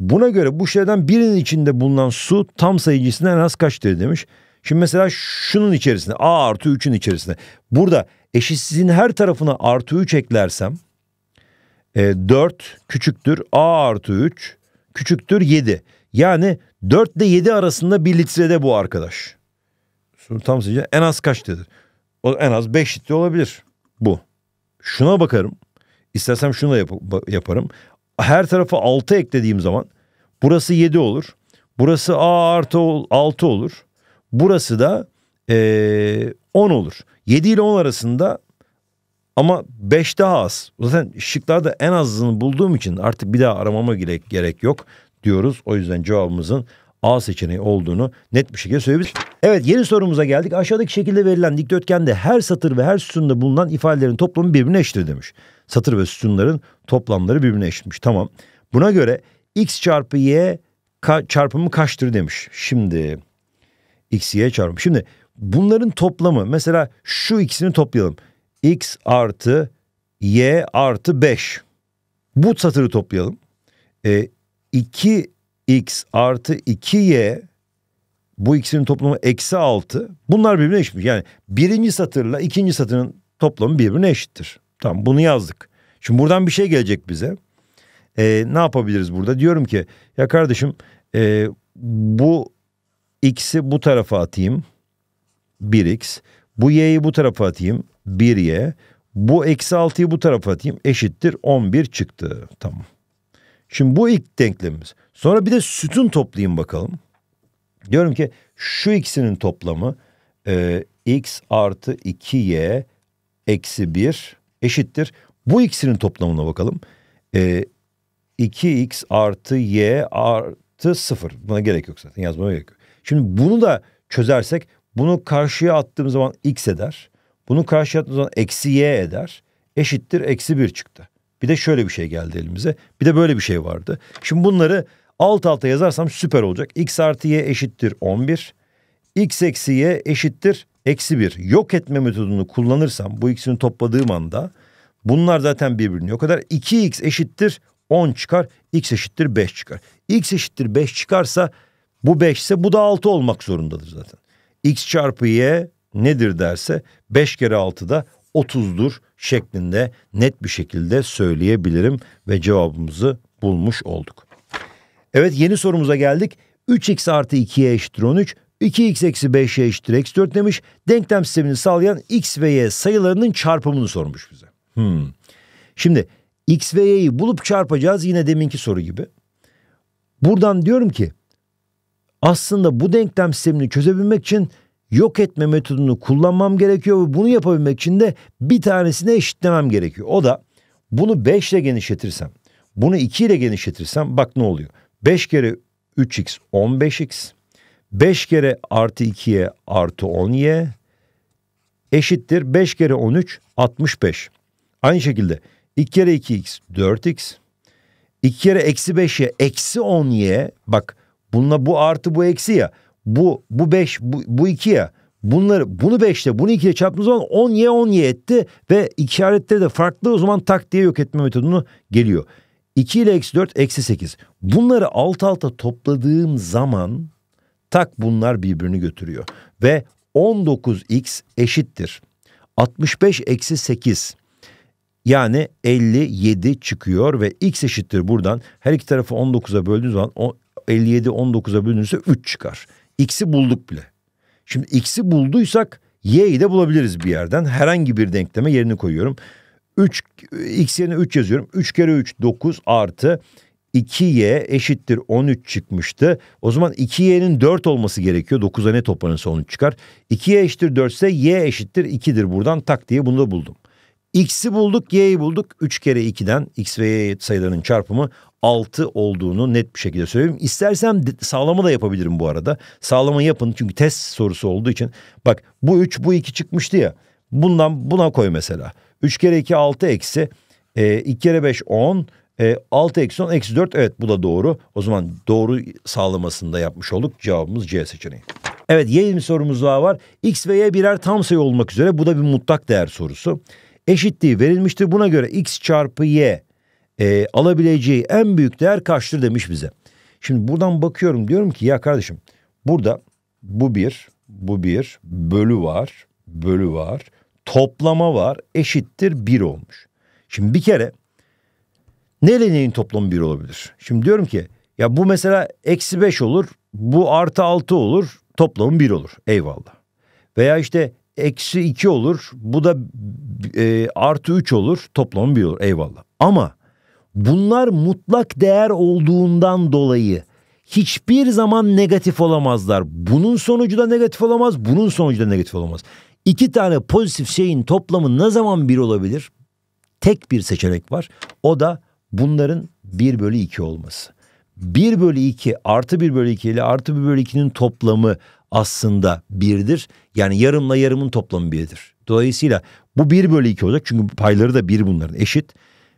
A: buna göre bu şeyden birinin içinde bulunan su tam sayıcısına en az kaçtır demiş. Şimdi mesela şunun içerisinde A artı 3'ün içerisinde. Burada eşitsizliğin her tarafına artı 3 eklersem e, 4 küçüktür A artı 3 küçüktür 7. Yani 4 ile 7 arasında bir litrede bu arkadaş. tam sayıcı en az kaçtadır? O en az 5 litre olabilir bu şuna bakarım. İstersem şunu da yap yaparım. Her tarafa 6 eklediğim zaman burası 7 olur. Burası A artı 6 olur. Burası da e, 10 olur. 7 ile 10 arasında ama 5 daha az. Zaten şıklarda en azını bulduğum için artık bir daha aramama gerek, gerek yok diyoruz. O yüzden cevabımızın A seçeneği olduğunu net bir şekilde söyleyebiliriz. Evet yeni sorumuza geldik. Aşağıdaki şekilde verilen dikdörtgende her satır ve her sütunda bulunan ifadelerin toplamı birbirine eşittir demiş. Satır ve sütunların toplamları birbirine eşitmiş. Tamam. Buna göre x çarpı y ka çarpımı kaçtır demiş. Şimdi x y çarpımı. Şimdi bunların toplamı mesela şu ikisini toplayalım. x artı y artı 5. Bu satırı toplayalım. E, 2 x artı 2y bu ikisinin toplamı eksi 6. Bunlar birbirine eşitmiş. Yani birinci satırla ikinci satırın toplamı birbirine eşittir. Tamam bunu yazdık. Şimdi buradan bir şey gelecek bize. Ee, ne yapabiliriz burada? Diyorum ki ya kardeşim e, bu x'i bu tarafa atayım. 1x. Bu y'yi bu tarafa atayım. 1y. Bu eksi 6'yı bu tarafa atayım. Eşittir 11 çıktı. Tamam. Şimdi bu ilk denklemimiz. Sonra bir de sütun toplayayım bakalım. Diyorum ki şu ikisinin toplamı e, x artı 2y eksi 1 eşittir. Bu ikisinin toplamına bakalım. E, 2x artı y artı 0. Buna gerek yok zaten yazmaya gerek yok. Şimdi bunu da çözersek bunu karşıya attığım zaman x eder. Bunu karşıya attığım zaman eksi y eder. Eşittir eksi 1 çıktı. Bir de şöyle bir şey geldi elimize. Bir de böyle bir şey vardı. Şimdi bunları Alt alta yazarsam süper olacak. X artı y eşittir 11. X eksi y eşittir eksi 1. Yok etme metodunu kullanırsam bu ikisini topladığım anda bunlar zaten birbirini yok eder. 2x eşittir 10 çıkar. X eşittir 5 çıkar. X eşittir 5 çıkarsa bu 5 ise bu da 6 olmak zorundadır zaten. X çarpı y nedir derse 5 kere 6 da 30'dur şeklinde net bir şekilde söyleyebilirim ve cevabımızı bulmuş olduk. Evet yeni sorumuza geldik. 3x artı 2'ye eşittir 13. 2x eksi 5'e eşittir x 4 demiş. Denklem sistemini sağlayan x ve y sayılarının çarpımını sormuş bize. Hmm. Şimdi x ve y'yi bulup çarpacağız yine deminki soru gibi. Buradan diyorum ki aslında bu denklem sistemini çözebilmek için yok etme metodunu kullanmam gerekiyor ve bunu yapabilmek için de bir tanesine eşitlemem gerekiyor. O da bunu 5 ile genişletirsem, bunu 2 ile genişletirsem bak ne oluyor? 5 kere 3x 15x. 5 kere artı 2'ye artı 10y eşittir 5 kere 13 65. Aynı şekilde 2 kere 2x 4x. 2 kere eksi 5'ye eksi 10y bak bununla bu artı bu eksi ya bu bu 5 bu, bu 2 ya bunları bunu 5'te bunu 2'ye çarptığınız zaman 10y 10y etti ve işarette de farklı o zaman tak diye yok etme metodunu geliyor. 2 ile eksi 4 eksi 8. Bunları alt alta topladığım zaman tak bunlar birbirini götürüyor. Ve 19x eşittir. 65 eksi 8 yani 57 çıkıyor ve x eşittir buradan. Her iki tarafı 19'a böldüğünüz zaman 57 19'a bölünürse 3 çıkar. X'i bulduk bile. Şimdi x'i bulduysak y'yi de bulabiliriz bir yerden. Herhangi bir denkleme yerini koyuyorum. 3 e, x yerine 3 yazıyorum. 3 kere 3 9 artı 2y eşittir 13 çıkmıştı. O zaman 2y'nin 4 olması gerekiyor. 9'a ne toplanırsa 13 çıkar. 2y eşittir 4 ise y eşittir 2'dir. Buradan tak diye bunu da buldum. X'i bulduk, y'yi bulduk. 3 kere 2'den x ve y sayılarının çarpımı 6 olduğunu net bir şekilde söyleyeyim. İstersem sağlama da yapabilirim bu arada. Sağlama yapın çünkü test sorusu olduğu için. Bak bu 3 bu 2 çıkmıştı ya. Bundan buna koy mesela. 3 kere 2 6 eksi. E, 2 kere 5 10. E, 6 eksi 10 eksi 4 evet bu da doğru. O zaman doğru sağlamasında yapmış olduk. Cevabımız C seçeneği. Evet y sorumuz daha var. X ve Y birer tam sayı olmak üzere bu da bir mutlak değer sorusu. Eşitliği verilmiştir. Buna göre X çarpı Y e, alabileceği en büyük değer kaçtır demiş bize. Şimdi buradan bakıyorum diyorum ki ya kardeşim burada bu bir bu bir bölü var bölü var toplama var eşittir bir olmuş. Şimdi bir kere ne neyin toplamı bir olabilir? Şimdi diyorum ki ya bu mesela eksi beş olur bu artı altı olur toplamı bir olur eyvallah. Veya işte eksi iki olur bu da e, artı üç olur toplamı bir olur eyvallah. Ama bunlar mutlak değer olduğundan dolayı hiçbir zaman negatif olamazlar. Bunun sonucu da negatif olamaz, bunun sonucu da negatif olamaz. İki tane pozitif şeyin toplamı ne zaman bir olabilir? Tek bir seçenek var. O da bunların 1 bölü 2 olması. 1 bölü 2 artı 1 bölü 2 ile artı 1 bölü 2'nin toplamı aslında 1'dir. Yani yarımla yarımın toplamı 1'dir. Dolayısıyla bu 1 bölü 2 olacak çünkü payları da 1 bunların eşit.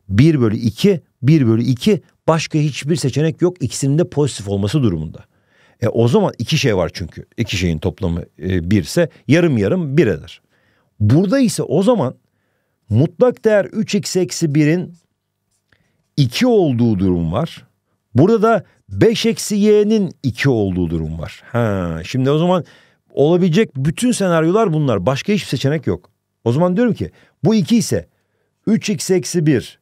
A: 1 bölü 2, 1 bölü 2 başka hiçbir seçenek yok İkisinin de pozitif olması durumunda. E, o zaman iki şey var çünkü. İki şeyin toplamı e, ise yarım yarım bir eder. Burada ise o zaman mutlak değer 3x eksi 1'in 2 olduğu durum var. Burada da 5 eksi y'nin 2 olduğu durum var. Ha, şimdi o zaman olabilecek bütün senaryolar bunlar. Başka hiçbir seçenek yok. O zaman diyorum ki bu 2 ise 3x eksi 1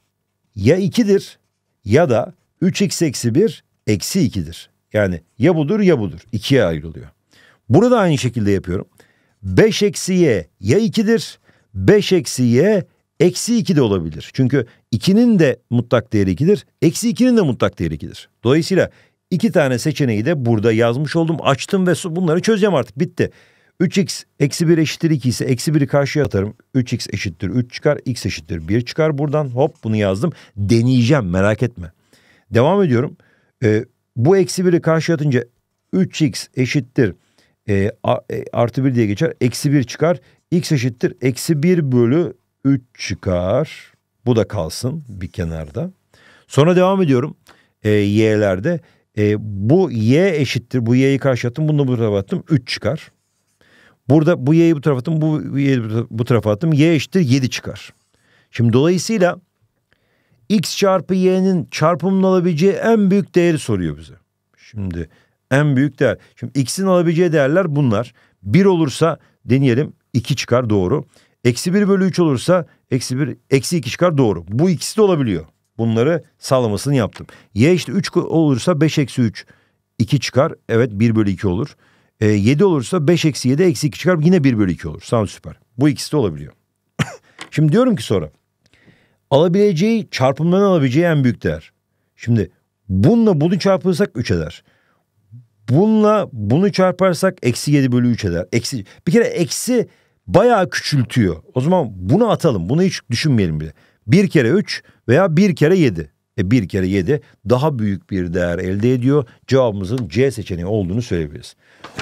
A: ya 2'dir ya da 3x eksi 1 eksi 2'dir. Yani ya budur ya budur. ikiye ayrılıyor. Burada aynı şekilde yapıyorum. 5 eksi y ya 2'dir. 5 eksi y eksi 2 de olabilir. Çünkü 2'nin de mutlak değeri 2'dir. Eksi 2'nin de mutlak değeri 2'dir. Dolayısıyla iki tane seçeneği de burada yazmış oldum. Açtım ve bunları çözeceğim artık. Bitti. 3x eksi 1 eşittir 2 ise eksi 1'i karşıya atarım. 3x eşittir 3 çıkar. x eşittir 1 çıkar. Buradan hop bunu yazdım. Deneyeceğim merak etme. Devam ediyorum. Ee, bu eksi 1'i karşıya atınca 3x eşittir e, a, e, artı 1 diye geçer. Eksi 1 çıkar. x eşittir eksi 1 bölü 3 çıkar. Bu da kalsın bir kenarda. Sonra devam ediyorum e, y'lerde. E, bu y eşittir. Bu y'yi karşıya attım. Bunu da bu tarafa attım. 3 çıkar. Burada bu y'yi bu tarafa attım. Bu y'yi bu tarafa attım. y eşittir 7 çıkar. Şimdi dolayısıyla x çarpı y'nin çarpımını alabileceği en büyük değeri soruyor bize. Şimdi en büyük değer. Şimdi x'in alabileceği değerler bunlar. 1 olursa deneyelim 2 çıkar doğru. Eksi 1 bölü 3 olursa eksi 1, eksi 2 çıkar doğru. Bu ikisi de olabiliyor. Bunları sağlamasını yaptım. Y işte 3 olursa 5 eksi 3 2 çıkar. Evet 1 bölü 2 olur. E, 7 olursa 5 eksi 7 eksi 2 çıkar. Yine 1 bölü 2 olur. Sağ süper. Bu ikisi de olabiliyor. <coughs> Şimdi diyorum ki sonra alabileceği çarpımdan alabileceği en büyük değer. Şimdi bununla bunu çarpırsak 3 eder. Bununla bunu çarparsak eksi 7 bölü 3 eder. Eksi, bir kere eksi bayağı küçültüyor. O zaman bunu atalım. Bunu hiç düşünmeyelim bile. 1 kere 3 veya 1 kere 7. E 1 kere 7 daha büyük bir değer elde ediyor. Cevabımızın C seçeneği olduğunu söyleyebiliriz.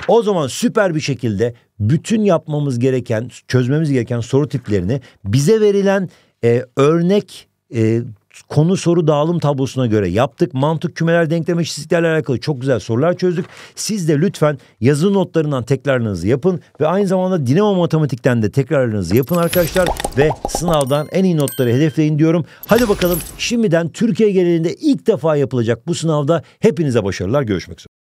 A: O zaman süper bir şekilde bütün yapmamız gereken, çözmemiz gereken soru tiplerini bize verilen e, örnek e, konu soru dağılım tablosuna göre yaptık. Mantık kümeler denklem eşitliklerle alakalı çok güzel sorular çözdük. Siz de lütfen yazı notlarından tekrarlarınızı yapın ve aynı zamanda Dinamo Matematik'ten de tekrarlarınızı yapın arkadaşlar ve sınavdan en iyi notları hedefleyin diyorum. Hadi bakalım şimdiden Türkiye genelinde ilk defa yapılacak bu sınavda hepinize başarılar görüşmek üzere.